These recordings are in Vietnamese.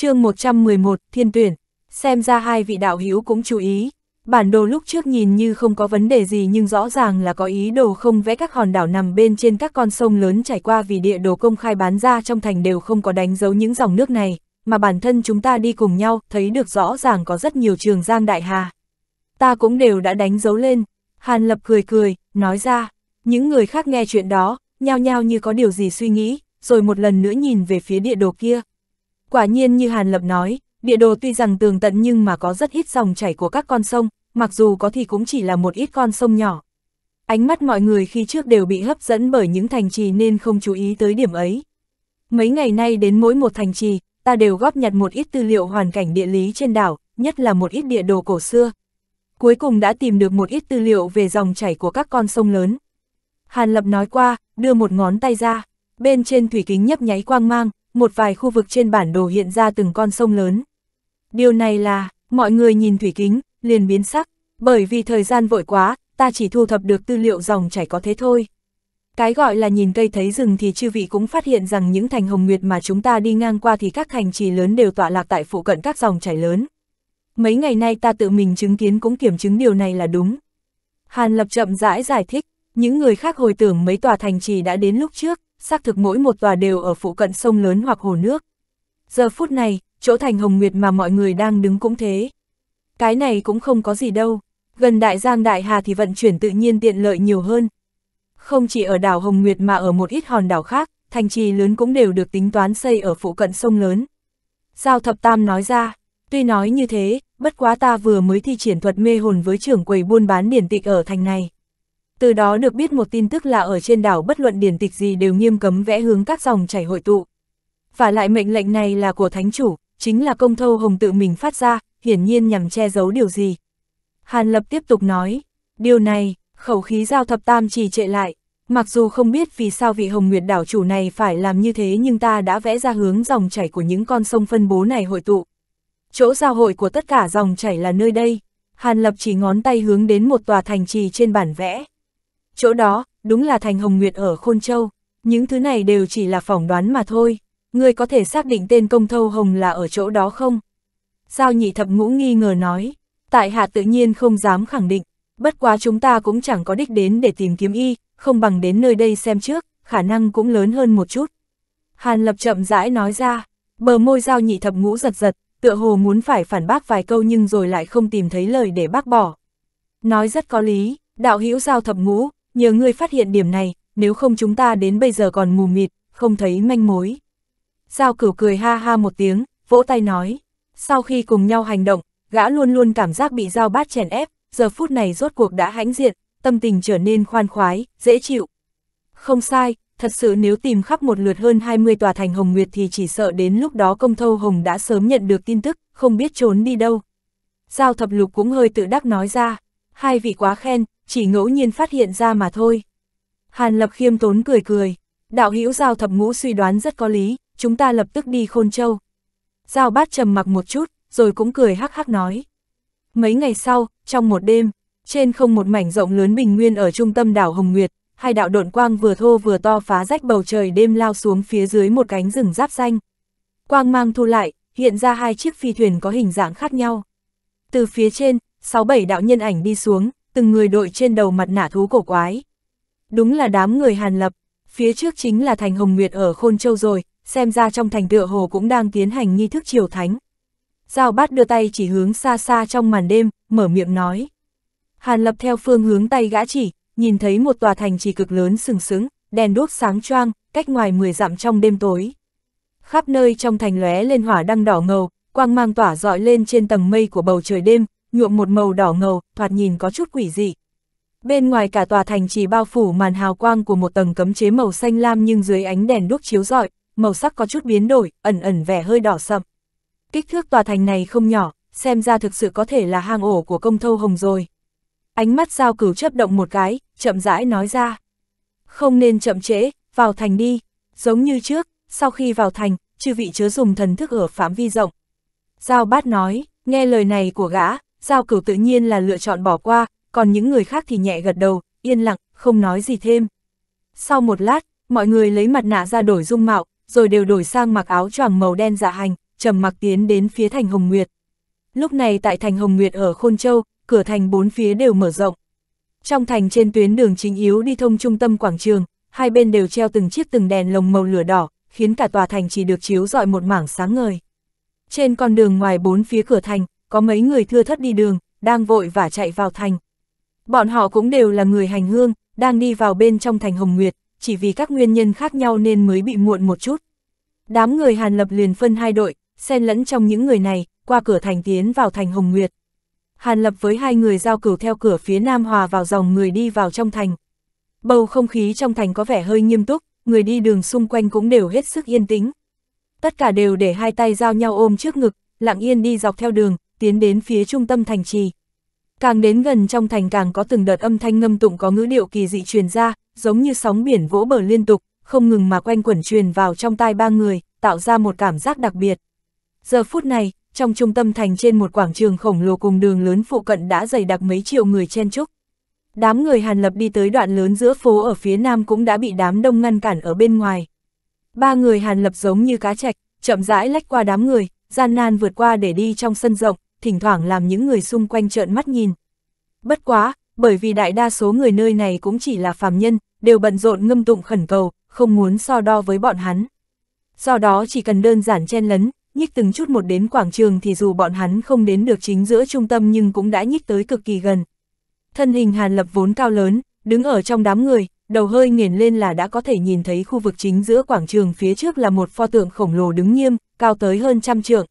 chương 111, thiên tuyển, xem ra hai vị đạo hữu cũng chú ý. Bản đồ lúc trước nhìn như không có vấn đề gì nhưng rõ ràng là có ý đồ không vẽ các hòn đảo nằm bên trên các con sông lớn trải qua vì địa đồ công khai bán ra trong thành đều không có đánh dấu những dòng nước này, mà bản thân chúng ta đi cùng nhau thấy được rõ ràng có rất nhiều trường giang đại hà. Ta cũng đều đã đánh dấu lên, Hàn Lập cười cười, nói ra, những người khác nghe chuyện đó, nhao nhao như có điều gì suy nghĩ, rồi một lần nữa nhìn về phía địa đồ kia, Quả nhiên như Hàn Lập nói, địa đồ tuy rằng tường tận nhưng mà có rất ít dòng chảy của các con sông, mặc dù có thì cũng chỉ là một ít con sông nhỏ. Ánh mắt mọi người khi trước đều bị hấp dẫn bởi những thành trì nên không chú ý tới điểm ấy. Mấy ngày nay đến mỗi một thành trì, ta đều góp nhặt một ít tư liệu hoàn cảnh địa lý trên đảo, nhất là một ít địa đồ cổ xưa. Cuối cùng đã tìm được một ít tư liệu về dòng chảy của các con sông lớn. Hàn Lập nói qua, đưa một ngón tay ra, bên trên thủy kính nhấp nháy quang mang, một vài khu vực trên bản đồ hiện ra từng con sông lớn. Điều này là, mọi người nhìn thủy kính, liền biến sắc, bởi vì thời gian vội quá, ta chỉ thu thập được tư liệu dòng chảy có thế thôi. Cái gọi là nhìn cây thấy rừng thì chư vị cũng phát hiện rằng những thành hồng nguyệt mà chúng ta đi ngang qua thì các thành trì lớn đều tọa lạc tại phụ cận các dòng chảy lớn. Mấy ngày nay ta tự mình chứng kiến cũng kiểm chứng điều này là đúng. Hàn Lập chậm rãi giải thích, những người khác hồi tưởng mấy tòa thành trì đã đến lúc trước, xác thực mỗi một tòa đều ở phụ cận sông lớn hoặc hồ nước. Giờ phút này, chỗ thành Hồng Nguyệt mà mọi người đang đứng cũng thế. Cái này cũng không có gì đâu, gần đại giang đại hà thì vận chuyển tự nhiên tiện lợi nhiều hơn. Không chỉ ở đảo Hồng Nguyệt mà ở một ít hòn đảo khác, thành trì lớn cũng đều được tính toán xây ở phụ cận sông lớn. Giao thập tam nói ra, tuy nói như thế, bất quá ta vừa mới thi triển thuật mê hồn với trưởng quầy buôn bán điển tịch ở thành này từ đó được biết một tin tức là ở trên đảo bất luận điển tịch gì đều nghiêm cấm vẽ hướng các dòng chảy hội tụ. Và lại mệnh lệnh này là của thánh chủ, chính là công thâu hồng tự mình phát ra, hiển nhiên nhằm che giấu điều gì. Hàn Lập tiếp tục nói, điều này, khẩu khí giao thập tam trì trệ lại, mặc dù không biết vì sao vị hồng nguyệt đảo chủ này phải làm như thế nhưng ta đã vẽ ra hướng dòng chảy của những con sông phân bố này hội tụ. Chỗ giao hội của tất cả dòng chảy là nơi đây, Hàn Lập chỉ ngón tay hướng đến một tòa thành trì trên bản vẽ. Chỗ đó, đúng là thành Hồng Nguyệt ở Khôn Châu, những thứ này đều chỉ là phỏng đoán mà thôi. Ngươi có thể xác định tên công thâu Hồng là ở chỗ đó không? Giao nhị thập ngũ nghi ngờ nói, tại hạ tự nhiên không dám khẳng định, bất quá chúng ta cũng chẳng có đích đến để tìm kiếm y, không bằng đến nơi đây xem trước, khả năng cũng lớn hơn một chút. Hàn lập chậm rãi nói ra, bờ môi giao nhị thập ngũ giật giật, tựa hồ muốn phải phản bác vài câu nhưng rồi lại không tìm thấy lời để bác bỏ. Nói rất có lý, đạo hữu giao thập ngũ, nhờ ngươi phát hiện điểm này, nếu không chúng ta đến bây giờ còn mù mịt, không thấy manh mối. Giao cửu cười ha ha một tiếng, vỗ tay nói. Sau khi cùng nhau hành động, gã luôn luôn cảm giác bị giao bát chèn ép, giờ phút này rốt cuộc đã hãnh diện, tâm tình trở nên khoan khoái, dễ chịu. Không sai, thật sự nếu tìm khắp một lượt hơn 20 tòa thành Hồng Nguyệt thì chỉ sợ đến lúc đó công thâu Hồng đã sớm nhận được tin tức, không biết trốn đi đâu. Giao thập lục cũng hơi tự đắc nói ra, hai vị quá khen, chỉ ngẫu nhiên phát hiện ra mà thôi. Hàn Lập khiêm tốn cười cười, đạo hữu Giao Thập Ngũ suy đoán rất có lý, chúng ta lập tức đi Khôn Châu. Giao Bát trầm mặc một chút, rồi cũng cười hắc hắc nói. Mấy ngày sau, trong một đêm, trên không một mảnh rộng lớn bình nguyên ở trung tâm đảo Hồng Nguyệt, hai đạo độn quang vừa thô vừa to phá rách bầu trời đêm lao xuống phía dưới một cánh rừng giáp xanh. Quang mang thu lại, hiện ra hai chiếc phi thuyền có hình dạng khác nhau. Từ phía trên, sáu bảy đạo nhân ảnh đi xuống, từng người đội trên đầu mặt nạ thú cổ quái. Đúng là đám người Hàn Lập, phía trước chính là thành Hồng Nguyệt ở Khôn Châu rồi, xem ra trong thành tựa hồ cũng đang tiến hành nghi thức triều thánh. Giao bát đưa tay chỉ hướng xa xa trong màn đêm, mở miệng nói. Hàn Lập theo phương hướng tay gã chỉ, nhìn thấy một tòa thành chỉ cực lớn sừng sững, đèn đuốc sáng choang, cách ngoài 10 dặm trong đêm tối. Khắp nơi trong thành lóe lên hỏa đăng đỏ ngầu, quang mang tỏa dọi lên trên tầng mây của bầu trời đêm, nhuộm một màu đỏ ngầu, thoạt nhìn có chút quỷ dị. Bên ngoài cả tòa thành chỉ bao phủ màn hào quang của một tầng cấm chế màu xanh lam nhưng dưới ánh đèn đuốc chiếu rọi, màu sắc có chút biến đổi, ẩn ẩn vẻ hơi đỏ sậm. Kích thước tòa thành này không nhỏ, xem ra thực sự có thể là hang ổ của công thâu hồng rồi. Ánh mắt giao cửu chấp động một cái, chậm rãi nói ra. Không nên chậm trễ, vào thành đi. Giống như trước, sau khi vào thành, chư vị chớ dùng thần thức ở phạm vi rộng. Giao bát nói, nghe lời này của gã, giao cửu tự nhiên là lựa chọn bỏ qua, còn những người khác thì nhẹ gật đầu, yên lặng, không nói gì thêm. Sau một lát, mọi người lấy mặt nạ ra đổi dung mạo, rồi đều đổi sang mặc áo choàng màu đen dạ hành, trầm mặc tiến đến phía thành Hồng Nguyệt. Lúc này tại thành Hồng Nguyệt ở Khôn Châu, cửa thành bốn phía đều mở rộng. Trong thành trên tuyến đường chính yếu đi thông trung tâm quảng trường, hai bên đều treo từng chiếc từng đèn lồng màu lửa đỏ, khiến cả tòa thành chỉ được chiếu rọi một mảng sáng ngời. Trên con đường ngoài bốn phía cửa thành, có mấy người thưa thất đi đường, đang vội và chạy vào thành. Bọn họ cũng đều là người hành hương, đang đi vào bên trong thành Hồng Nguyệt, chỉ vì các nguyên nhân khác nhau nên mới bị muộn một chút. Đám người Hàn Lập liền phân hai đội, xen lẫn trong những người này, qua cửa thành tiến vào thành Hồng Nguyệt. Hàn Lập với hai người giao cửu theo cửa phía Nam Hòa vào dòng người đi vào trong thành. Bầu không khí trong thành có vẻ hơi nghiêm túc, người đi đường xung quanh cũng đều hết sức yên tĩnh. Tất cả đều để hai tay giao nhau ôm trước ngực, lặng yên đi dọc theo đường, tiến đến phía trung tâm thành trì. Càng đến gần trong thành càng có từng đợt âm thanh ngâm tụng có ngữ điệu kỳ dị truyền ra, giống như sóng biển vỗ bờ liên tục, không ngừng mà quanh quẩn truyền vào trong tai ba người, tạo ra một cảm giác đặc biệt. Giờ phút này, trong trung tâm thành trên một quảng trường khổng lồ cùng đường lớn phụ cận đã dày đặc mấy triệu người chen chúc. Đám người Hàn Lập đi tới đoạn lớn giữa phố ở phía nam cũng đã bị đám đông ngăn cản ở bên ngoài. Ba người Hàn Lập giống như cá trạch, chậm rãi lách qua đám người, gian nan vượt qua để đi trong sân rộng, thỉnh thoảng làm những người xung quanh trợn mắt nhìn. Bất quá, bởi vì đại đa số người nơi này cũng chỉ là phàm nhân, đều bận rộn ngâm tụng khẩn cầu, không muốn so đo với bọn hắn. Do đó chỉ cần đơn giản chen lấn, nhích từng chút một đến quảng trường thì dù bọn hắn không đến được chính giữa trung tâm nhưng cũng đã nhích tới cực kỳ gần. Thân hình Hàn Lập vốn cao lớn, đứng ở trong đám người, đầu hơi nghiền lên là đã có thể nhìn thấy khu vực chính giữa quảng trường phía trước là một pho tượng khổng lồ đứng nghiêm, cao tới hơn trăm trượng,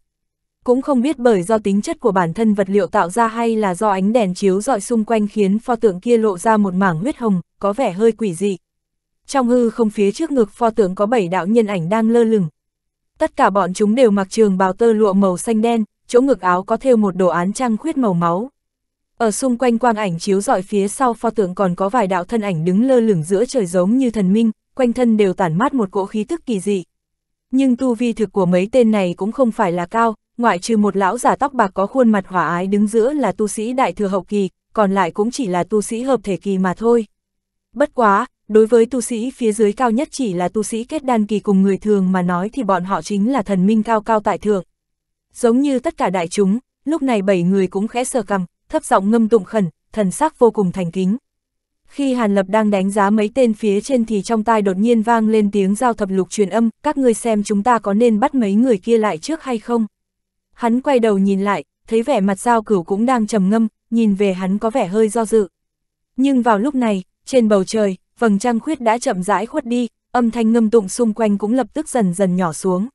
cũng không biết bởi do tính chất của bản thân vật liệu tạo ra hay là do ánh đèn chiếu dọi xung quanh khiến pho tượng kia lộ ra một mảng huyết hồng, có vẻ hơi quỷ dị. Trong hư không phía trước ngực pho tượng có bảy đạo nhân ảnh đang lơ lửng. Tất cả bọn chúng đều mặc trường bào tơ lụa màu xanh đen, chỗ ngực áo có thêu một đồ án trăng khuyết màu máu. Ở xung quanh quang ảnh chiếu dọi phía sau pho tượng còn có vài đạo thân ảnh đứng lơ lửng giữa trời giống như thần minh, quanh thân đều tản mát một cỗ khí tức kỳ dị. Nhưng tu vi thực của mấy tên này cũng không phải là cao, ngoại trừ một lão giả tóc bạc có khuôn mặt hỏa ái đứng giữa là tu sĩ đại thừa hậu kỳ, còn lại cũng chỉ là tu sĩ hợp thể kỳ mà thôi. Bất quá, đối với tu sĩ phía dưới cao nhất chỉ là tu sĩ kết đan kỳ cùng người thường mà nói thì bọn họ chính là thần minh cao cao tại thượng. Giống như tất cả đại chúng, lúc này bảy người cũng khẽ sờ cằm, thấp giọng ngâm tụng khẩn, thần sắc vô cùng thành kính. Khi Hàn Lập đang đánh giá mấy tên phía trên thì trong tai đột nhiên vang lên tiếng giao thập lục truyền âm, các ngươi xem chúng ta có nên bắt mấy người kia lại trước hay không? Hắn quay đầu nhìn lại, thấy vẻ mặt giao cửu cũng đang trầm ngâm, nhìn về hắn có vẻ hơi do dự. Nhưng vào lúc này, trên bầu trời, vầng trăng khuyết đã chậm rãi khuất đi, âm thanh ngâm tụng xung quanh cũng lập tức dần dần nhỏ xuống.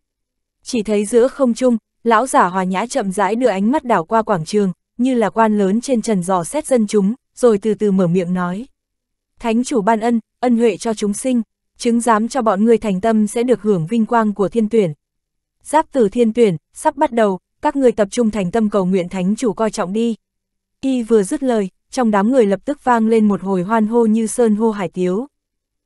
Chỉ thấy giữa không trung, lão giả hòa nhã chậm rãi đưa ánh mắt đảo qua quảng trường, như là quan lớn trên trần dò xét dân chúng, rồi từ từ mở miệng nói. Thánh chủ ban ân, ân huệ cho chúng sinh, chứng giám cho bọn người thành tâm sẽ được hưởng vinh quang của thiên tuyển. Giáp từ thiên tuyển, sắp bắt đầu, các người tập trung thành tâm cầu nguyện thánh chủ coi trọng đi. Y vừa dứt lời, trong đám người lập tức vang lên một hồi hoan hô như sơn hô hải tiếu.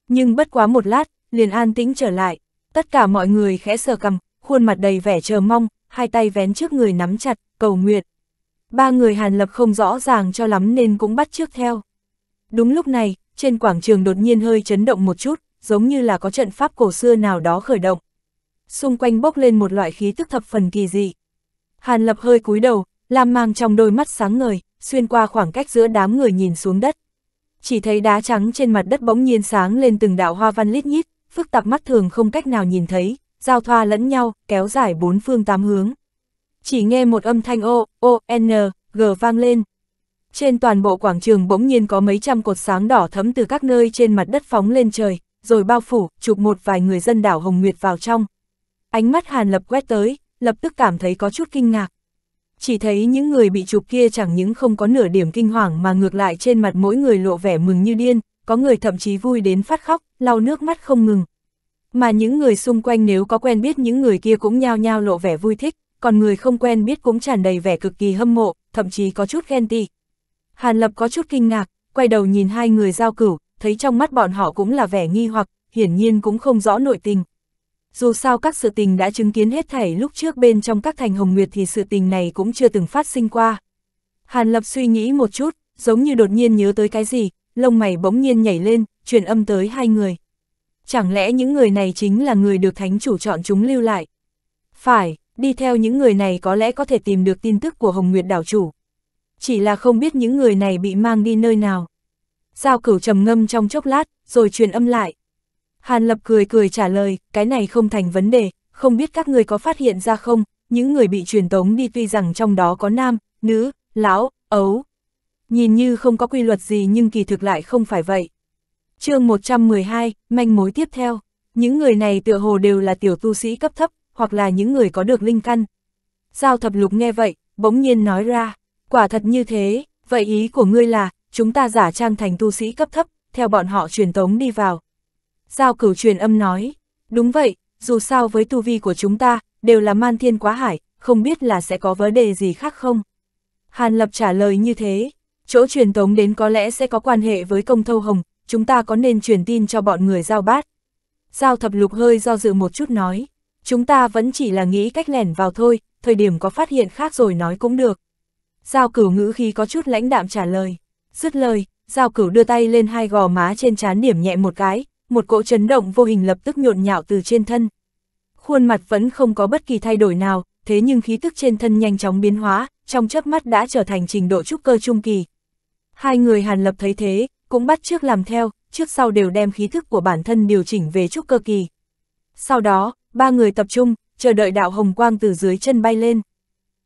Nhưng bất quá một lát, liền an tĩnh trở lại, tất cả mọi người khẽ sờ cầm, khuôn mặt đầy vẻ chờ mong, hai tay vén trước người nắm chặt, cầu nguyện. Ba người Hàn Lập không rõ ràng cho lắm nên cũng bắt trước theo. Đúng lúc này, trên quảng trường đột nhiên hơi chấn động một chút, giống như là có trận pháp cổ xưa nào đó khởi động. Xung quanh bốc lên một loại khí tức thập phần kỳ dị. Hàn Lập hơi cúi đầu, làm mang trong đôi mắt sáng ngời, xuyên qua khoảng cách giữa đám người nhìn xuống đất. Chỉ thấy đá trắng trên mặt đất bỗng nhiên sáng lên từng đạo hoa văn lít nhít, phức tạp mắt thường không cách nào nhìn thấy, giao thoa lẫn nhau, kéo dài bốn phương tám hướng. Chỉ nghe một âm thanh ô, ô, n, g vang lên. Trên toàn bộ quảng trường bỗng nhiên có mấy trăm cột sáng đỏ thấm từ các nơi trên mặt đất phóng lên trời, rồi bao phủ, chụp một vài người dân đảo Hồng Nguyệt vào trong. Ánh mắt Hàn Lập quét tới, lập tức cảm thấy có chút kinh ngạc. Chỉ thấy những người bị chụp kia chẳng những không có nửa điểm kinh hoàng mà ngược lại trên mặt mỗi người lộ vẻ mừng như điên, có người thậm chí vui đến phát khóc, lau nước mắt không ngừng. Mà những người xung quanh nếu có quen biết những người kia cũng nhao nhao lộ vẻ vui thích, còn người không quen biết cũng tràn đầy vẻ cực kỳ hâm mộ, thậm chí có chút ghen tị. Hàn Lập có chút kinh ngạc, quay đầu nhìn hai người giao cửu, thấy trong mắt bọn họ cũng là vẻ nghi hoặc, hiển nhiên cũng không rõ nội tình, dù sao các sự tình đã chứng kiến hết thảy lúc trước bên trong các thành hồng nguyệt thì sự tình này cũng chưa từng phát sinh qua. Hàn Lập suy nghĩ một chút, giống như đột nhiên nhớ tới cái gì, lông mày bỗng nhiên nhảy lên, truyền âm tới hai người. Chẳng lẽ những người này chính là người được thánh chủ chọn chúng lưu lại? Phải, đi theo những người này có lẽ có thể tìm được tin tức của Hồng Nguyệt đảo chủ. Chỉ là không biết những người này bị mang đi nơi nào. Giao cửu trầm ngâm trong chốc lát, rồi truyền âm lại. Hàn Lập cười cười trả lời, cái này không thành vấn đề, không biết các người có phát hiện ra không, những người bị truyền tống đi tuy rằng trong đó có nam, nữ, lão, ấu. Nhìn như không có quy luật gì nhưng kỳ thực lại không phải vậy. chương 112, manh mối tiếp theo, những người này tựa hồ đều là tiểu tu sĩ cấp thấp, hoặc là những người có được linh căn. Giao thập lục nghe vậy, bỗng nhiên nói ra, quả thật như thế, vậy ý của ngươi là, chúng ta giả trang thành tu sĩ cấp thấp, theo bọn họ truyền tống đi vào, Giao cửu truyền âm nói, đúng vậy, dù sao với tu vi của chúng ta, đều là man thiên quá hải, không biết là sẽ có vấn đề gì khác không? Hàn Lập trả lời như thế, chỗ truyền tống đến có lẽ sẽ có quan hệ với công thâu hồng, chúng ta có nên truyền tin cho bọn người giao bát? Giao thập lục hơi do dự một chút nói, chúng ta vẫn chỉ là nghĩ cách lẻn vào thôi, thời điểm có phát hiện khác rồi nói cũng được. Giao cửu ngữ khi có chút lãnh đạm trả lời, dứt lời, giao cửu đưa tay lên hai gò má trên trán điểm nhẹ một cái, một cỗ chấn động vô hình lập tức nhộn nhạo từ trên thân. Khuôn mặt vẫn không có bất kỳ thay đổi nào, thế nhưng khí tức trên thân nhanh chóng biến hóa, trong chớp mắt đã trở thành trình độ trúc cơ trung kỳ. Hai người Hàn Lập thấy thế, cũng bắt trước làm theo, trước sau đều đem khí thức của bản thân điều chỉnh về trúc cơ kỳ. Sau đó, ba người tập trung, chờ đợi đạo hồng quang từ dưới chân bay lên.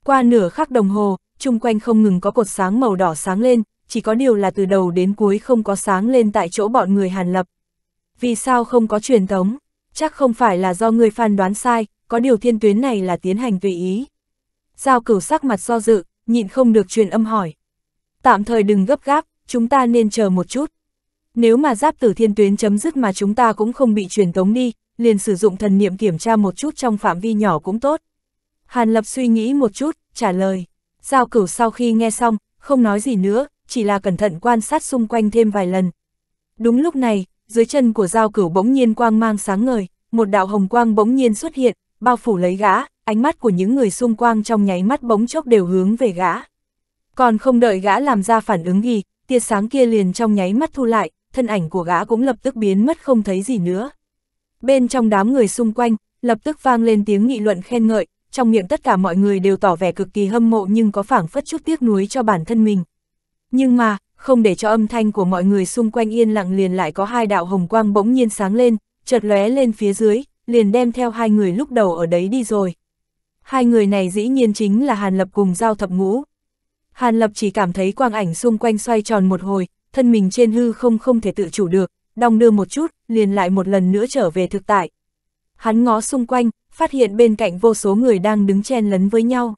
Qua nửa khắc đồng hồ, chung quanh không ngừng có cột sáng màu đỏ sáng lên, chỉ có điều là từ đầu đến cuối không có sáng lên tại chỗ bọn người Hàn Lập, vì sao không có truyền tống Chắc không phải là do người phán đoán sai, có điều thiên tuyến này là tiến hành tùy ý. Giao cửu sắc mặt do dự, nhịn không được truyền âm hỏi. Tạm thời đừng gấp gáp, chúng ta nên chờ một chút. Nếu mà giáp tử thiên tuyến chấm dứt mà chúng ta cũng không bị truyền tống đi, liền sử dụng thần niệm kiểm tra một chút trong phạm vi nhỏ cũng tốt. Hàn Lập suy nghĩ một chút, trả lời. Giao cửu sau khi nghe xong, không nói gì nữa, chỉ là cẩn thận quan sát xung quanh thêm vài lần. Đúng lúc này, dưới chân của giao cửu bỗng nhiên quang mang sáng ngời, một đạo hồng quang bỗng nhiên xuất hiện, bao phủ lấy gã, ánh mắt của những người xung quanh trong nháy mắt bỗng chốc đều hướng về gã. Còn không đợi gã làm ra phản ứng gì, tia sáng kia liền trong nháy mắt thu lại, thân ảnh của gã cũng lập tức biến mất không thấy gì nữa. Bên trong đám người xung quanh, lập tức vang lên tiếng nghị luận khen ngợi, trong miệng tất cả mọi người đều tỏ vẻ cực kỳ hâm mộ nhưng có phảng phất chút tiếc nuối cho bản thân mình. Nhưng mà, không để cho âm thanh của mọi người xung quanh yên lặng liền lại có hai đạo hồng quang bỗng nhiên sáng lên, chợt lóe lên phía dưới, liền đem theo hai người lúc đầu ở đấy đi rồi. Hai người này dĩ nhiên chính là Hàn Lập cùng Giao Thập Ngũ. Hàn Lập chỉ cảm thấy quang ảnh xung quanh xoay tròn một hồi, thân mình trên hư không không thể tự chủ được, đong đưa một chút, liền lại một lần nữa trở về thực tại. Hắn ngó xung quanh, phát hiện bên cạnh vô số người đang đứng chen lấn với nhau.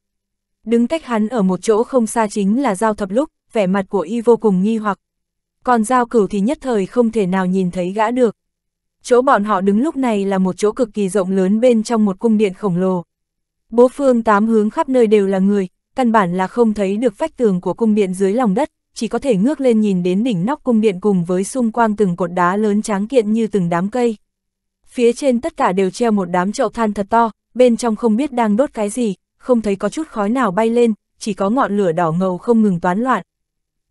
Đứng cách hắn ở một chỗ không xa chính là Giao Thập lúc, vẻ mặt của y vô cùng nghi hoặc. Còn giao cửu thì nhất thời không thể nào nhìn thấy gã được. Chỗ bọn họ đứng lúc này là một chỗ cực kỳ rộng lớn bên trong một cung điện khổng lồ. Bố phương tám hướng khắp nơi đều là người, căn bản là không thấy được vách tường của cung điện dưới lòng đất, chỉ có thể ngước lên nhìn đến đỉnh nóc cung điện cùng với xung quanh từng cột đá lớn tráng kiện như từng đám cây. Phía trên tất cả đều treo một đám chậu than thật to, bên trong không biết đang đốt cái gì, không thấy có chút khói nào bay lên, chỉ có ngọn lửa đỏ ngầu không ngừng toán loạn.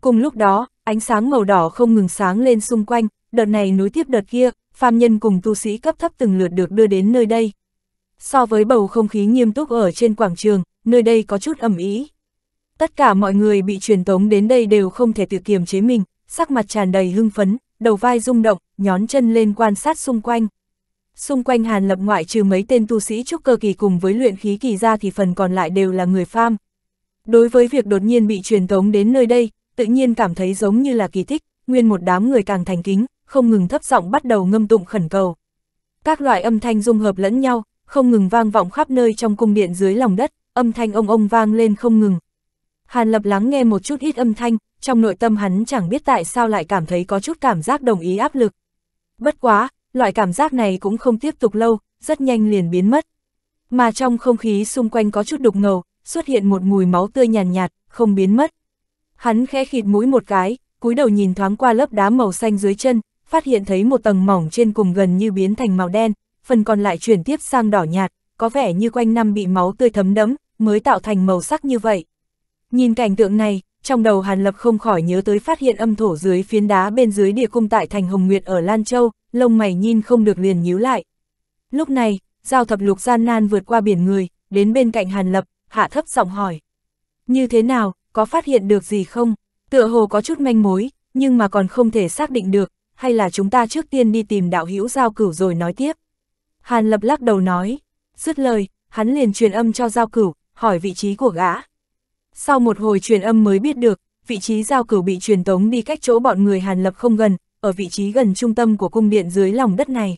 Cùng lúc đó, ánh sáng màu đỏ không ngừng sáng lên xung quanh, đợt này núi tiếp đợt kia, phàm nhân cùng tu sĩ cấp thấp từng lượt được đưa đến nơi đây. So với bầu không khí nghiêm túc ở trên quảng trường, nơi đây có chút ẩm ý. Tất cả mọi người bị truyền tống đến đây đều không thể tự kiềm chế mình, sắc mặt tràn đầy hưng phấn, đầu vai rung động, nhón chân lên quan sát xung quanh. Xung quanh Hàn Lập ngoại trừ mấy tên tu sĩ trúc cơ kỳ cùng với luyện khí kỳ ra thì phần còn lại đều là người pham. Đối với việc đột nhiên bị truyền tống đến nơi đây, tự nhiên cảm thấy giống như là kỳ tích, nguyên một đám người càng thành kính, không ngừng thấp giọng bắt đầu ngâm tụng khẩn cầu. Các loại âm thanh dung hợp lẫn nhau, không ngừng vang vọng khắp nơi trong cung điện dưới lòng đất, âm thanh ông ông vang lên không ngừng. Hàn Lập lắng nghe một chút ít âm thanh, trong nội tâm hắn chẳng biết tại sao lại cảm thấy có chút cảm giác đồng ý áp lực. Bất quá, loại cảm giác này cũng không tiếp tục lâu, rất nhanh liền biến mất. Mà trong không khí xung quanh có chút đục ngầu, xuất hiện một mùi máu tươi nhàn nhạt, nhạt, không biến mất. Hắn khẽ khịt mũi một cái, cúi đầu nhìn thoáng qua lớp đá màu xanh dưới chân, phát hiện thấy một tầng mỏng trên cùng gần như biến thành màu đen, phần còn lại chuyển tiếp sang đỏ nhạt, có vẻ như quanh năm bị máu tươi thấm đẫm, mới tạo thành màu sắc như vậy. Nhìn cảnh tượng này, trong đầu Hàn Lập không khỏi nhớ tới phát hiện âm thổ dưới phiến đá bên dưới địa cung tại thành Hồng Nguyệt ở Lan Châu, lông mày nhìn không được liền nhíu lại. Lúc này, giao thập lục gian nan vượt qua biển người, đến bên cạnh Hàn Lập, hạ thấp giọng hỏi. Như thế nào, có phát hiện được gì không? Tựa hồ có chút manh mối, nhưng mà còn không thể xác định được, hay là chúng ta trước tiên đi tìm đạo hữu giao cửu rồi nói tiếp. Hàn lập lắc đầu nói, dứt lời, hắn liền truyền âm cho giao cửu, hỏi vị trí của gã. Sau một hồi truyền âm mới biết được, vị trí giao cửu bị truyền tống đi cách chỗ bọn người Hàn Lập không gần, ở vị trí gần trung tâm của cung điện dưới lòng đất này.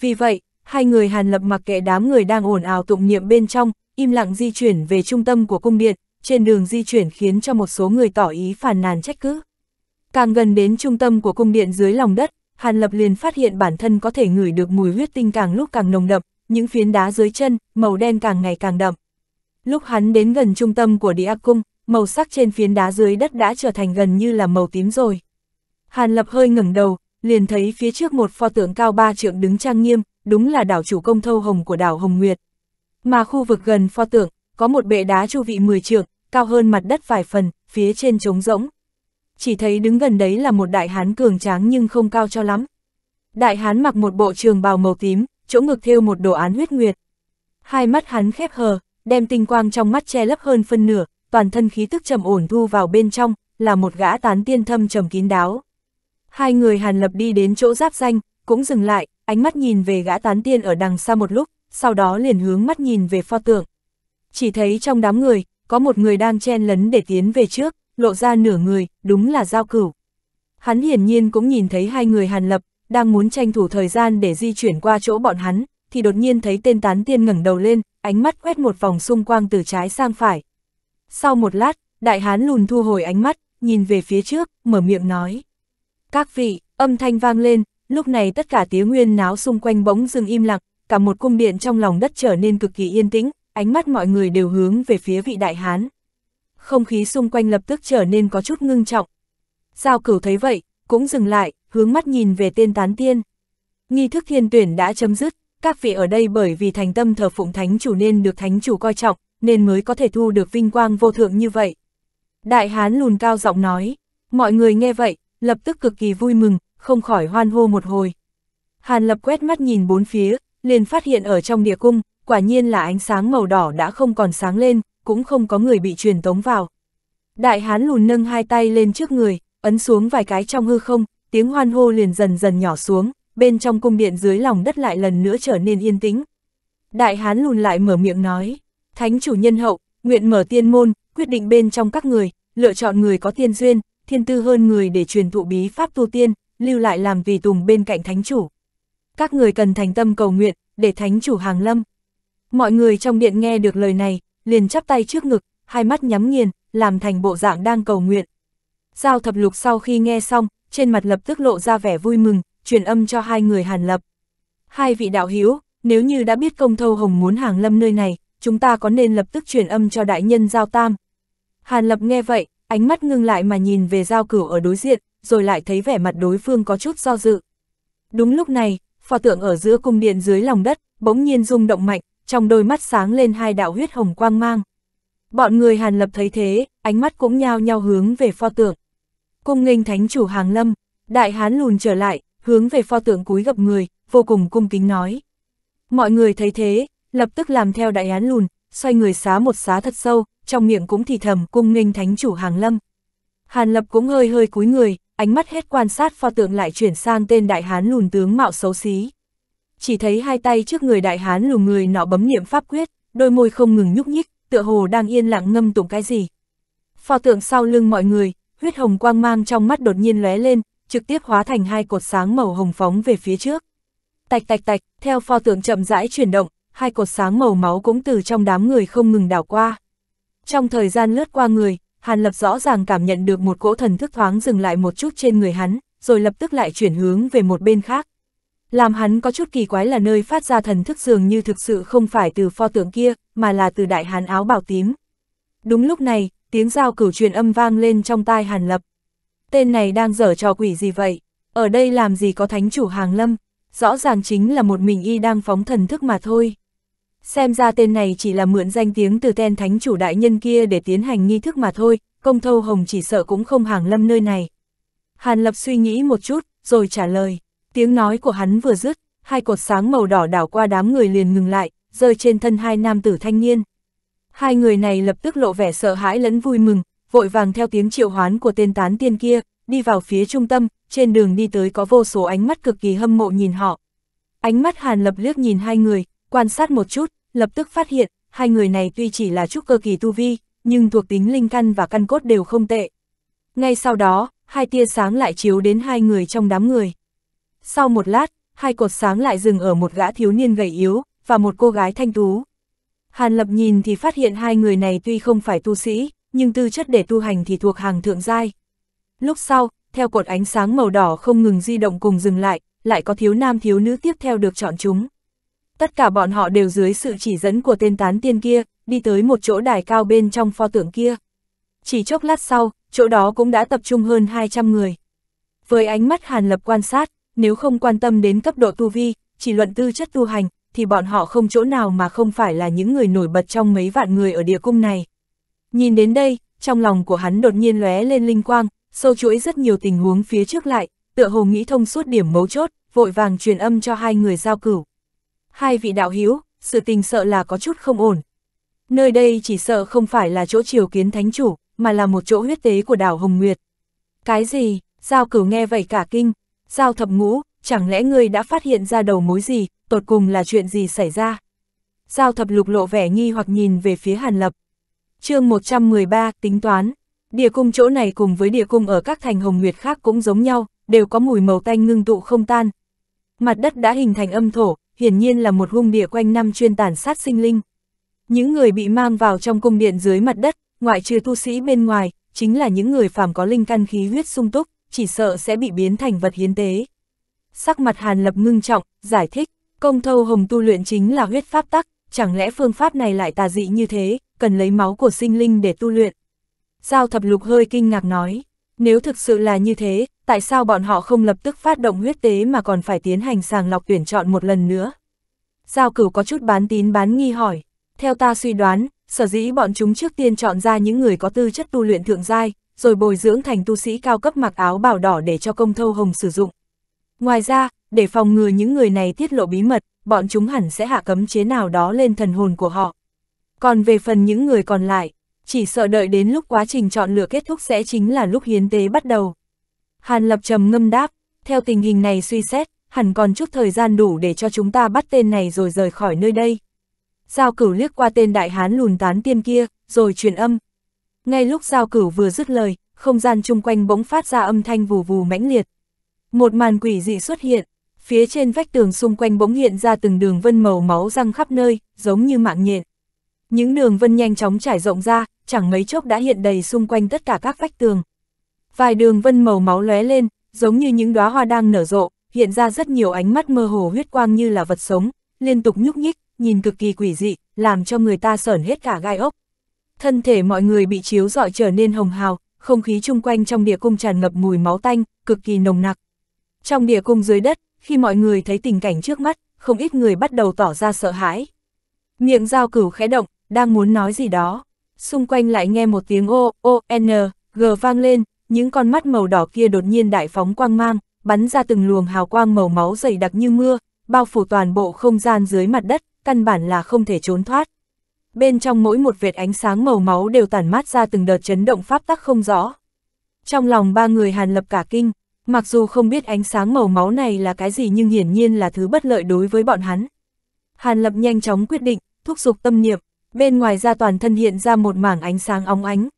Vì vậy, hai người Hàn Lập mặc kệ đám người đang ồn ào tụng niệm bên trong, im lặng di chuyển về trung tâm của cung điện, trên đường di chuyển khiến cho một số người tỏ ý phản nàn trách cứ. Càng gần đến trung tâm của cung điện dưới lòng đất, Hàn Lập liền phát hiện bản thân có thể ngửi được mùi huyết tinh càng lúc càng nồng đậm, những phiến đá dưới chân, màu đen càng ngày càng đậm. Lúc hắn đến gần trung tâm của địa cung, màu sắc trên phiến đá dưới đất đã trở thành gần như là màu tím rồi. Hàn Lập hơi ngẩng đầu, liền thấy phía trước một pho tượng cao ba trượng đứng trang nghiêm, đúng là đảo chủ công thâu hồng của đảo Hồng Nguyệt. Mà khu vực gần pho tượng, có một bệ đá chu vị 10 trượng, cao hơn mặt đất vài phần, phía trên trống rỗng. Chỉ thấy đứng gần đấy là một đại hán cường tráng nhưng không cao cho lắm. Đại hán mặc một bộ trường bào màu tím, chỗ ngực thêu một đồ án huyết nguyệt. Hai mắt hắn khép hờ, đem tinh quang trong mắt che lấp hơn phân nửa, toàn thân khí tức trầm ổn thu vào bên trong, là một gã tán tiên thâm trầm kín đáo. Hai người Hàn Lập đi đến chỗ giáp danh, cũng dừng lại, ánh mắt nhìn về gã tán tiên ở đằng xa một lúc, sau đó liền hướng mắt nhìn về pho tượng. Chỉ thấy trong đám người, có một người đang chen lấn để tiến về trước, lộ ra nửa người, đúng là Giao Cửu. Hắn hiển nhiên cũng nhìn thấy hai người Hàn Lập, đang muốn tranh thủ thời gian để di chuyển qua chỗ bọn hắn, thì đột nhiên thấy tên tán tiên ngẩng đầu lên, ánh mắt quét một vòng xung quanh từ trái sang phải. Sau một lát, đại hán lùn thu hồi ánh mắt, nhìn về phía trước, mở miệng nói. Các vị, âm thanh vang lên, lúc này tất cả tiếng nguyên náo xung quanh bỗng dừng im lặng, cả một cung điện trong lòng đất trở nên cực kỳ yên tĩnh, ánh mắt mọi người đều hướng về phía vị đại hán. Không khí xung quanh lập tức trở nên có chút ngưng trọng. Giao cửu thấy vậy, cũng dừng lại, hướng mắt nhìn về tên tán tiên. Nghi thức thiên tuyển đã chấm dứt, các vị ở đây bởi vì thành tâm thờ phụng thánh chủ nên được thánh chủ coi trọng, nên mới có thể thu được vinh quang vô thượng như vậy. Đại hán lùn cao giọng nói, mọi người nghe vậy, lập tức cực kỳ vui mừng, không khỏi hoan hô một hồi. Hàn lập quét mắt nhìn bốn phía, liền phát hiện ở trong địa cung, quả nhiên là ánh sáng màu đỏ đã không còn sáng lên, cũng không có người bị truyền tống vào. Đại hán lùn nâng hai tay lên trước người, ấn xuống vài cái trong hư không, tiếng hoan hô liền dần dần nhỏ xuống, bên trong cung điện dưới lòng đất lại lần nữa trở nên yên tĩnh. Đại hán lùn lại mở miệng nói, thánh chủ nhân hậu, nguyện mở tiên môn, quyết định bên trong các người, lựa chọn người có tiên duyên, thiên tư hơn người để truyền thụ bí pháp tu tiên, lưu lại làm vì tùng bên cạnh thánh chủ. Các người cần thành tâm cầu nguyện, để thánh chủ hàng lâm, Mọi người trong điện nghe được lời này, liền chắp tay trước ngực, hai mắt nhắm nghiền, làm thành bộ dạng đang cầu nguyện. Giao thập lục sau khi nghe xong, trên mặt lập tức lộ ra vẻ vui mừng, truyền âm cho hai người hàn lập. Hai vị đạo hiếu, nếu như đã biết công thâu hồng muốn hàng lâm nơi này, chúng ta có nên lập tức truyền âm cho đại nhân Giao Tam. Hàn lập nghe vậy, ánh mắt ngưng lại mà nhìn về Giao cửu ở đối diện, rồi lại thấy vẻ mặt đối phương có chút do dự. Đúng lúc này, phò tượng ở giữa cung điện dưới lòng đất, bỗng nhiên rung động mạnh, trong đôi mắt sáng lên hai đạo huyết hồng quang mang. Bọn người Hàn Lập thấy thế, ánh mắt cũng nhao nhao hướng về pho tượng. Cung nghênh thánh chủ Hàng Lâm, đại hán lùn trở lại, hướng về pho tượng cúi gập người, vô cùng cung kính nói. Mọi người thấy thế, lập tức làm theo đại hán lùn, xoay người xá một xá thật sâu, trong miệng cũng thì thầm cung nghênh thánh chủ Hàng Lâm. Hàn Lập cũng hơi hơi cúi người, ánh mắt hết quan sát pho tượng lại chuyển sang tên đại hán lùn tướng mạo xấu xí chỉ thấy hai tay trước người đại hán lùm người nọ bấm niệm pháp quyết, đôi môi không ngừng nhúc nhích, tựa hồ đang yên lặng ngâm tụng cái gì. phò tượng sau lưng mọi người, huyết hồng quang mang trong mắt đột nhiên lóe lên, trực tiếp hóa thành hai cột sáng màu hồng phóng về phía trước. Tạch tạch tạch, theo phò tượng chậm rãi chuyển động, hai cột sáng màu máu cũng từ trong đám người không ngừng đảo qua. Trong thời gian lướt qua người, Hàn Lập rõ ràng cảm nhận được một cỗ thần thức thoáng dừng lại một chút trên người hắn, rồi lập tức lại chuyển hướng về một bên khác. Làm hắn có chút kỳ quái là nơi phát ra thần thức dường như thực sự không phải từ pho tượng kia, mà là từ đại hàn áo bảo tím. Đúng lúc này, tiếng giao cửu truyền âm vang lên trong tai Hàn Lập. Tên này đang dở trò quỷ gì vậy? Ở đây làm gì có thánh chủ hàng lâm? Rõ ràng chính là một mình y đang phóng thần thức mà thôi. Xem ra tên này chỉ là mượn danh tiếng từ tên thánh chủ đại nhân kia để tiến hành nghi thức mà thôi, công thâu hồng chỉ sợ cũng không hàng lâm nơi này. Hàn Lập suy nghĩ một chút, rồi trả lời. Tiếng nói của hắn vừa dứt, hai cột sáng màu đỏ đảo qua đám người liền ngừng lại, rơi trên thân hai nam tử thanh niên. Hai người này lập tức lộ vẻ sợ hãi lẫn vui mừng, vội vàng theo tiếng triệu hoán của tên tán tiên kia, đi vào phía trung tâm, trên đường đi tới có vô số ánh mắt cực kỳ hâm mộ nhìn họ. Ánh mắt Hàn Lập liếc nhìn hai người, quan sát một chút, lập tức phát hiện, hai người này tuy chỉ là chút cơ kỳ tu vi, nhưng thuộc tính linh căn và căn cốt đều không tệ. Ngay sau đó, hai tia sáng lại chiếu đến hai người trong đám người. Sau một lát, hai cột sáng lại dừng ở một gã thiếu niên gầy yếu, và một cô gái thanh tú. Hàn Lập nhìn thì phát hiện hai người này tuy không phải tu sĩ, nhưng tư chất để tu hành thì thuộc hàng thượng giai. Lúc sau, theo cột ánh sáng màu đỏ không ngừng di động cùng dừng lại, lại có thiếu nam thiếu nữ tiếp theo được chọn chúng. Tất cả bọn họ đều dưới sự chỉ dẫn của tên tán tiên kia, đi tới một chỗ đài cao bên trong pho tượng kia. Chỉ chốc lát sau, chỗ đó cũng đã tập trung hơn 200 người. Với ánh mắt Hàn Lập quan sát, nếu không quan tâm đến cấp độ tu vi, chỉ luận tư chất tu hành, thì bọn họ không chỗ nào mà không phải là những người nổi bật trong mấy vạn người ở địa cung này. Nhìn đến đây, trong lòng của hắn đột nhiên lóe lên linh quang, sâu chuỗi rất nhiều tình huống phía trước lại, tựa hồ nghĩ thông suốt điểm mấu chốt, vội vàng truyền âm cho hai người giao cửu. Hai vị đạo hiếu, sự tình sợ là có chút không ổn. Nơi đây chỉ sợ không phải là chỗ triều kiến thánh chủ, mà là một chỗ huyết tế của đảo Hồng Nguyệt. Cái gì, giao cửu nghe vậy cả kinh, Giao thập ngũ, chẳng lẽ ngươi đã phát hiện ra đầu mối gì, tột cùng là chuyện gì xảy ra? Giao thập lục lộ vẻ nghi hoặc nhìn về phía Hàn Lập. chương 113, tính toán. Địa cung chỗ này cùng với địa cung ở các thành hồng nguyệt khác cũng giống nhau, đều có mùi màu tanh ngưng tụ không tan. Mặt đất đã hình thành âm thổ, hiển nhiên là một hung địa quanh năm chuyên tàn sát sinh linh. Những người bị mang vào trong cung điện dưới mặt đất, ngoại trừ tu sĩ bên ngoài, chính là những người phàm có linh căn khí huyết sung túc chỉ sợ sẽ bị biến thành vật hiến tế. Sắc mặt Hàn Lập ngưng trọng, giải thích, công thâu hồng tu luyện chính là huyết pháp tắc, chẳng lẽ phương pháp này lại tà dị như thế, cần lấy máu của sinh linh để tu luyện. Giao thập lục hơi kinh ngạc nói, nếu thực sự là như thế, tại sao bọn họ không lập tức phát động huyết tế mà còn phải tiến hành sàng lọc tuyển chọn một lần nữa? Giao cửu có chút bán tín bán nghi hỏi, theo ta suy đoán, sở dĩ bọn chúng trước tiên chọn ra những người có tư chất tu luyện thượng giai, rồi bồi dưỡng thành tu sĩ cao cấp mặc áo bảo đỏ để cho công thâu hồng sử dụng. Ngoài ra, để phòng ngừa những người này tiết lộ bí mật, bọn chúng hẳn sẽ hạ cấm chế nào đó lên thần hồn của họ. Còn về phần những người còn lại, chỉ sợ đợi đến lúc quá trình chọn lựa kết thúc sẽ chính là lúc hiến tế bắt đầu. Hàn Lập trầm ngâm đáp, theo tình hình này suy xét, hẳn còn chút thời gian đủ để cho chúng ta bắt tên này rồi rời khỏi nơi đây. Giao cửu liếc qua tên đại hán lùn tán tiên kia, rồi truyền âm, ngay lúc giao cửu vừa dứt lời, không gian chung quanh bỗng phát ra âm thanh vù vù mãnh liệt. Một màn quỷ dị xuất hiện, phía trên vách tường xung quanh bỗng hiện ra từng đường vân màu máu răng khắp nơi, giống như mạng nhện. Những đường vân nhanh chóng trải rộng ra, chẳng mấy chốc đã hiện đầy xung quanh tất cả các vách tường. Vài đường vân màu máu lóe lên, giống như những đóa hoa đang nở rộ, hiện ra rất nhiều ánh mắt mơ hồ huyết quang như là vật sống, liên tục nhúc nhích, nhìn cực kỳ quỷ dị, làm cho người ta sởn hết cả gai ốc. Thân thể mọi người bị chiếu rọi trở nên hồng hào, không khí chung quanh trong địa cung tràn ngập mùi máu tanh, cực kỳ nồng nặc. Trong địa cung dưới đất, khi mọi người thấy tình cảnh trước mắt, không ít người bắt đầu tỏ ra sợ hãi. Miệng giao cửu khẽ động, đang muốn nói gì đó. Xung quanh lại nghe một tiếng ô, ô, n, g vang lên, những con mắt màu đỏ kia đột nhiên đại phóng quang mang, bắn ra từng luồng hào quang màu máu dày đặc như mưa, bao phủ toàn bộ không gian dưới mặt đất, căn bản là không thể trốn thoát bên trong mỗi một vệt ánh sáng màu máu đều tản mát ra từng đợt chấn động pháp tắc không rõ. Trong lòng ba người hàn lập cả kinh, mặc dù không biết ánh sáng màu máu này là cái gì nhưng hiển nhiên là thứ bất lợi đối với bọn hắn. Hàn lập nhanh chóng quyết định, thúc giục tâm niệm, bên ngoài ra toàn thân hiện ra một mảng ánh sáng óng ánh.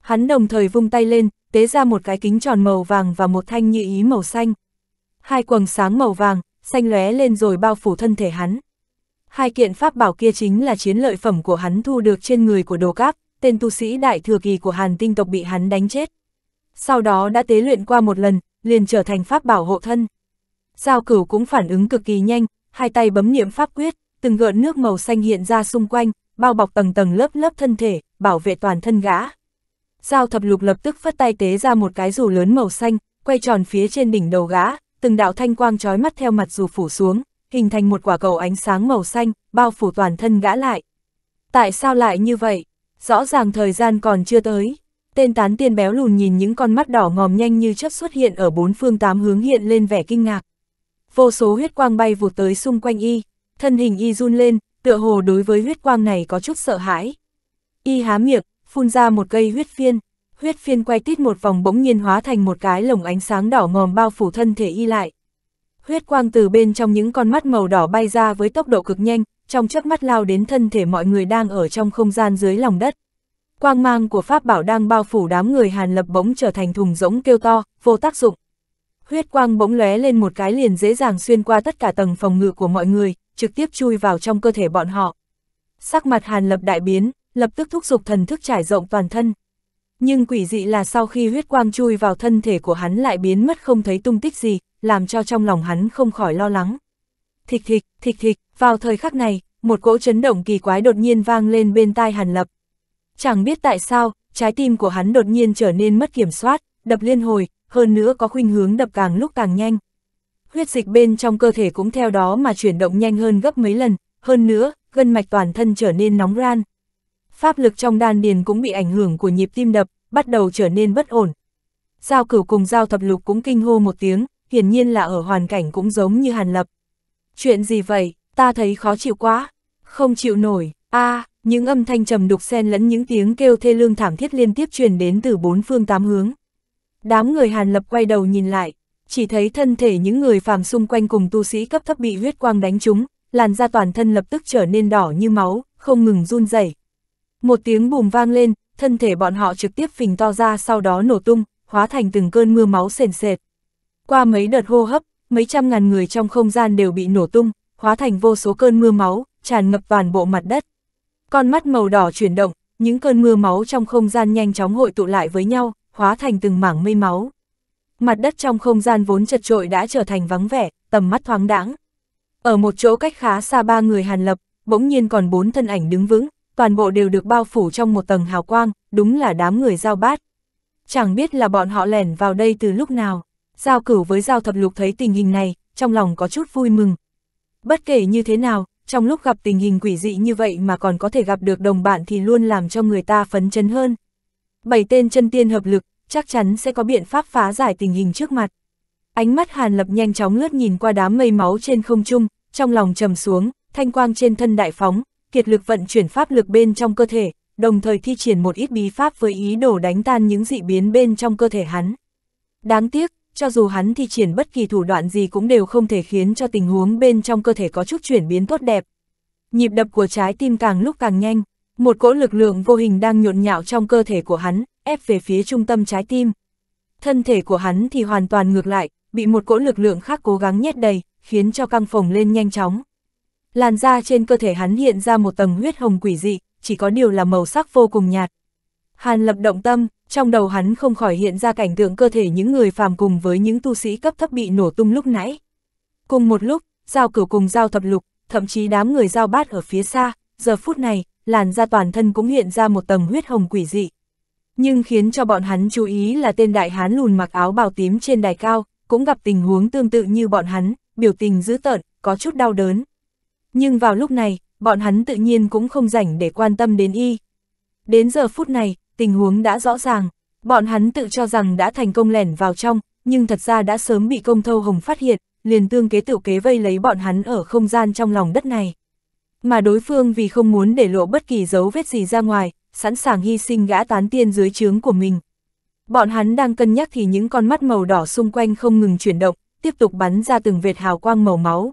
Hắn đồng thời vung tay lên, tế ra một cái kính tròn màu vàng và một thanh nhị ý màu xanh. Hai quầng sáng màu vàng, xanh lóe lên rồi bao phủ thân thể hắn hai kiện pháp bảo kia chính là chiến lợi phẩm của hắn thu được trên người của đồ cáp, tên tu sĩ đại thừa kỳ của hàn tinh tộc bị hắn đánh chết. Sau đó đã tế luyện qua một lần, liền trở thành pháp bảo hộ thân. Giao cửu cũng phản ứng cực kỳ nhanh, hai tay bấm niệm pháp quyết, từng gợn nước màu xanh hiện ra xung quanh, bao bọc tầng tầng lớp lớp thân thể, bảo vệ toàn thân gã. Giao thập lục lập tức phất tay tế ra một cái dù lớn màu xanh, quay tròn phía trên đỉnh đầu gã, từng đạo thanh quang trói mắt theo mặt dù phủ xuống hình thành một quả cầu ánh sáng màu xanh, bao phủ toàn thân gã lại. Tại sao lại như vậy? Rõ ràng thời gian còn chưa tới. Tên tán tiên béo lùn nhìn những con mắt đỏ ngòm nhanh như chớp xuất hiện ở bốn phương tám hướng hiện lên vẻ kinh ngạc. Vô số huyết quang bay vụt tới xung quanh y, thân hình y run lên, tựa hồ đối với huyết quang này có chút sợ hãi. Y há miệng, phun ra một cây huyết phiên, huyết phiên quay tít một vòng bỗng nhiên hóa thành một cái lồng ánh sáng đỏ ngòm bao phủ thân thể y lại huyết quang từ bên trong những con mắt màu đỏ bay ra với tốc độ cực nhanh, trong chớp mắt lao đến thân thể mọi người đang ở trong không gian dưới lòng đất. Quang mang của pháp bảo đang bao phủ đám người Hàn Lập bỗng trở thành thùng rỗng kêu to, vô tác dụng. Huyết quang bỗng lóe lên một cái liền dễ dàng xuyên qua tất cả tầng phòng ngự của mọi người, trực tiếp chui vào trong cơ thể bọn họ. Sắc mặt Hàn Lập đại biến, lập tức thúc giục thần thức trải rộng toàn thân, nhưng quỷ dị là sau khi huyết quang chui vào thân thể của hắn lại biến mất không thấy tung tích gì, làm cho trong lòng hắn không khỏi lo lắng. Thịch thịch, thịch thịch, vào thời khắc này, một cỗ chấn động kỳ quái đột nhiên vang lên bên tai Hàn Lập. Chẳng biết tại sao, trái tim của hắn đột nhiên trở nên mất kiểm soát, đập liên hồi, hơn nữa có khuynh hướng đập càng lúc càng nhanh. Huyết dịch bên trong cơ thể cũng theo đó mà chuyển động nhanh hơn gấp mấy lần, hơn nữa, gân mạch toàn thân trở nên nóng ran pháp lực trong đan điền cũng bị ảnh hưởng của nhịp tim đập, bắt đầu trở nên bất ổn. Giao cửu cùng giao thập lục cũng kinh hô một tiếng, hiển nhiên là ở hoàn cảnh cũng giống như hàn lập. Chuyện gì vậy, ta thấy khó chịu quá, không chịu nổi, a à, những âm thanh trầm đục xen lẫn những tiếng kêu thê lương thảm thiết liên tiếp truyền đến từ bốn phương tám hướng. Đám người hàn lập quay đầu nhìn lại, chỉ thấy thân thể những người phàm xung quanh cùng tu sĩ cấp thấp bị huyết quang đánh trúng, làn da toàn thân lập tức trở nên đỏ như máu, không ngừng run rẩy. Một tiếng bùm vang lên, thân thể bọn họ trực tiếp phình to ra sau đó nổ tung, hóa thành từng cơn mưa máu sền sệt. Qua mấy đợt hô hấp, mấy trăm ngàn người trong không gian đều bị nổ tung, hóa thành vô số cơn mưa máu, tràn ngập toàn bộ mặt đất. Con mắt màu đỏ chuyển động, những cơn mưa máu trong không gian nhanh chóng hội tụ lại với nhau, hóa thành từng mảng mây máu. Mặt đất trong không gian vốn chật trội đã trở thành vắng vẻ, tầm mắt thoáng đãng. Ở một chỗ cách khá xa ba người Hàn Lập, bỗng nhiên còn bốn thân ảnh đứng vững, toàn bộ đều được bao phủ trong một tầng hào quang, đúng là đám người giao bát. Chẳng biết là bọn họ lẻn vào đây từ lúc nào, giao cửu với giao thập lục thấy tình hình này, trong lòng có chút vui mừng. Bất kể như thế nào, trong lúc gặp tình hình quỷ dị như vậy mà còn có thể gặp được đồng bạn thì luôn làm cho người ta phấn chấn hơn. Bảy tên chân tiên hợp lực, chắc chắn sẽ có biện pháp phá giải tình hình trước mặt. Ánh mắt Hàn Lập nhanh chóng lướt nhìn qua đám mây máu trên không trung, trong lòng trầm xuống, thanh quang trên thân đại phóng, kiệt lực vận chuyển pháp lực bên trong cơ thể, đồng thời thi triển một ít bí pháp với ý đồ đánh tan những dị biến bên trong cơ thể hắn. Đáng tiếc, cho dù hắn thi triển bất kỳ thủ đoạn gì cũng đều không thể khiến cho tình huống bên trong cơ thể có chút chuyển biến tốt đẹp. Nhịp đập của trái tim càng lúc càng nhanh, một cỗ lực lượng vô hình đang nhộn nhạo trong cơ thể của hắn, ép về phía trung tâm trái tim. Thân thể của hắn thì hoàn toàn ngược lại, bị một cỗ lực lượng khác cố gắng nhét đầy, khiến cho căng phồng lên nhanh chóng làn da trên cơ thể hắn hiện ra một tầng huyết hồng quỷ dị, chỉ có điều là màu sắc vô cùng nhạt. Hàn lập động tâm, trong đầu hắn không khỏi hiện ra cảnh tượng cơ thể những người phàm cùng với những tu sĩ cấp thấp bị nổ tung lúc nãy. Cùng một lúc, giao cửu cùng giao thập lục, thậm chí đám người giao bát ở phía xa, giờ phút này, làn da toàn thân cũng hiện ra một tầng huyết hồng quỷ dị. Nhưng khiến cho bọn hắn chú ý là tên đại hán lùn mặc áo bào tím trên đài cao, cũng gặp tình huống tương tự như bọn hắn, biểu tình dữ tợn, có chút đau đớn. Nhưng vào lúc này, bọn hắn tự nhiên cũng không rảnh để quan tâm đến y. Đến giờ phút này, tình huống đã rõ ràng, bọn hắn tự cho rằng đã thành công lẻn vào trong, nhưng thật ra đã sớm bị công thâu hồng phát hiện, liền tương kế tiểu kế vây lấy bọn hắn ở không gian trong lòng đất này. Mà đối phương vì không muốn để lộ bất kỳ dấu vết gì ra ngoài, sẵn sàng hy sinh gã tán tiên dưới trướng của mình. Bọn hắn đang cân nhắc thì những con mắt màu đỏ xung quanh không ngừng chuyển động, tiếp tục bắn ra từng vệt hào quang màu máu.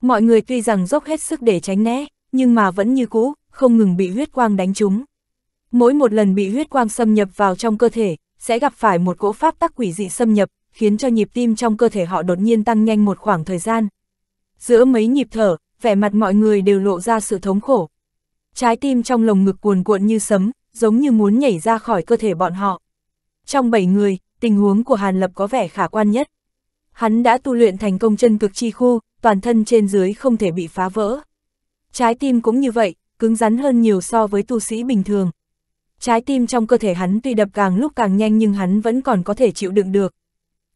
Mọi người tuy rằng dốc hết sức để tránh né, nhưng mà vẫn như cũ, không ngừng bị huyết quang đánh trúng. Mỗi một lần bị huyết quang xâm nhập vào trong cơ thể, sẽ gặp phải một cỗ pháp tắc quỷ dị xâm nhập, khiến cho nhịp tim trong cơ thể họ đột nhiên tăng nhanh một khoảng thời gian. Giữa mấy nhịp thở, vẻ mặt mọi người đều lộ ra sự thống khổ. Trái tim trong lồng ngực cuồn cuộn như sấm, giống như muốn nhảy ra khỏi cơ thể bọn họ. Trong bảy người, tình huống của Hàn Lập có vẻ khả quan nhất. Hắn đã tu luyện thành công chân cực chi khu, toàn thân trên dưới không thể bị phá vỡ. Trái tim cũng như vậy, cứng rắn hơn nhiều so với tu sĩ bình thường. Trái tim trong cơ thể hắn tuy đập càng lúc càng nhanh nhưng hắn vẫn còn có thể chịu đựng được.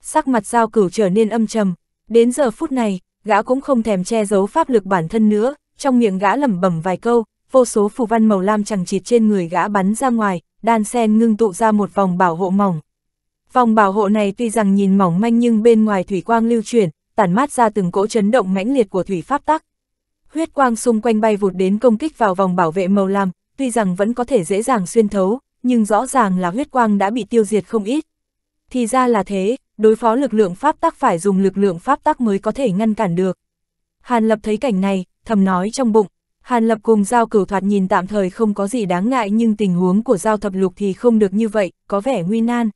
Sắc mặt giao cửu trở nên âm trầm, đến giờ phút này, gã cũng không thèm che giấu pháp lực bản thân nữa, trong miệng gã lẩm bẩm vài câu, vô số phù văn màu lam chẳng chịt trên người gã bắn ra ngoài, đan sen ngưng tụ ra một vòng bảo hộ mỏng. Vòng bảo hộ này tuy rằng nhìn mỏng manh nhưng bên ngoài thủy quang lưu chuyển, tản mát ra từng cỗ chấn động mãnh liệt của thủy pháp tắc. Huyết quang xung quanh bay vụt đến công kích vào vòng bảo vệ màu lam, tuy rằng vẫn có thể dễ dàng xuyên thấu, nhưng rõ ràng là huyết quang đã bị tiêu diệt không ít. Thì ra là thế, đối phó lực lượng pháp tắc phải dùng lực lượng pháp tắc mới có thể ngăn cản được. Hàn Lập thấy cảnh này, thầm nói trong bụng. Hàn Lập cùng Giao Cửu Thoạt nhìn tạm thời không có gì đáng ngại nhưng tình huống của Giao Thập Lục thì không được như vậy, có vẻ nguy nan.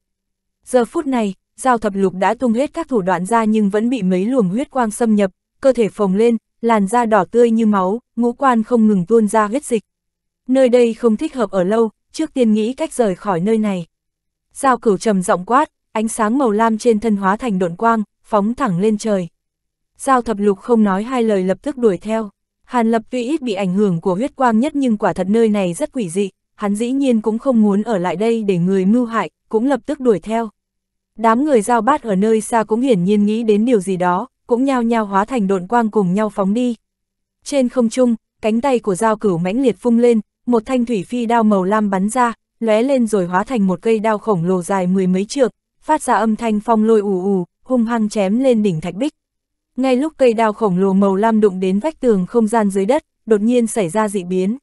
Giờ phút này, giao thập lục đã tung hết các thủ đoạn ra nhưng vẫn bị mấy luồng huyết quang xâm nhập, cơ thể phồng lên, làn da đỏ tươi như máu, ngũ quan không ngừng tuôn ra huyết dịch. Nơi đây không thích hợp ở lâu, trước tiên nghĩ cách rời khỏi nơi này. Giao cửu trầm giọng quát, ánh sáng màu lam trên thân hóa thành độn quang, phóng thẳng lên trời. Giao thập lục không nói hai lời lập tức đuổi theo. Hàn lập tuy ít bị ảnh hưởng của huyết quang nhất nhưng quả thật nơi này rất quỷ dị, hắn dĩ nhiên cũng không muốn ở lại đây để người mưu hại, cũng lập tức đuổi theo. Đám người giao bát ở nơi xa cũng hiển nhiên nghĩ đến điều gì đó, cũng nhao nhao hóa thành độn quang cùng nhau phóng đi. Trên không trung, cánh tay của giao cửu mãnh liệt phung lên, một thanh thủy phi đao màu lam bắn ra, lóe lên rồi hóa thành một cây đao khổng lồ dài mười mấy trượng, phát ra âm thanh phong lôi ù ù, hung hăng chém lên đỉnh thạch bích. Ngay lúc cây đao khổng lồ màu lam đụng đến vách tường không gian dưới đất, đột nhiên xảy ra dị biến.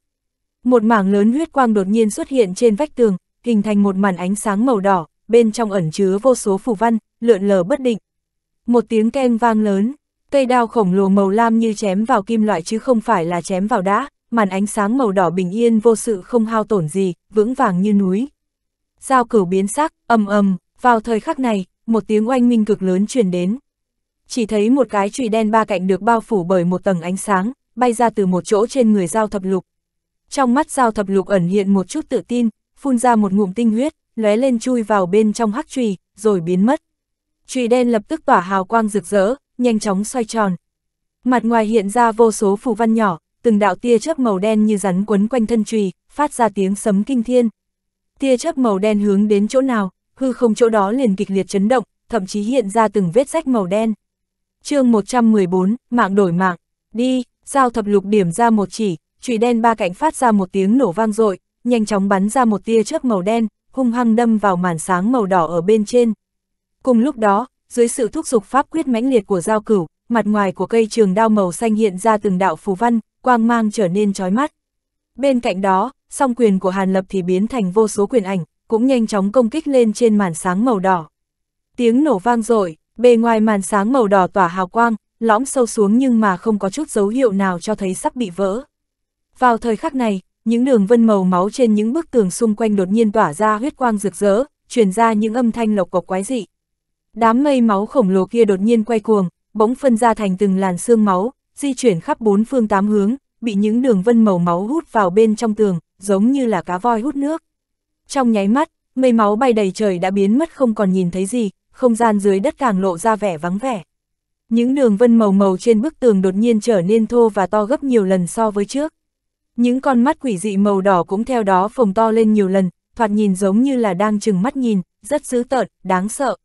Một mảng lớn huyết quang đột nhiên xuất hiện trên vách tường, hình thành một màn ánh sáng màu đỏ, bên trong ẩn chứa vô số phù văn, lượn lờ bất định. Một tiếng keng vang lớn, cây đao khổng lồ màu lam như chém vào kim loại chứ không phải là chém vào đá, màn ánh sáng màu đỏ bình yên vô sự không hao tổn gì, vững vàng như núi. Giao cửu biến sắc, ầm ầm, vào thời khắc này, một tiếng oanh minh cực lớn truyền đến. Chỉ thấy một cái chùy đen ba cạnh được bao phủ bởi một tầng ánh sáng, bay ra từ một chỗ trên người giao thập lục. Trong mắt giao thập lục ẩn hiện một chút tự tin, phun ra một ngụm tinh huyết, lóe lên chui vào bên trong hắc trùy, rồi biến mất. Trùy đen lập tức tỏa hào quang rực rỡ, nhanh chóng xoay tròn. Mặt ngoài hiện ra vô số phù văn nhỏ, từng đạo tia chớp màu đen như rắn quấn quanh thân trùy, phát ra tiếng sấm kinh thiên. Tia chớp màu đen hướng đến chỗ nào, hư không chỗ đó liền kịch liệt chấn động, thậm chí hiện ra từng vết rách màu đen. chương 114, mạng đổi mạng, đi, giao thập lục điểm ra một chỉ, trùy đen ba cạnh phát ra một tiếng nổ vang dội nhanh chóng bắn ra một tia chớp màu đen, hung hăng đâm vào màn sáng màu đỏ ở bên trên. Cùng lúc đó, dưới sự thúc giục pháp quyết mãnh liệt của giao cửu, mặt ngoài của cây trường đao màu xanh hiện ra từng đạo phù văn, quang mang trở nên chói mắt. Bên cạnh đó, song quyền của Hàn Lập thì biến thành vô số quyền ảnh, cũng nhanh chóng công kích lên trên màn sáng màu đỏ. Tiếng nổ vang dội, bề ngoài màn sáng màu đỏ tỏa hào quang, lõm sâu xuống nhưng mà không có chút dấu hiệu nào cho thấy sắp bị vỡ. Vào thời khắc này, những đường vân màu máu trên những bức tường xung quanh đột nhiên tỏa ra huyết quang rực rỡ, truyền ra những âm thanh lộc cộc quái dị. Đám mây máu khổng lồ kia đột nhiên quay cuồng, bỗng phân ra thành từng làn xương máu, di chuyển khắp bốn phương tám hướng, bị những đường vân màu máu hút vào bên trong tường, giống như là cá voi hút nước. Trong nháy mắt, mây máu bay đầy trời đã biến mất không còn nhìn thấy gì, không gian dưới đất càng lộ ra vẻ vắng vẻ. Những đường vân màu màu trên bức tường đột nhiên trở nên thô và to gấp nhiều lần so với trước. Những con mắt quỷ dị màu đỏ cũng theo đó phồng to lên nhiều lần, thoạt nhìn giống như là đang chừng mắt nhìn, rất dữ tợn, đáng sợ.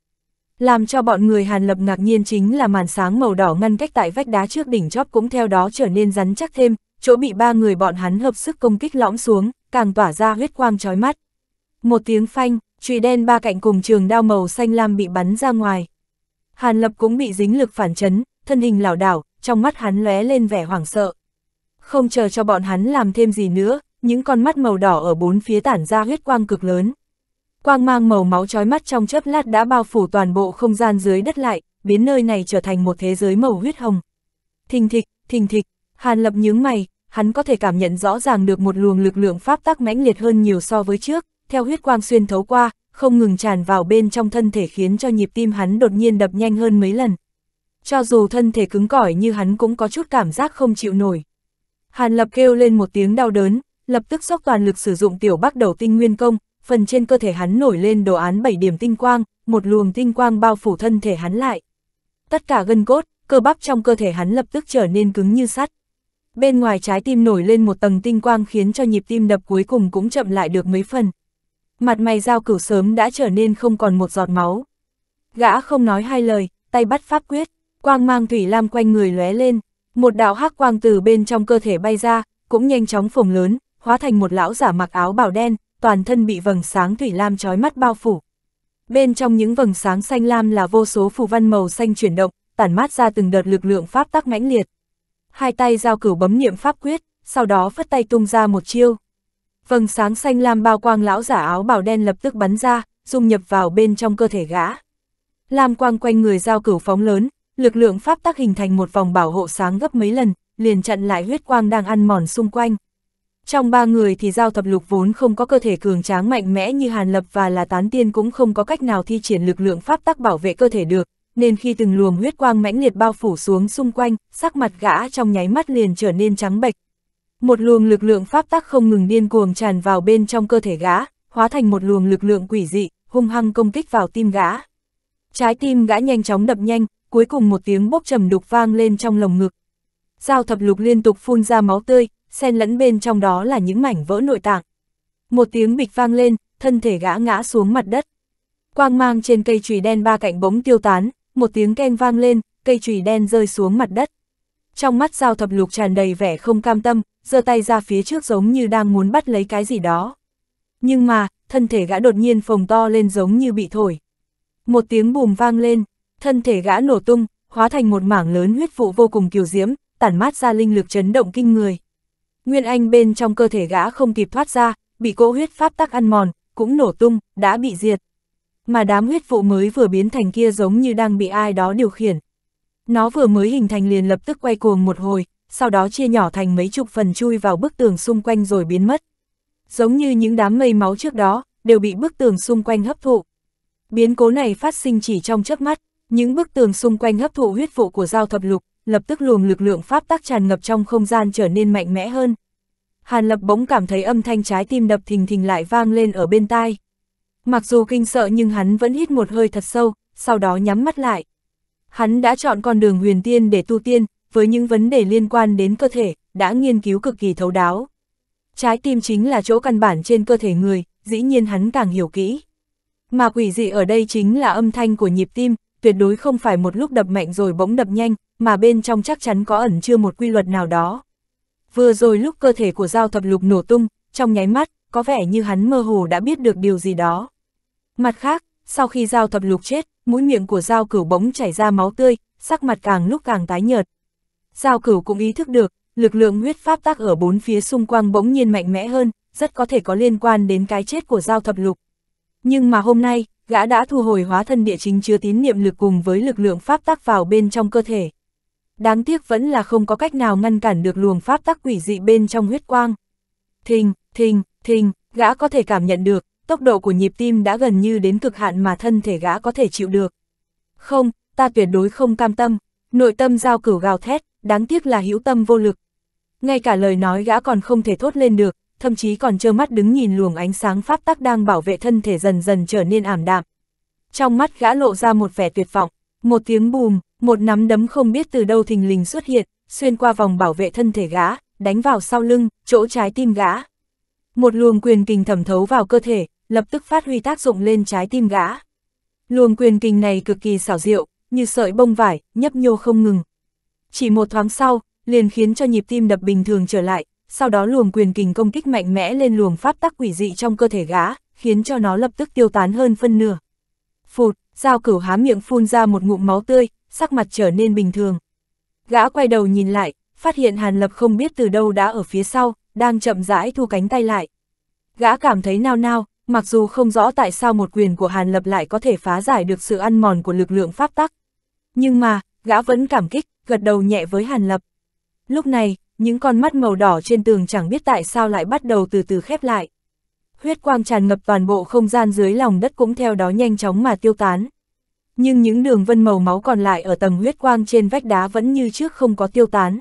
Làm cho bọn người Hàn Lập ngạc nhiên chính là màn sáng màu đỏ ngăn cách tại vách đá trước đỉnh chóp cũng theo đó trở nên rắn chắc thêm, chỗ bị ba người bọn hắn hợp sức công kích lõm xuống, càng tỏa ra huyết quang chói mắt. Một tiếng phanh, chùy đen ba cạnh cùng trường đao màu xanh lam bị bắn ra ngoài. Hàn Lập cũng bị dính lực phản chấn, thân hình lảo đảo, trong mắt hắn lóe lên vẻ hoảng sợ không chờ cho bọn hắn làm thêm gì nữa, những con mắt màu đỏ ở bốn phía tản ra huyết quang cực lớn. Quang mang màu máu trói mắt trong chớp lát đã bao phủ toàn bộ không gian dưới đất lại, biến nơi này trở thành một thế giới màu huyết hồng. Thình thịch, thình thịch, Hàn Lập nhướng mày, hắn có thể cảm nhận rõ ràng được một luồng lực lượng pháp tắc mãnh liệt hơn nhiều so với trước, theo huyết quang xuyên thấu qua, không ngừng tràn vào bên trong thân thể khiến cho nhịp tim hắn đột nhiên đập nhanh hơn mấy lần. Cho dù thân thể cứng cỏi như hắn cũng có chút cảm giác không chịu nổi. Hàn Lập kêu lên một tiếng đau đớn, lập tức dốc toàn lực sử dụng tiểu bắc đầu tinh nguyên công, phần trên cơ thể hắn nổi lên đồ án 7 điểm tinh quang, một luồng tinh quang bao phủ thân thể hắn lại. Tất cả gân cốt, cơ bắp trong cơ thể hắn lập tức trở nên cứng như sắt. Bên ngoài trái tim nổi lên một tầng tinh quang khiến cho nhịp tim đập cuối cùng cũng chậm lại được mấy phần. Mặt mày giao cửu sớm đã trở nên không còn một giọt máu. Gã không nói hai lời, tay bắt pháp quyết, quang mang thủy lam quanh người lóe lên, một đạo hắc quang từ bên trong cơ thể bay ra, cũng nhanh chóng phồng lớn, hóa thành một lão giả mặc áo bào đen, toàn thân bị vầng sáng thủy lam trói mắt bao phủ. Bên trong những vầng sáng xanh lam là vô số phù văn màu xanh chuyển động, tản mát ra từng đợt lực lượng pháp tắc mãnh liệt. Hai tay giao cửu bấm niệm pháp quyết, sau đó phất tay tung ra một chiêu. Vầng sáng xanh lam bao quang lão giả áo bào đen lập tức bắn ra, dung nhập vào bên trong cơ thể gã. Lam quang quanh người giao cửu phóng lớn, lực lượng pháp tắc hình thành một vòng bảo hộ sáng gấp mấy lần, liền chặn lại huyết quang đang ăn mòn xung quanh. Trong ba người thì giao thập lục vốn không có cơ thể cường tráng mạnh mẽ như Hàn Lập và là tán tiên cũng không có cách nào thi triển lực lượng pháp tắc bảo vệ cơ thể được, nên khi từng luồng huyết quang mãnh liệt bao phủ xuống xung quanh, sắc mặt gã trong nháy mắt liền trở nên trắng bệch. Một luồng lực lượng pháp tắc không ngừng điên cuồng tràn vào bên trong cơ thể gã, hóa thành một luồng lực lượng quỷ dị, hung hăng công kích vào tim gã. Trái tim gã nhanh chóng đập nhanh, cuối cùng một tiếng bốc trầm đục vang lên trong lồng ngực. Giao thập lục liên tục phun ra máu tươi, xen lẫn bên trong đó là những mảnh vỡ nội tạng. Một tiếng bịch vang lên, thân thể gã ngã xuống mặt đất. Quang mang trên cây chùy đen ba cạnh bỗng tiêu tán, một tiếng keng vang lên, cây chùy đen rơi xuống mặt đất. Trong mắt giao thập lục tràn đầy vẻ không cam tâm, giơ tay ra phía trước giống như đang muốn bắt lấy cái gì đó. Nhưng mà, thân thể gã đột nhiên phồng to lên giống như bị thổi. Một tiếng bùm vang lên, thân thể gã nổ tung, hóa thành một mảng lớn huyết vụ vô cùng kiều diễm, tản mát ra linh lực chấn động kinh người. Nguyên Anh bên trong cơ thể gã không kịp thoát ra, bị cỗ huyết pháp tắc ăn mòn, cũng nổ tung, đã bị diệt. Mà đám huyết vụ mới vừa biến thành kia giống như đang bị ai đó điều khiển. Nó vừa mới hình thành liền lập tức quay cuồng một hồi, sau đó chia nhỏ thành mấy chục phần chui vào bức tường xung quanh rồi biến mất. Giống như những đám mây máu trước đó, đều bị bức tường xung quanh hấp thụ. Biến cố này phát sinh chỉ trong chớp mắt, những bức tường xung quanh hấp thụ huyết vụ của giao thập lục, lập tức luồng lực lượng pháp tác tràn ngập trong không gian trở nên mạnh mẽ hơn. Hàn lập bỗng cảm thấy âm thanh trái tim đập thình thình lại vang lên ở bên tai. Mặc dù kinh sợ nhưng hắn vẫn hít một hơi thật sâu, sau đó nhắm mắt lại. Hắn đã chọn con đường huyền tiên để tu tiên, với những vấn đề liên quan đến cơ thể, đã nghiên cứu cực kỳ thấu đáo. Trái tim chính là chỗ căn bản trên cơ thể người, dĩ nhiên hắn càng hiểu kỹ. Mà quỷ dị ở đây chính là âm thanh của nhịp tim, tuyệt đối không phải một lúc đập mạnh rồi bỗng đập nhanh, mà bên trong chắc chắn có ẩn chưa một quy luật nào đó. Vừa rồi lúc cơ thể của Giao Thập Lục nổ tung, trong nháy mắt, có vẻ như hắn mơ hồ đã biết được điều gì đó. Mặt khác, sau khi Giao Thập Lục chết, mũi miệng của Giao Cửu bỗng chảy ra máu tươi, sắc mặt càng lúc càng tái nhợt. Giao Cửu cũng ý thức được, lực lượng huyết pháp tác ở bốn phía xung quanh bỗng nhiên mạnh mẽ hơn, rất có thể có liên quan đến cái chết của Giao Thập Lục. Nhưng mà hôm nay, gã đã thu hồi hóa thân địa chính chứa tín niệm lực cùng với lực lượng pháp tắc vào bên trong cơ thể. Đáng tiếc vẫn là không có cách nào ngăn cản được luồng pháp tắc quỷ dị bên trong huyết quang. Thình, thình, thình, gã có thể cảm nhận được, tốc độ của nhịp tim đã gần như đến cực hạn mà thân thể gã có thể chịu được. Không, ta tuyệt đối không cam tâm, nội tâm giao cửu gào thét, đáng tiếc là hữu tâm vô lực. Ngay cả lời nói gã còn không thể thốt lên được, thậm chí còn trơ mắt đứng nhìn luồng ánh sáng pháp tắc đang bảo vệ thân thể dần dần trở nên ảm đạm. Trong mắt gã lộ ra một vẻ tuyệt vọng, một tiếng bùm, một nắm đấm không biết từ đâu thình lình xuất hiện, xuyên qua vòng bảo vệ thân thể gã, đánh vào sau lưng, chỗ trái tim gã. Một luồng quyền kình thẩm thấu vào cơ thể, lập tức phát huy tác dụng lên trái tim gã. Luồng quyền kình này cực kỳ xảo diệu, như sợi bông vải, nhấp nhô không ngừng. Chỉ một thoáng sau, liền khiến cho nhịp tim đập bình thường trở lại, sau đó luồng quyền kình công kích mạnh mẽ lên luồng pháp tắc quỷ dị trong cơ thể gã, khiến cho nó lập tức tiêu tán hơn phân nửa. Phụt, dao cửu há miệng phun ra một ngụm máu tươi, sắc mặt trở nên bình thường. Gã quay đầu nhìn lại, phát hiện Hàn Lập không biết từ đâu đã ở phía sau, đang chậm rãi thu cánh tay lại. Gã cảm thấy nao nao, mặc dù không rõ tại sao một quyền của Hàn Lập lại có thể phá giải được sự ăn mòn của lực lượng pháp tắc. Nhưng mà, gã vẫn cảm kích, gật đầu nhẹ với Hàn Lập. Lúc này, những con mắt màu đỏ trên tường chẳng biết tại sao lại bắt đầu từ từ khép lại. Huyết quang tràn ngập toàn bộ không gian dưới lòng đất cũng theo đó nhanh chóng mà tiêu tán. Nhưng những đường vân màu máu còn lại ở tầng huyết quang trên vách đá vẫn như trước không có tiêu tán.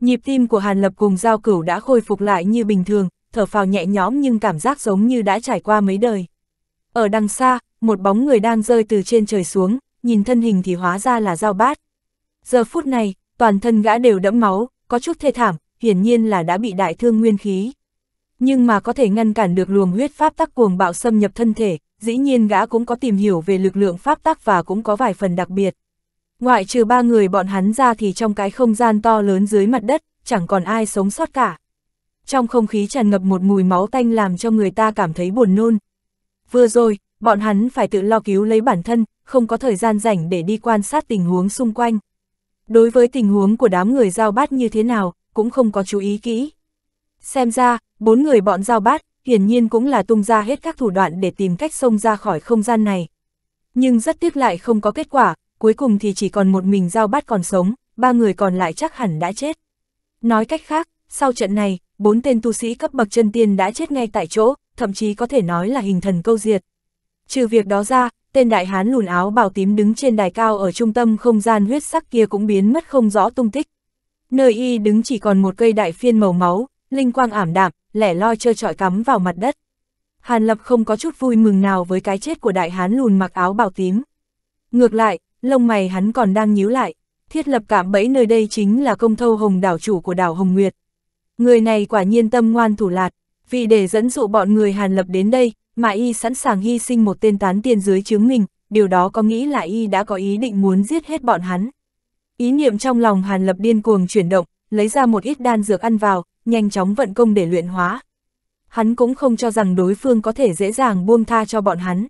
Nhịp tim của Hàn Lập cùng Giao Cửu đã khôi phục lại như bình thường, thở phào nhẹ nhõm nhưng cảm giác giống như đã trải qua mấy đời. Ở đằng xa, một bóng người đang rơi từ trên trời xuống, nhìn thân hình thì hóa ra là Giao Bát. Giờ phút này, toàn thân gã đều đẫm máu, có chút thê thảm, hiển nhiên là đã bị đại thương nguyên khí. Nhưng mà có thể ngăn cản được luồng huyết pháp tắc cuồng bạo xâm nhập thân thể, dĩ nhiên gã cũng có tìm hiểu về lực lượng pháp tắc và cũng có vài phần đặc biệt. Ngoại trừ ba người bọn hắn ra thì trong cái không gian to lớn dưới mặt đất, chẳng còn ai sống sót cả. Trong không khí tràn ngập một mùi máu tanh làm cho người ta cảm thấy buồn nôn. Vừa rồi, bọn hắn phải tự lo cứu lấy bản thân, không có thời gian rảnh để đi quan sát tình huống xung quanh đối với tình huống của đám người giao bát như thế nào, cũng không có chú ý kỹ. Xem ra, bốn người bọn giao bát, hiển nhiên cũng là tung ra hết các thủ đoạn để tìm cách xông ra khỏi không gian này. Nhưng rất tiếc lại không có kết quả, cuối cùng thì chỉ còn một mình giao bát còn sống, ba người còn lại chắc hẳn đã chết. Nói cách khác, sau trận này, bốn tên tu sĩ cấp bậc chân tiên đã chết ngay tại chỗ, thậm chí có thể nói là hình thần câu diệt. Trừ việc đó ra, tên đại hán lùn áo bảo tím đứng trên đài cao ở trung tâm không gian huyết sắc kia cũng biến mất không rõ tung tích. Nơi y đứng chỉ còn một cây đại phiên màu máu, linh quang ảm đạm, lẻ loi trơ trọi cắm vào mặt đất. Hàn Lập không có chút vui mừng nào với cái chết của đại hán lùn mặc áo bào tím. Ngược lại, lông mày hắn còn đang nhíu lại, thiết lập cảm bẫy nơi đây chính là công thâu hồng đảo chủ của đảo Hồng Nguyệt. Người này quả nhiên tâm ngoan thủ lạt, vì để dẫn dụ bọn người Hàn Lập đến đây, mà y sẵn sàng hy sinh một tên tán tiền dưới chướng mình, điều đó có nghĩ là y đã có ý định muốn giết hết bọn hắn. Ý niệm trong lòng Hàn Lập điên cuồng chuyển động, lấy ra một ít đan dược ăn vào, nhanh chóng vận công để luyện hóa. Hắn cũng không cho rằng đối phương có thể dễ dàng buông tha cho bọn hắn.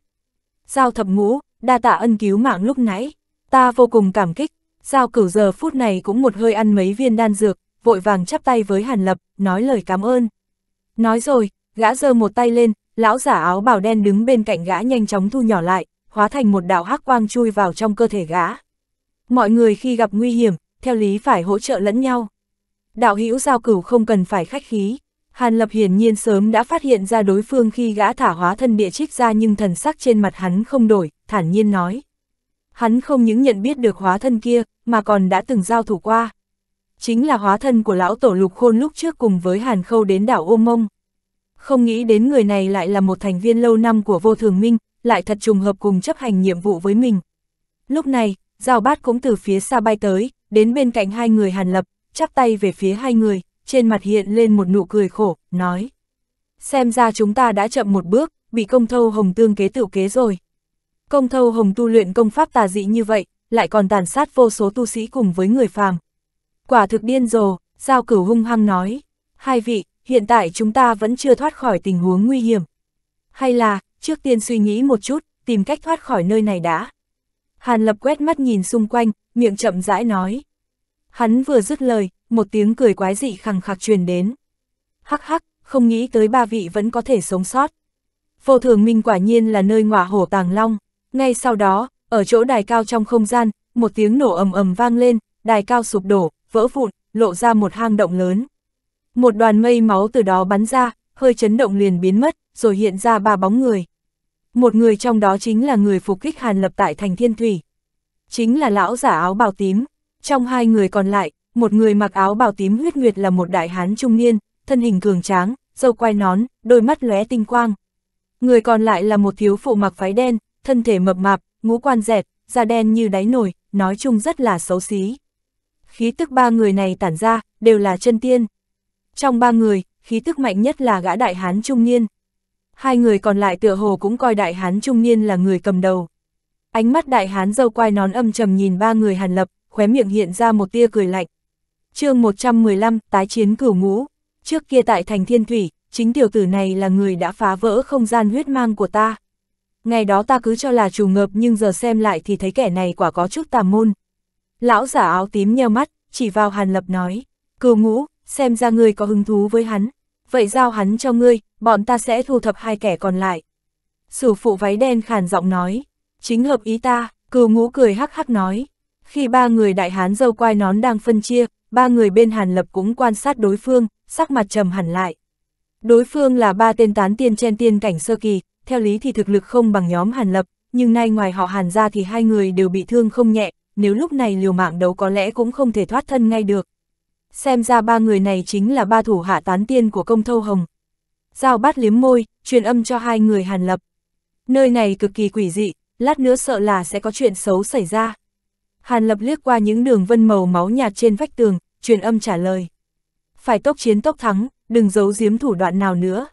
Giao thập ngũ, đa tạ ân cứu mạng lúc nãy, ta vô cùng cảm kích, giao cửu giờ phút này cũng một hơi ăn mấy viên đan dược, vội vàng chắp tay với Hàn Lập, nói lời cảm ơn. Nói rồi, Gã giơ một tay lên, lão giả áo bào đen đứng bên cạnh gã nhanh chóng thu nhỏ lại, hóa thành một đạo hắc quang chui vào trong cơ thể gã. Mọi người khi gặp nguy hiểm, theo lý phải hỗ trợ lẫn nhau. Đạo hữu giao cửu không cần phải khách khí. Hàn Lập hiển nhiên sớm đã phát hiện ra đối phương khi gã thả hóa thân địa trích ra nhưng thần sắc trên mặt hắn không đổi, thản nhiên nói. Hắn không những nhận biết được hóa thân kia, mà còn đã từng giao thủ qua. Chính là hóa thân của lão tổ lục khôn lúc trước cùng với Hàn Khâu đến đảo Ô Mông không nghĩ đến người này lại là một thành viên lâu năm của vô thường minh, lại thật trùng hợp cùng chấp hành nhiệm vụ với mình. Lúc này, Giao Bát cũng từ phía xa bay tới, đến bên cạnh hai người Hàn Lập, chắp tay về phía hai người, trên mặt hiện lên một nụ cười khổ, nói. Xem ra chúng ta đã chậm một bước, bị công thâu hồng tương kế tự kế rồi. Công thâu hồng tu luyện công pháp tà dị như vậy, lại còn tàn sát vô số tu sĩ cùng với người phàm. Quả thực điên rồ, Giao Cửu hung hăng nói. Hai vị, hiện tại chúng ta vẫn chưa thoát khỏi tình huống nguy hiểm. Hay là, trước tiên suy nghĩ một chút, tìm cách thoát khỏi nơi này đã. Hàn Lập quét mắt nhìn xung quanh, miệng chậm rãi nói. Hắn vừa dứt lời, một tiếng cười quái dị khẳng khạc truyền đến. Hắc hắc, không nghĩ tới ba vị vẫn có thể sống sót. Vô thường minh quả nhiên là nơi ngọa hổ tàng long. Ngay sau đó, ở chỗ đài cao trong không gian, một tiếng nổ ầm ầm vang lên, đài cao sụp đổ, vỡ vụn, lộ ra một hang động lớn một đoàn mây máu từ đó bắn ra, hơi chấn động liền biến mất, rồi hiện ra ba bóng người. Một người trong đó chính là người phục kích Hàn Lập tại thành Thiên Thủy. Chính là lão giả áo bào tím. Trong hai người còn lại, một người mặc áo bào tím huyết nguyệt là một đại hán trung niên, thân hình cường tráng, dâu quai nón, đôi mắt lóe tinh quang. Người còn lại là một thiếu phụ mặc váy đen, thân thể mập mạp, ngũ quan dẹp, da đen như đáy nồi, nói chung rất là xấu xí. Khí tức ba người này tản ra, đều là chân tiên, trong ba người, khí tức mạnh nhất là gã đại hán trung niên. Hai người còn lại tựa hồ cũng coi đại hán trung niên là người cầm đầu. Ánh mắt đại hán dâu quai nón âm trầm nhìn ba người hàn lập, khóe miệng hiện ra một tia cười lạnh. chương 115, tái chiến cửu ngũ. Trước kia tại thành thiên thủy, chính tiểu tử này là người đã phá vỡ không gian huyết mang của ta. Ngày đó ta cứ cho là trù ngợp nhưng giờ xem lại thì thấy kẻ này quả có chút tà môn. Lão giả áo tím nheo mắt, chỉ vào hàn lập nói, cửu ngũ, xem ra ngươi có hứng thú với hắn, vậy giao hắn cho ngươi, bọn ta sẽ thu thập hai kẻ còn lại. Sử phụ váy đen khàn giọng nói, chính hợp ý ta, cừu ngũ cười hắc hắc nói. Khi ba người đại hán dâu quai nón đang phân chia, ba người bên hàn lập cũng quan sát đối phương, sắc mặt trầm hẳn lại. Đối phương là ba tên tán tiên trên tiên cảnh sơ kỳ, theo lý thì thực lực không bằng nhóm hàn lập, nhưng nay ngoài họ hàn ra thì hai người đều bị thương không nhẹ, nếu lúc này liều mạng đấu có lẽ cũng không thể thoát thân ngay được xem ra ba người này chính là ba thủ hạ tán tiên của công thâu hồng. Giao bát liếm môi, truyền âm cho hai người hàn lập. Nơi này cực kỳ quỷ dị, lát nữa sợ là sẽ có chuyện xấu xảy ra. Hàn lập liếc qua những đường vân màu máu nhạt trên vách tường, truyền âm trả lời. Phải tốc chiến tốc thắng, đừng giấu giếm thủ đoạn nào nữa.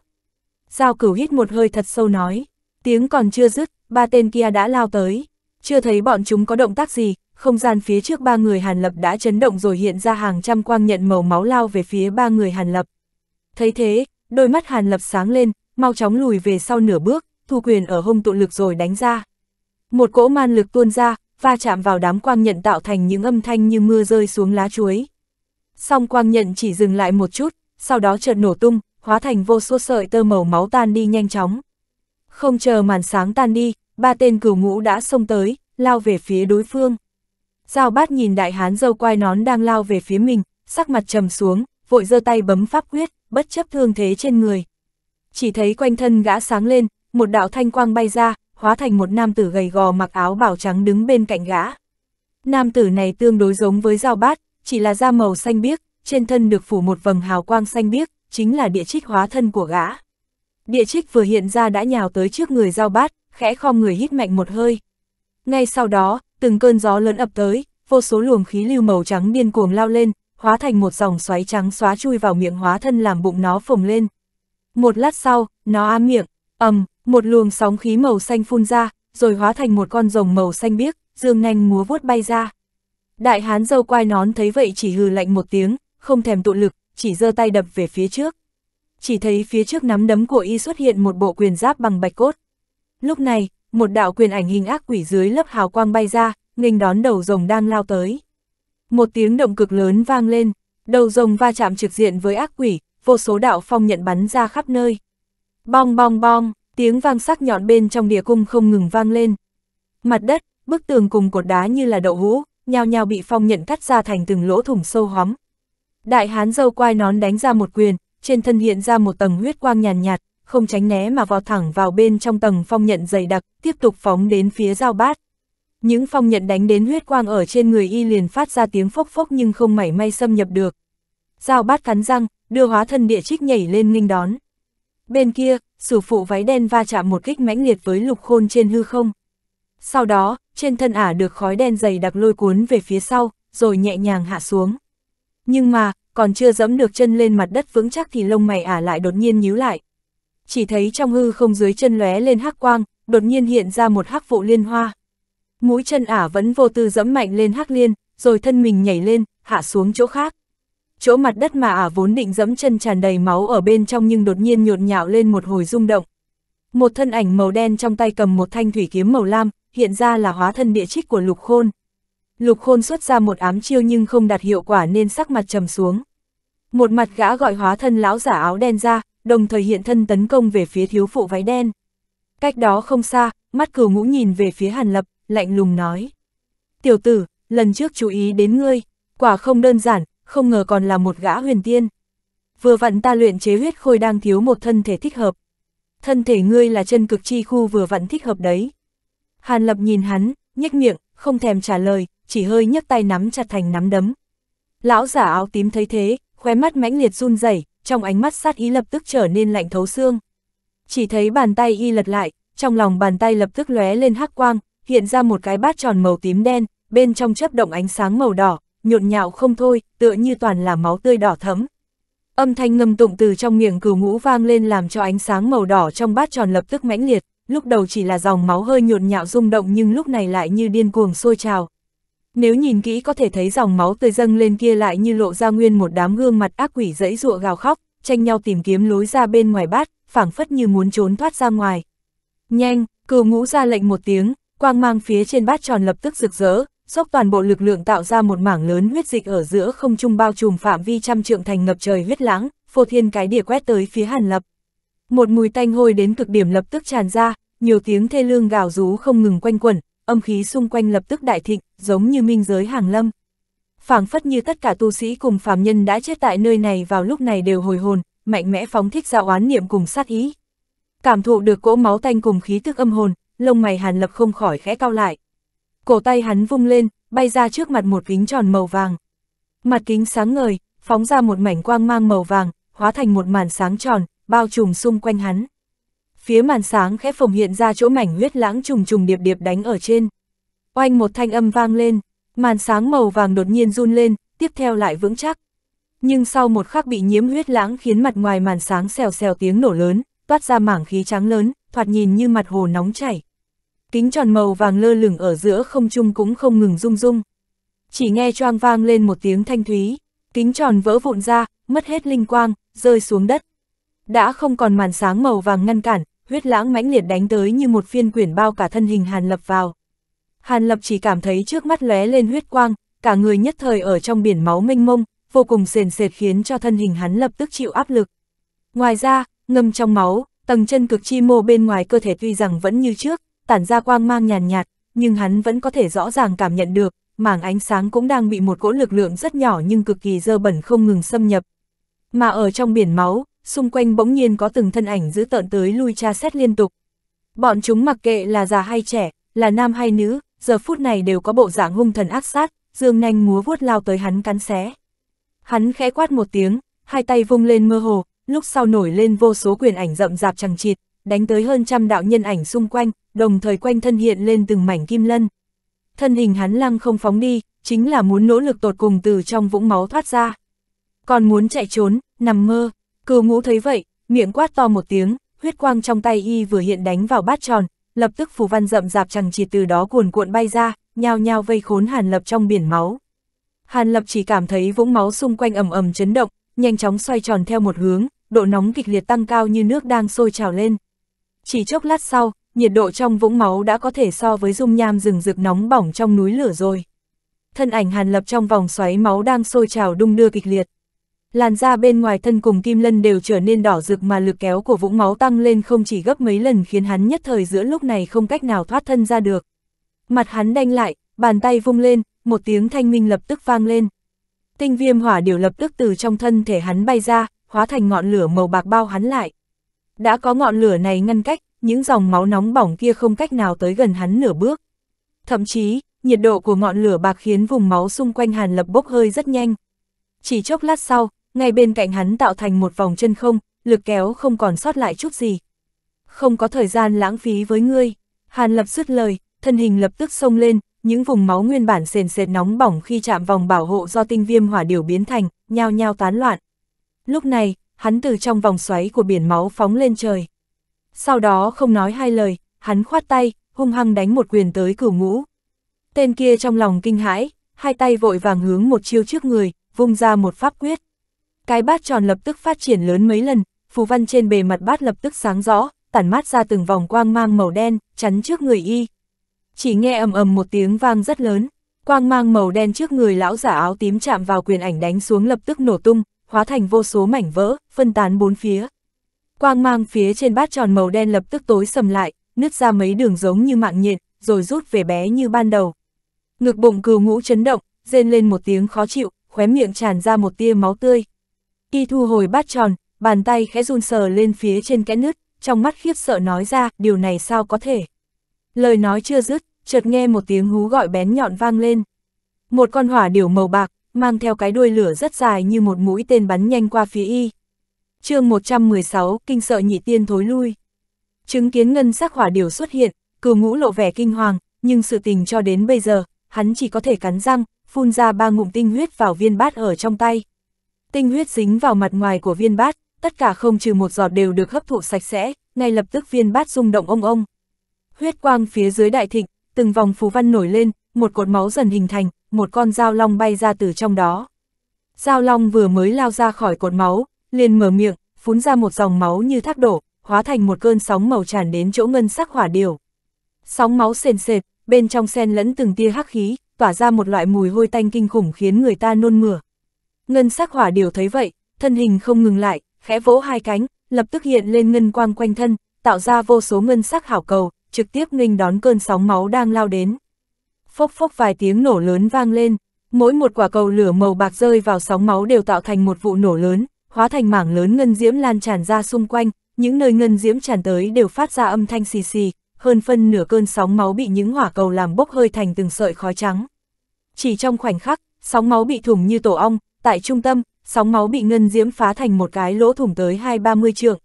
Giao cửu hít một hơi thật sâu nói, tiếng còn chưa dứt, ba tên kia đã lao tới. Chưa thấy bọn chúng có động tác gì, không gian phía trước ba người Hàn Lập đã chấn động rồi hiện ra hàng trăm quang nhận màu máu lao về phía ba người Hàn Lập. Thấy thế, đôi mắt Hàn Lập sáng lên, mau chóng lùi về sau nửa bước, thu quyền ở hông tụ lực rồi đánh ra. Một cỗ man lực tuôn ra, va chạm vào đám quang nhận tạo thành những âm thanh như mưa rơi xuống lá chuối. Song quang nhận chỉ dừng lại một chút, sau đó chợt nổ tung, hóa thành vô số sợi tơ màu máu tan đi nhanh chóng. Không chờ màn sáng tan đi, ba tên cửu ngũ đã xông tới, lao về phía đối phương. Giao bát nhìn đại hán dâu quai nón đang lao về phía mình, sắc mặt trầm xuống, vội giơ tay bấm pháp quyết, bất chấp thương thế trên người. Chỉ thấy quanh thân gã sáng lên, một đạo thanh quang bay ra, hóa thành một nam tử gầy gò mặc áo bảo trắng đứng bên cạnh gã. Nam tử này tương đối giống với Giao bát, chỉ là da màu xanh biếc, trên thân được phủ một vầng hào quang xanh biếc, chính là địa trích hóa thân của gã. Địa trích vừa hiện ra đã nhào tới trước người Giao bát, khẽ khom người hít mạnh một hơi. Ngay sau đó, từng cơn gió lớn ập tới, vô số luồng khí lưu màu trắng điên cuồng lao lên, hóa thành một dòng xoáy trắng xóa chui vào miệng hóa thân làm bụng nó phồng lên. Một lát sau, nó á miệng, ầm, một luồng sóng khí màu xanh phun ra, rồi hóa thành một con rồng màu xanh biếc, dương nanh múa vuốt bay ra. Đại hán dâu quai nón thấy vậy chỉ hừ lạnh một tiếng, không thèm tụ lực, chỉ giơ tay đập về phía trước. Chỉ thấy phía trước nắm đấm của y xuất hiện một bộ quyền giáp bằng bạch cốt. Lúc này, một đạo quyền ảnh hình ác quỷ dưới lớp hào quang bay ra, nghênh đón đầu rồng đang lao tới. Một tiếng động cực lớn vang lên, đầu rồng va chạm trực diện với ác quỷ, vô số đạo phong nhận bắn ra khắp nơi. Bong bong bong, tiếng vang sắc nhọn bên trong địa cung không ngừng vang lên. Mặt đất, bức tường cùng cột đá như là đậu hũ, nhao nhao bị phong nhận cắt ra thành từng lỗ thủng sâu hóm. Đại hán dâu quai nón đánh ra một quyền, trên thân hiện ra một tầng huyết quang nhàn nhạt, nhạt, không tránh né mà vọt thẳng vào bên trong tầng phong nhận dày đặc, tiếp tục phóng đến phía giao bát. Những phong nhận đánh đến huyết quang ở trên người y liền phát ra tiếng phốc phốc nhưng không mảy may xâm nhập được. Giao bát cắn răng, đưa hóa thân địa trích nhảy lên nghênh đón. Bên kia, sử phụ váy đen va chạm một kích mãnh liệt với lục khôn trên hư không. Sau đó, trên thân ả được khói đen dày đặc lôi cuốn về phía sau, rồi nhẹ nhàng hạ xuống. Nhưng mà, còn chưa dẫm được chân lên mặt đất vững chắc thì lông mày ả lại đột nhiên nhíu lại, chỉ thấy trong hư không dưới chân lóe lên hắc quang, đột nhiên hiện ra một hắc vụ liên hoa. Mũi chân ả vẫn vô tư dẫm mạnh lên hắc liên, rồi thân mình nhảy lên, hạ xuống chỗ khác. Chỗ mặt đất mà ả vốn định dẫm chân tràn đầy máu ở bên trong nhưng đột nhiên nhột nhạo lên một hồi rung động. Một thân ảnh màu đen trong tay cầm một thanh thủy kiếm màu lam, hiện ra là hóa thân địa trích của Lục Khôn. Lục Khôn xuất ra một ám chiêu nhưng không đạt hiệu quả nên sắc mặt trầm xuống. Một mặt gã gọi hóa thân lão giả áo đen ra, đồng thời hiện thân tấn công về phía thiếu phụ váy đen. Cách đó không xa, mắt cửu ngũ nhìn về phía Hàn Lập, lạnh lùng nói. Tiểu tử, lần trước chú ý đến ngươi, quả không đơn giản, không ngờ còn là một gã huyền tiên. Vừa vặn ta luyện chế huyết khôi đang thiếu một thân thể thích hợp. Thân thể ngươi là chân cực chi khu vừa vặn thích hợp đấy. Hàn Lập nhìn hắn, nhếch miệng, không thèm trả lời, chỉ hơi nhấc tay nắm chặt thành nắm đấm. Lão giả áo tím thấy thế, khóe mắt mãnh liệt run rẩy, trong ánh mắt sát ý lập tức trở nên lạnh thấu xương. Chỉ thấy bàn tay y lật lại, trong lòng bàn tay lập tức lóe lên hắc quang, hiện ra một cái bát tròn màu tím đen, bên trong chớp động ánh sáng màu đỏ, nhộn nhạo không thôi, tựa như toàn là máu tươi đỏ thấm. Âm thanh ngâm tụng từ trong miệng cừu ngũ vang lên làm cho ánh sáng màu đỏ trong bát tròn lập tức mãnh liệt, lúc đầu chỉ là dòng máu hơi nhộn nhạo rung động nhưng lúc này lại như điên cuồng sôi trào. Nếu nhìn kỹ có thể thấy dòng máu tươi dâng lên kia lại như lộ ra nguyên một đám gương mặt ác quỷ dẫy dụa gào khóc, tranh nhau tìm kiếm lối ra bên ngoài bát, phảng phất như muốn trốn thoát ra ngoài. Nhanh, cừu ngũ ra lệnh một tiếng, quang mang phía trên bát tròn lập tức rực rỡ, dốc toàn bộ lực lượng tạo ra một mảng lớn huyết dịch ở giữa không trung bao trùm phạm vi trăm trượng thành ngập trời huyết lãng, phô thiên cái địa quét tới phía Hàn Lập. Một mùi tanh hôi đến cực điểm lập tức tràn ra, nhiều tiếng thê lương gào rú không ngừng quanh quẩn, âm khí xung quanh lập tức đại thịnh, giống như minh giới hàng lâm. phảng phất như tất cả tu sĩ cùng phàm nhân đã chết tại nơi này vào lúc này đều hồi hồn, mạnh mẽ phóng thích ra oán niệm cùng sát ý. Cảm thụ được cỗ máu tanh cùng khí tức âm hồn, lông mày Hàn Lập không khỏi khẽ cao lại. Cổ tay hắn vung lên, bay ra trước mặt một kính tròn màu vàng. Mặt kính sáng ngời, phóng ra một mảnh quang mang màu vàng, hóa thành một màn sáng tròn, bao trùm xung quanh hắn phía màn sáng khẽ phồng hiện ra chỗ mảnh huyết lãng trùng trùng điệp điệp đánh ở trên. Oanh một thanh âm vang lên, màn sáng màu vàng đột nhiên run lên, tiếp theo lại vững chắc. Nhưng sau một khắc bị nhiễm huyết lãng khiến mặt ngoài màn sáng xèo xèo tiếng nổ lớn, toát ra mảng khí trắng lớn, thoạt nhìn như mặt hồ nóng chảy. Kính tròn màu vàng lơ lửng ở giữa không trung cũng không ngừng rung rung. Chỉ nghe choang vang lên một tiếng thanh thúy, kính tròn vỡ vụn ra, mất hết linh quang, rơi xuống đất. Đã không còn màn sáng màu vàng ngăn cản, huyết lãng mãnh liệt đánh tới như một phiên quyển bao cả thân hình Hàn Lập vào. Hàn Lập chỉ cảm thấy trước mắt lóe lên huyết quang, cả người nhất thời ở trong biển máu mênh mông, vô cùng sền sệt khiến cho thân hình hắn lập tức chịu áp lực. Ngoài ra, ngâm trong máu, tầng chân cực chi mô bên ngoài cơ thể tuy rằng vẫn như trước, tản ra quang mang nhàn nhạt, nhưng hắn vẫn có thể rõ ràng cảm nhận được, mảng ánh sáng cũng đang bị một cỗ lực lượng rất nhỏ nhưng cực kỳ dơ bẩn không ngừng xâm nhập. Mà ở trong biển máu, xung quanh bỗng nhiên có từng thân ảnh giữ tợn tới lui tra xét liên tục. Bọn chúng mặc kệ là già hay trẻ, là nam hay nữ, giờ phút này đều có bộ dạng hung thần ác sát, dương nanh múa vuốt lao tới hắn cắn xé. Hắn khẽ quát một tiếng, hai tay vung lên mơ hồ, lúc sau nổi lên vô số quyền ảnh rậm rạp chẳng chịt, đánh tới hơn trăm đạo nhân ảnh xung quanh, đồng thời quanh thân hiện lên từng mảnh kim lân. Thân hình hắn lăng không phóng đi, chính là muốn nỗ lực tột cùng từ trong vũng máu thoát ra. Còn muốn chạy trốn, nằm mơ. Cừu ngũ thấy vậy, miệng quát to một tiếng, huyết quang trong tay y vừa hiện đánh vào bát tròn, lập tức phù văn rậm rạp chẳng chỉ từ đó cuồn cuộn bay ra, nhao nhao vây khốn Hàn Lập trong biển máu. Hàn Lập chỉ cảm thấy vũng máu xung quanh ầm ầm chấn động, nhanh chóng xoay tròn theo một hướng, độ nóng kịch liệt tăng cao như nước đang sôi trào lên. Chỉ chốc lát sau, nhiệt độ trong vũng máu đã có thể so với dung nham rừng rực nóng bỏng trong núi lửa rồi. Thân ảnh Hàn Lập trong vòng xoáy máu đang sôi trào đung đưa kịch liệt làn da bên ngoài thân cùng kim lân đều trở nên đỏ rực mà lực kéo của vũng máu tăng lên không chỉ gấp mấy lần khiến hắn nhất thời giữa lúc này không cách nào thoát thân ra được. Mặt hắn đanh lại, bàn tay vung lên, một tiếng thanh minh lập tức vang lên. Tinh viêm hỏa điều lập tức từ trong thân thể hắn bay ra, hóa thành ngọn lửa màu bạc bao hắn lại. Đã có ngọn lửa này ngăn cách, những dòng máu nóng bỏng kia không cách nào tới gần hắn nửa bước. Thậm chí, nhiệt độ của ngọn lửa bạc khiến vùng máu xung quanh hàn lập bốc hơi rất nhanh. Chỉ chốc lát sau, ngay bên cạnh hắn tạo thành một vòng chân không, lực kéo không còn sót lại chút gì. Không có thời gian lãng phí với ngươi, Hàn Lập dứt lời, thân hình lập tức xông lên, những vùng máu nguyên bản sền sệt nóng bỏng khi chạm vòng bảo hộ do tinh viêm hỏa điều biến thành, nhao nhao tán loạn. Lúc này, hắn từ trong vòng xoáy của biển máu phóng lên trời. Sau đó không nói hai lời, hắn khoát tay, hung hăng đánh một quyền tới cửu ngũ. Tên kia trong lòng kinh hãi, hai tay vội vàng hướng một chiêu trước người, vung ra một pháp quyết cái bát tròn lập tức phát triển lớn mấy lần, phù văn trên bề mặt bát lập tức sáng rõ, tản mát ra từng vòng quang mang màu đen, chắn trước người y. Chỉ nghe ầm ầm một tiếng vang rất lớn, quang mang màu đen trước người lão giả áo tím chạm vào quyền ảnh đánh xuống lập tức nổ tung, hóa thành vô số mảnh vỡ, phân tán bốn phía. Quang mang phía trên bát tròn màu đen lập tức tối sầm lại, nứt ra mấy đường giống như mạng nhện, rồi rút về bé như ban đầu. Ngực bụng cừu ngũ chấn động, rên lên một tiếng khó chịu, khóe miệng tràn ra một tia máu tươi, khi thu hồi bát tròn, bàn tay khẽ run sờ lên phía trên cái nứt, trong mắt khiếp sợ nói ra, điều này sao có thể. Lời nói chưa dứt, chợt nghe một tiếng hú gọi bén nhọn vang lên. Một con hỏa điểu màu bạc, mang theo cái đuôi lửa rất dài như một mũi tên bắn nhanh qua phía y. chương 116, kinh sợ nhị tiên thối lui. Chứng kiến ngân sắc hỏa điểu xuất hiện, cừu ngũ lộ vẻ kinh hoàng, nhưng sự tình cho đến bây giờ, hắn chỉ có thể cắn răng, phun ra ba ngụm tinh huyết vào viên bát ở trong tay. Tinh huyết dính vào mặt ngoài của viên bát, tất cả không trừ một giọt đều được hấp thụ sạch sẽ, ngay lập tức viên bát rung động ông ông. Huyết quang phía dưới đại thịnh, từng vòng phù văn nổi lên, một cột máu dần hình thành, một con dao long bay ra từ trong đó. Dao long vừa mới lao ra khỏi cột máu, liền mở miệng, phun ra một dòng máu như thác đổ, hóa thành một cơn sóng màu tràn đến chỗ ngân sắc hỏa điều. Sóng máu sền sệt, bên trong sen lẫn từng tia hắc khí, tỏa ra một loại mùi hôi tanh kinh khủng khiến người ta nôn mửa. Ngân sắc hỏa điều thấy vậy, thân hình không ngừng lại, khẽ vỗ hai cánh, lập tức hiện lên ngân quang quanh thân, tạo ra vô số ngân sắc hảo cầu, trực tiếp nghênh đón cơn sóng máu đang lao đến. Phốc phốc vài tiếng nổ lớn vang lên, mỗi một quả cầu lửa màu bạc rơi vào sóng máu đều tạo thành một vụ nổ lớn, hóa thành mảng lớn ngân diễm lan tràn ra xung quanh, những nơi ngân diễm tràn tới đều phát ra âm thanh xì xì, hơn phân nửa cơn sóng máu bị những hỏa cầu làm bốc hơi thành từng sợi khói trắng. Chỉ trong khoảnh khắc, sóng máu bị thủng như tổ ong, tại trung tâm, sóng máu bị ngân diễm phá thành một cái lỗ thủng tới hai ba mươi trượng.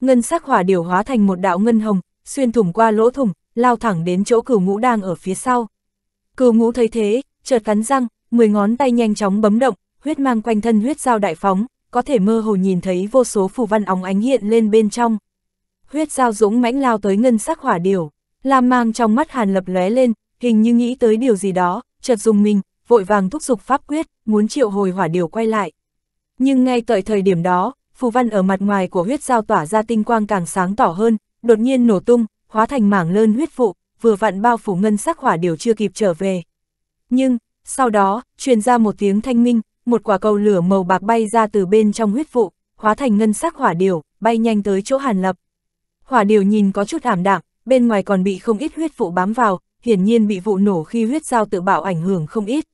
Ngân sắc hỏa điều hóa thành một đạo ngân hồng, xuyên thủng qua lỗ thủng, lao thẳng đến chỗ cửu ngũ đang ở phía sau. Cửu ngũ thấy thế, chợt cắn răng, mười ngón tay nhanh chóng bấm động, huyết mang quanh thân huyết dao đại phóng, có thể mơ hồ nhìn thấy vô số phù văn óng ánh hiện lên bên trong. Huyết dao dũng mãnh lao tới ngân sắc hỏa điều, lam mang trong mắt hàn lập lóe lên, hình như nghĩ tới điều gì đó, chợt dùng mình, vội vàng thúc giục pháp quyết, muốn triệu hồi hỏa điều quay lại. Nhưng ngay tại thời điểm đó, phù văn ở mặt ngoài của huyết giao tỏa ra tinh quang càng sáng tỏ hơn, đột nhiên nổ tung, hóa thành mảng lớn huyết vụ, vừa vặn bao phủ ngân sắc hỏa điều chưa kịp trở về. Nhưng, sau đó, truyền ra một tiếng thanh minh, một quả cầu lửa màu bạc bay ra từ bên trong huyết vụ, hóa thành ngân sắc hỏa điều, bay nhanh tới chỗ Hàn Lập. Hỏa điều nhìn có chút ảm đạm, bên ngoài còn bị không ít huyết vụ bám vào, hiển nhiên bị vụ nổ khi huyết giao tự bạo ảnh hưởng không ít.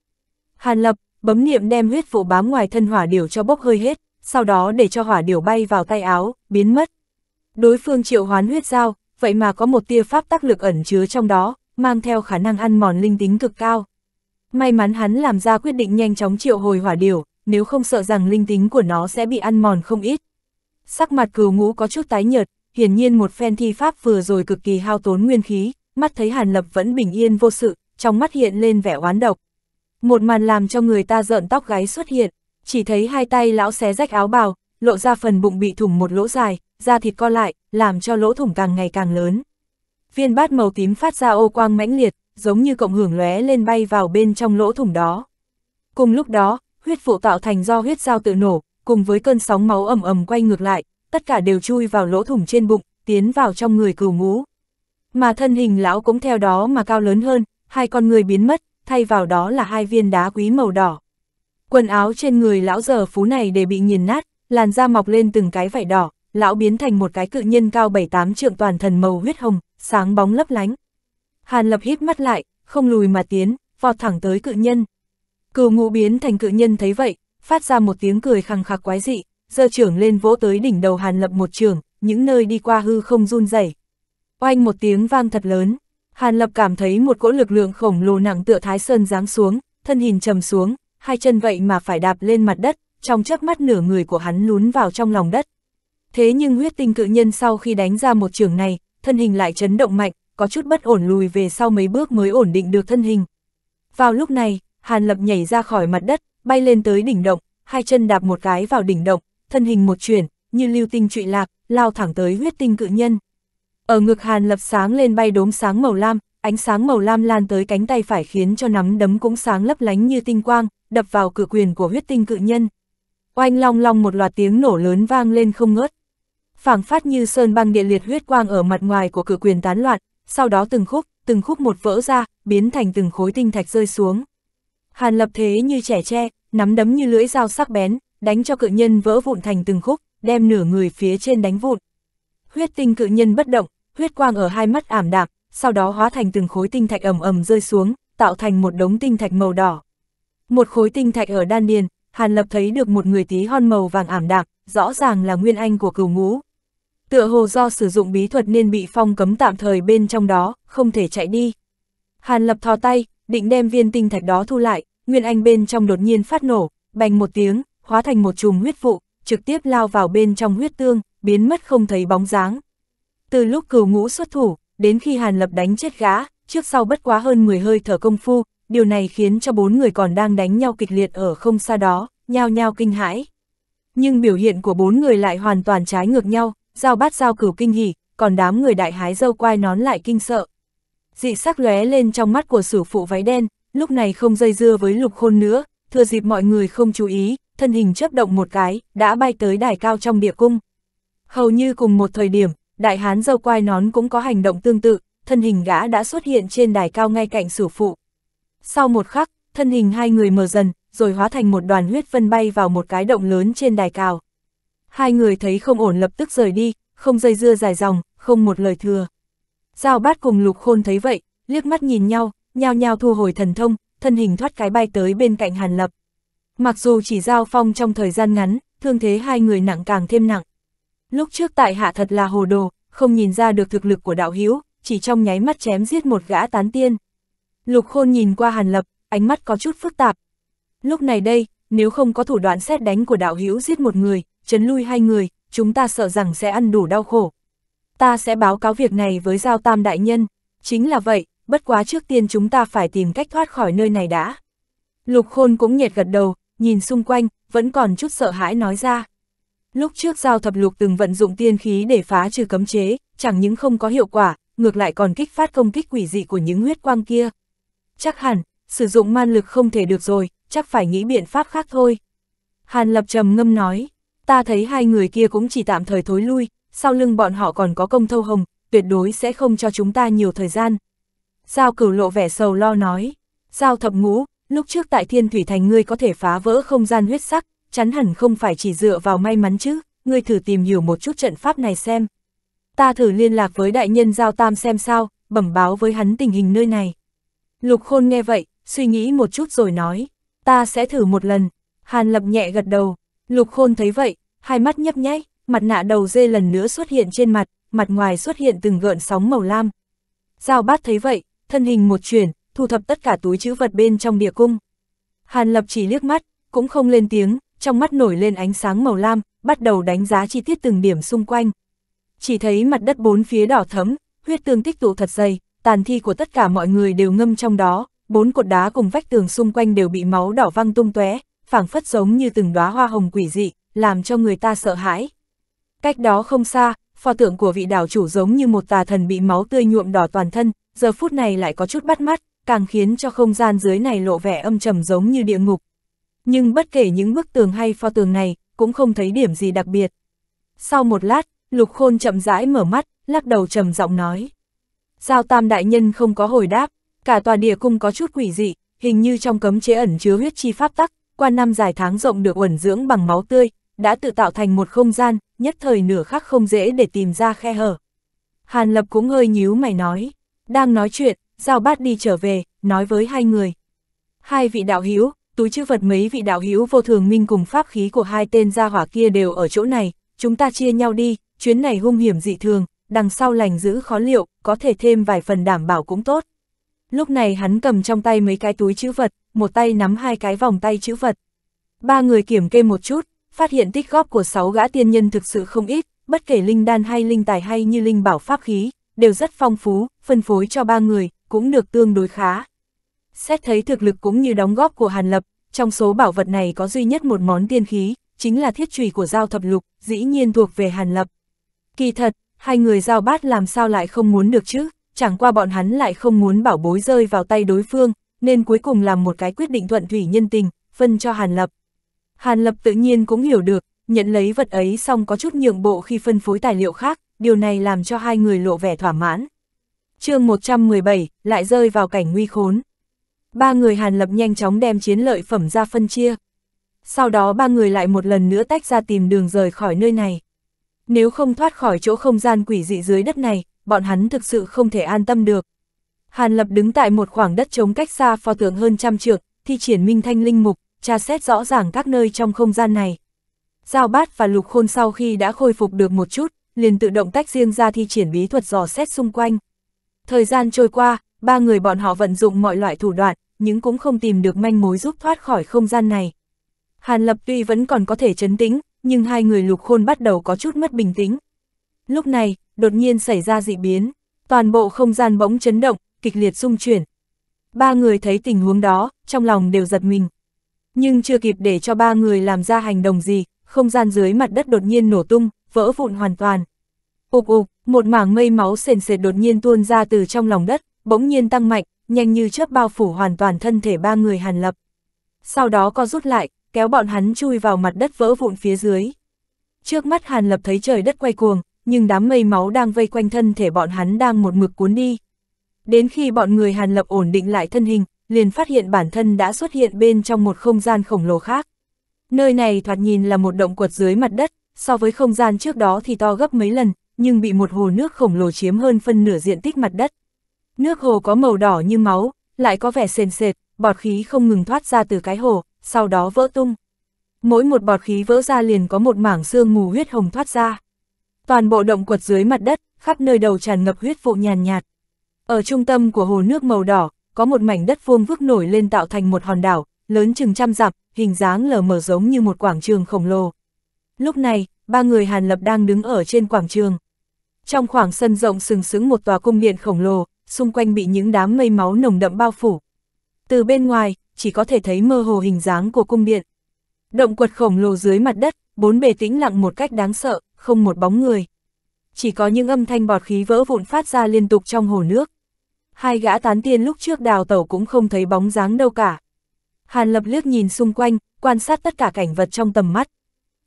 Hàn lập, bấm niệm đem huyết vụ bám ngoài thân hỏa điểu cho bốc hơi hết, sau đó để cho hỏa điểu bay vào tay áo, biến mất. Đối phương triệu hoán huyết dao, vậy mà có một tia pháp tác lực ẩn chứa trong đó, mang theo khả năng ăn mòn linh tính cực cao. May mắn hắn làm ra quyết định nhanh chóng triệu hồi hỏa điểu, nếu không sợ rằng linh tính của nó sẽ bị ăn mòn không ít. Sắc mặt cừu ngũ có chút tái nhợt, hiển nhiên một phen thi pháp vừa rồi cực kỳ hao tốn nguyên khí, mắt thấy Hàn Lập vẫn bình yên vô sự, trong mắt hiện lên vẻ oán độc. Một màn làm cho người ta rợn tóc gáy xuất hiện, chỉ thấy hai tay lão xé rách áo bào, lộ ra phần bụng bị thủng một lỗ dài, da thịt co lại, làm cho lỗ thủng càng ngày càng lớn. Viên bát màu tím phát ra ô quang mãnh liệt, giống như cộng hưởng lóe lên bay vào bên trong lỗ thủng đó. Cùng lúc đó, huyết vụ tạo thành do huyết dao tự nổ, cùng với cơn sóng máu ầm ầm quay ngược lại, tất cả đều chui vào lỗ thủng trên bụng, tiến vào trong người cừu ngũ. Mà thân hình lão cũng theo đó mà cao lớn hơn, hai con người biến mất, thay vào đó là hai viên đá quý màu đỏ. Quần áo trên người lão giờ phú này đều bị nghiền nát, làn da mọc lên từng cái vải đỏ, lão biến thành một cái cự nhân cao 7-8 trượng toàn thần màu huyết hồng, sáng bóng lấp lánh. Hàn lập hít mắt lại, không lùi mà tiến, vọt thẳng tới cự nhân. Cửu ngũ biến thành cự nhân thấy vậy, phát ra một tiếng cười khăng khắc quái dị, giơ trưởng lên vỗ tới đỉnh đầu Hàn Lập một trường, những nơi đi qua hư không run rẩy. Oanh một tiếng vang thật lớn, Hàn Lập cảm thấy một cỗ lực lượng khổng lồ nặng tựa thái sơn giáng xuống, thân hình trầm xuống, hai chân vậy mà phải đạp lên mặt đất, trong chớp mắt nửa người của hắn lún vào trong lòng đất. Thế nhưng huyết tinh cự nhân sau khi đánh ra một trường này, thân hình lại chấn động mạnh, có chút bất ổn lùi về sau mấy bước mới ổn định được thân hình. Vào lúc này, Hàn Lập nhảy ra khỏi mặt đất, bay lên tới đỉnh động, hai chân đạp một cái vào đỉnh động, thân hình một chuyển, như lưu tinh trụy lạc, lao thẳng tới huyết tinh cự nhân. Ở ngực Hàn Lập sáng lên bay đốm sáng màu lam, ánh sáng màu lam lan tới cánh tay phải khiến cho nắm đấm cũng sáng lấp lánh như tinh quang, đập vào cửa quyền của huyết tinh cự nhân. Oanh long long một loạt tiếng nổ lớn vang lên không ngớt. Phảng phát như sơn băng địa liệt huyết quang ở mặt ngoài của cửa quyền tán loạn, sau đó từng khúc, từng khúc một vỡ ra, biến thành từng khối tinh thạch rơi xuống. Hàn Lập thế như trẻ tre, nắm đấm như lưỡi dao sắc bén, đánh cho cự nhân vỡ vụn thành từng khúc, đem nửa người phía trên đánh vụn. Huyết tinh cự nhân bất động, huyết quang ở hai mắt ảm đạm, sau đó hóa thành từng khối tinh thạch ầm ầm rơi xuống, tạo thành một đống tinh thạch màu đỏ. Một khối tinh thạch ở đan điền, Hàn Lập thấy được một người tí hon màu vàng ảm đạm, rõ ràng là nguyên anh của cửu ngũ. Tựa hồ do sử dụng bí thuật nên bị phong cấm tạm thời bên trong đó, không thể chạy đi. Hàn Lập thò tay, định đem viên tinh thạch đó thu lại, nguyên anh bên trong đột nhiên phát nổ, bành một tiếng, hóa thành một chùm huyết vụ, trực tiếp lao vào bên trong huyết tương, biến mất không thấy bóng dáng. Từ lúc cửu ngũ xuất thủ, đến khi Hàn Lập đánh chết gã, trước sau bất quá hơn 10 hơi thở công phu, điều này khiến cho bốn người còn đang đánh nhau kịch liệt ở không xa đó, nhao nhao kinh hãi. Nhưng biểu hiện của bốn người lại hoàn toàn trái ngược nhau, giao bát giao cửu kinh hỉ, còn đám người đại hái dâu quai nón lại kinh sợ. Dị sắc lóe lên trong mắt của sử phụ váy đen, lúc này không dây dưa với lục khôn nữa, thừa dịp mọi người không chú ý, thân hình chớp động một cái, đã bay tới đài cao trong địa cung. Hầu như cùng một thời điểm, đại hán dâu quai nón cũng có hành động tương tự, thân hình gã đã xuất hiện trên đài cao ngay cạnh sử phụ. Sau một khắc, thân hình hai người mờ dần, rồi hóa thành một đoàn huyết vân bay vào một cái động lớn trên đài cao. Hai người thấy không ổn lập tức rời đi, không dây dưa dài dòng, không một lời thừa. Giao bát cùng lục khôn thấy vậy, liếc mắt nhìn nhau, nhao nhao thu hồi thần thông, thân hình thoát cái bay tới bên cạnh Hàn Lập. Mặc dù chỉ giao phong trong thời gian ngắn, thương thế hai người nặng càng thêm nặng. Lúc trước tại hạ thật là hồ đồ, không nhìn ra được thực lực của đạo hữu chỉ trong nháy mắt chém giết một gã tán tiên. Lục khôn nhìn qua hàn lập, ánh mắt có chút phức tạp. Lúc này đây, nếu không có thủ đoạn xét đánh của đạo hữu giết một người, chấn lui hai người, chúng ta sợ rằng sẽ ăn đủ đau khổ. Ta sẽ báo cáo việc này với Giao Tam Đại Nhân. Chính là vậy, bất quá trước tiên chúng ta phải tìm cách thoát khỏi nơi này đã. Lục Khôn cũng nhiệt gật đầu, nhìn xung quanh, vẫn còn chút sợ hãi nói ra. Lúc trước giao thập lục từng vận dụng tiên khí để phá trừ cấm chế, chẳng những không có hiệu quả, ngược lại còn kích phát công kích quỷ dị của những huyết quang kia. Chắc hẳn, sử dụng man lực không thể được rồi, chắc phải nghĩ biện pháp khác thôi. Hàn Lập trầm ngâm nói, ta thấy hai người kia cũng chỉ tạm thời thối lui, sau lưng bọn họ còn có công thâu hồng, tuyệt đối sẽ không cho chúng ta nhiều thời gian. Giao cửu lộ vẻ sầu lo nói, giao thập ngũ, lúc trước tại thiên thủy thành ngươi có thể phá vỡ không gian huyết sắc, chắn hẳn không phải chỉ dựa vào may mắn chứ, ngươi thử tìm hiểu một chút trận pháp này xem. Ta thử liên lạc với đại nhân Giao Tam xem sao, bẩm báo với hắn tình hình nơi này. Lục Khôn nghe vậy, suy nghĩ một chút rồi nói, ta sẽ thử một lần. Hàn Lập nhẹ gật đầu, Lục Khôn thấy vậy, hai mắt nhấp nháy, mặt nạ đầu dê lần nữa xuất hiện trên mặt, mặt ngoài xuất hiện từng gợn sóng màu lam. Giao Bát thấy vậy, thân hình một chuyển, thu thập tất cả túi chữ vật bên trong địa cung. Hàn Lập chỉ liếc mắt, cũng không lên tiếng, trong mắt nổi lên ánh sáng màu lam, bắt đầu đánh giá chi tiết từng điểm xung quanh. Chỉ thấy mặt đất bốn phía đỏ thấm, huyết tương tích tụ thật dày, tàn thi của tất cả mọi người đều ngâm trong đó, bốn cột đá cùng vách tường xung quanh đều bị máu đỏ văng tung tóe, phảng phất giống như từng đóa hoa hồng quỷ dị, làm cho người ta sợ hãi. Cách đó không xa, pho tượng của vị đảo chủ giống như một tà thần bị máu tươi nhuộm đỏ toàn thân, giờ phút này lại có chút bắt mắt, càng khiến cho không gian dưới này lộ vẻ âm trầm giống như địa ngục, nhưng bất kể những bức tường hay pho tường này, cũng không thấy điểm gì đặc biệt. Sau một lát, Lục Khôn chậm rãi mở mắt, lắc đầu trầm giọng nói. Giao tam đại nhân không có hồi đáp, cả tòa địa cung có chút quỷ dị, hình như trong cấm chế ẩn chứa huyết chi pháp tắc, qua năm dài tháng rộng được uẩn dưỡng bằng máu tươi, đã tự tạo thành một không gian, nhất thời nửa khắc không dễ để tìm ra khe hở. Hàn Lập cũng hơi nhíu mày nói, đang nói chuyện, Giao Bát đi trở về, nói với hai người. Hai vị đạo hiếu túi chữ vật mấy vị đạo hữu vô thường minh cùng pháp khí của hai tên gia hỏa kia đều ở chỗ này, chúng ta chia nhau đi, chuyến này hung hiểm dị thường, đằng sau lành giữ khó liệu, có thể thêm vài phần đảm bảo cũng tốt. Lúc này hắn cầm trong tay mấy cái túi chữ vật, một tay nắm hai cái vòng tay chữ vật. Ba người kiểm kê một chút, phát hiện tích góp của sáu gã tiên nhân thực sự không ít, bất kể linh đan hay linh tài hay như linh bảo pháp khí, đều rất phong phú, phân phối cho ba người, cũng được tương đối khá xét thấy thực lực cũng như đóng góp của Hàn Lập, trong số bảo vật này có duy nhất một món tiên khí, chính là thiết trùy của giao thập lục, dĩ nhiên thuộc về Hàn Lập. Kỳ thật, hai người giao bát làm sao lại không muốn được chứ, chẳng qua bọn hắn lại không muốn bảo bối rơi vào tay đối phương, nên cuối cùng làm một cái quyết định thuận thủy nhân tình, phân cho Hàn Lập. Hàn Lập tự nhiên cũng hiểu được, nhận lấy vật ấy xong có chút nhượng bộ khi phân phối tài liệu khác, điều này làm cho hai người lộ vẻ thỏa mãn. chương 117, lại rơi vào cảnh nguy khốn ba người Hàn Lập nhanh chóng đem chiến lợi phẩm ra phân chia. Sau đó ba người lại một lần nữa tách ra tìm đường rời khỏi nơi này. Nếu không thoát khỏi chỗ không gian quỷ dị dưới đất này, bọn hắn thực sự không thể an tâm được. Hàn Lập đứng tại một khoảng đất trống cách xa pho tượng hơn trăm trượng, thi triển minh thanh linh mục, tra xét rõ ràng các nơi trong không gian này. Giao bát và lục khôn sau khi đã khôi phục được một chút, liền tự động tách riêng ra thi triển bí thuật dò xét xung quanh. Thời gian trôi qua, ba người bọn họ vận dụng mọi loại thủ đoạn, nhưng cũng không tìm được manh mối giúp thoát khỏi không gian này. Hàn Lập tuy vẫn còn có thể chấn tĩnh, nhưng hai người lục khôn bắt đầu có chút mất bình tĩnh. Lúc này, đột nhiên xảy ra dị biến, toàn bộ không gian bỗng chấn động, kịch liệt xung chuyển. Ba người thấy tình huống đó, trong lòng đều giật mình. Nhưng chưa kịp để cho ba người làm ra hành động gì, không gian dưới mặt đất đột nhiên nổ tung, vỡ vụn hoàn toàn. Ục ục, một mảng mây máu sền sệt đột nhiên tuôn ra từ trong lòng đất, bỗng nhiên tăng mạnh, nhanh như chớp bao phủ hoàn toàn thân thể ba người Hàn Lập. Sau đó co rút lại, kéo bọn hắn chui vào mặt đất vỡ vụn phía dưới. Trước mắt Hàn Lập thấy trời đất quay cuồng, nhưng đám mây máu đang vây quanh thân thể bọn hắn đang một mực cuốn đi. Đến khi bọn người Hàn Lập ổn định lại thân hình, liền phát hiện bản thân đã xuất hiện bên trong một không gian khổng lồ khác. Nơi này thoạt nhìn là một động quật dưới mặt đất, so với không gian trước đó thì to gấp mấy lần, nhưng bị một hồ nước khổng lồ chiếm hơn phân nửa diện tích mặt đất. Nước hồ có màu đỏ như máu, lại có vẻ sền sệt, bọt khí không ngừng thoát ra từ cái hồ, sau đó vỡ tung. Mỗi một bọt khí vỡ ra liền có một mảng xương mù huyết hồng thoát ra. Toàn bộ động quật dưới mặt đất, khắp nơi đầu tràn ngập huyết vụ nhàn nhạt, Ở trung tâm của hồ nước màu đỏ, có một mảnh đất vuông vức nổi lên tạo thành một hòn đảo, lớn chừng trăm dặm, hình dáng lờ mờ giống như một quảng trường khổng lồ. Lúc này, ba người Hàn Lập đang đứng ở trên quảng trường. Trong khoảng sân rộng sừng sững một tòa cung điện khổng lồ, xung quanh bị những đám mây máu nồng đậm bao phủ. Từ bên ngoài, chỉ có thể thấy mơ hồ hình dáng của cung điện. Động quật khổng lồ dưới mặt đất, bốn bề tĩnh lặng một cách đáng sợ, không một bóng người. Chỉ có những âm thanh bọt khí vỡ vụn phát ra liên tục trong hồ nước. Hai gã tán tiên lúc trước đào tẩu cũng không thấy bóng dáng đâu cả. Hàn lập liếc nhìn xung quanh, quan sát tất cả cảnh vật trong tầm mắt.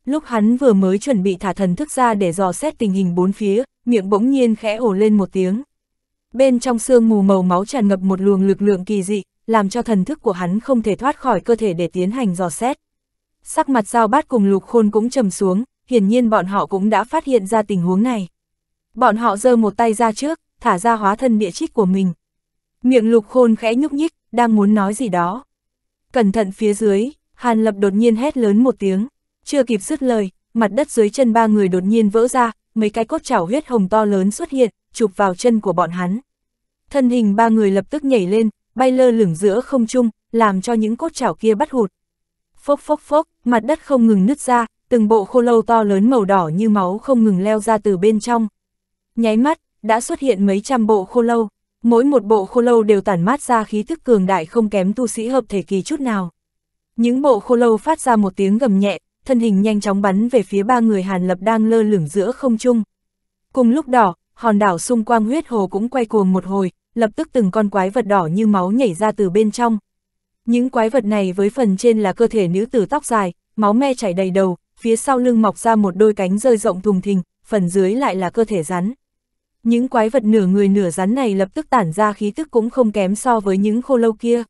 Lúc hắn vừa mới chuẩn bị thả thần thức ra để dò xét tình hình bốn phía, miệng bỗng nhiên khẽ ổ lên một tiếng. Bên trong sương mù màu máu tràn ngập một luồng lực lượng kỳ dị, làm cho thần thức của hắn không thể thoát khỏi cơ thể để tiến hành dò xét. Sắc mặt giao bát cùng lục khôn cũng trầm xuống, hiển nhiên bọn họ cũng đã phát hiện ra tình huống này. Bọn họ giơ một tay ra trước, thả ra hóa thân địa trích của mình. Miệng lục khôn khẽ nhúc nhích, đang muốn nói gì đó. Cẩn thận phía dưới, Hàn Lập đột nhiên hét lớn một tiếng. Chưa kịp dứt lời, mặt đất dưới chân ba người đột nhiên vỡ ra, mấy cái cốt chảo huyết hồng to lớn xuất hiện, chụp vào chân của bọn hắn. Thân hình ba người lập tức nhảy lên, bay lơ lửng giữa không trung, làm cho những cốt chảo kia bắt hụt. Phốc phốc phốc, mặt đất không ngừng nứt ra, từng bộ khô lâu to lớn màu đỏ như máu không ngừng leo ra từ bên trong. Nháy mắt, đã xuất hiện mấy trăm bộ khô lâu, mỗi một bộ khô lâu đều tản mát ra khí thức cường đại không kém tu sĩ hợp thể kỳ chút nào. Những bộ khô lâu phát ra một tiếng gầm nhẹ, thân hình nhanh chóng bắn về phía ba người Hàn Lập đang lơ lửng giữa không trung. Cùng lúc đó, hòn đảo xung quanh huyết hồ cũng quay cuồng một hồi, lập tức từng con quái vật đỏ như máu nhảy ra từ bên trong. Những quái vật này với phần trên là cơ thể nữ tử tóc dài, máu me chảy đầy đầu, phía sau lưng mọc ra một đôi cánh rơi rộng thùng thình, phần dưới lại là cơ thể rắn. Những quái vật nửa người nửa rắn này lập tức tản ra khí tức cũng không kém so với những khô lâu kia.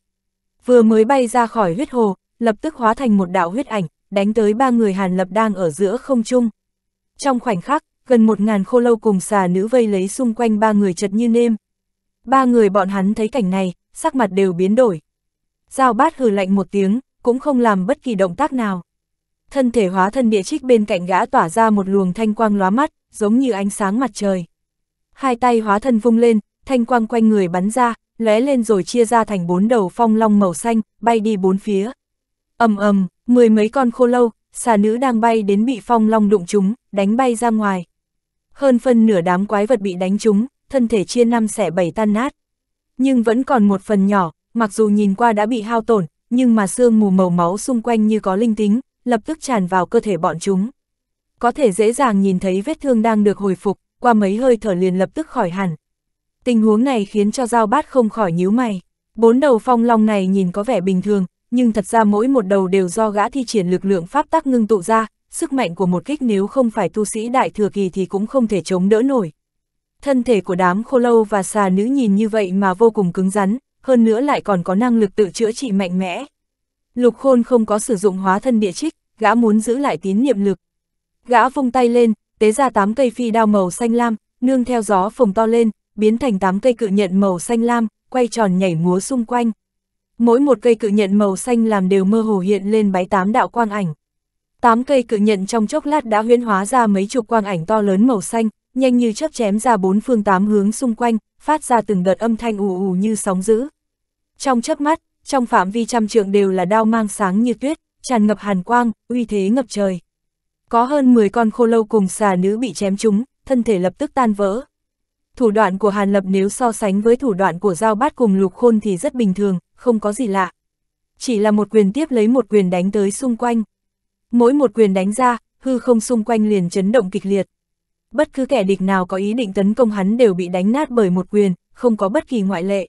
Vừa mới bay ra khỏi huyết hồ, lập tức hóa thành một đạo huyết ảnh, đánh tới ba người Hàn Lập đang ở giữa không trung. Trong khoảnh khắc, gần một ngàn khô lâu cùng xà nữ vây lấy xung quanh ba người chật như nêm. Ba người bọn hắn thấy cảnh này, sắc mặt đều biến đổi. Giao bát hừ lạnh một tiếng, cũng không làm bất kỳ động tác nào. Thân thể hóa thân địa trích bên cạnh gã tỏa ra một luồng thanh quang lóa mắt, giống như ánh sáng mặt trời. Hai tay hóa thân vung lên, thanh quang quanh người bắn ra, lóe lên rồi chia ra thành bốn đầu phong long màu xanh, bay đi bốn phía. ầm ầm, mười mấy con khô lâu, xà nữ đang bay đến bị phong long đụng chúng, đánh bay ra ngoài hơn phân nửa đám quái vật bị đánh trúng, thân thể chia năm xẻ bảy tan nát. Nhưng vẫn còn một phần nhỏ, mặc dù nhìn qua đã bị hao tổn, nhưng mà xương mù màu máu xung quanh như có linh tính, lập tức tràn vào cơ thể bọn chúng. Có thể dễ dàng nhìn thấy vết thương đang được hồi phục, qua mấy hơi thở liền lập tức khỏi hẳn. Tình huống này khiến cho Giao Bát không khỏi nhíu mày. Bốn đầu phong long này nhìn có vẻ bình thường, nhưng thật ra mỗi một đầu đều do gã thi triển lực lượng pháp tắc ngưng tụ ra, sức mạnh của một kích nếu không phải tu sĩ đại thừa kỳ thì cũng không thể chống đỡ nổi. Thân thể của đám khô lâu và xà nữ nhìn như vậy mà vô cùng cứng rắn, hơn nữa lại còn có năng lực tự chữa trị mạnh mẽ. Lục khôn không có sử dụng hóa thân địa trích, gã muốn giữ lại tín niệm lực. Gã vung tay lên, tế ra tám cây phi đao màu xanh lam, nương theo gió phồng to lên, biến thành tám cây cự nhận màu xanh lam, quay tròn nhảy múa xung quanh. Mỗi một cây cự nhận màu xanh làm đều mơ hồ hiện lên bái tám đạo quang ảnh. Tám cây cự nhận trong chốc lát đã huyễn hóa ra mấy chục quang ảnh to lớn màu xanh, nhanh như chớp chém ra bốn phương tám hướng xung quanh, phát ra từng đợt âm thanh ù ù như sóng dữ. Trong chớp mắt, trong phạm vi trăm trượng đều là đao mang sáng như tuyết, tràn ngập hàn quang, uy thế ngập trời. Có hơn 10 con khô lâu cùng xà nữ bị chém trúng, thân thể lập tức tan vỡ. Thủ đoạn của Hàn Lập nếu so sánh với thủ đoạn của Giao Bát cùng Lục Khôn thì rất bình thường, không có gì lạ. Chỉ là một quyền tiếp lấy một quyền đánh tới xung quanh. Mỗi một quyền đánh ra, hư không xung quanh liền chấn động kịch liệt. Bất cứ kẻ địch nào có ý định tấn công hắn đều bị đánh nát bởi một quyền, không có bất kỳ ngoại lệ.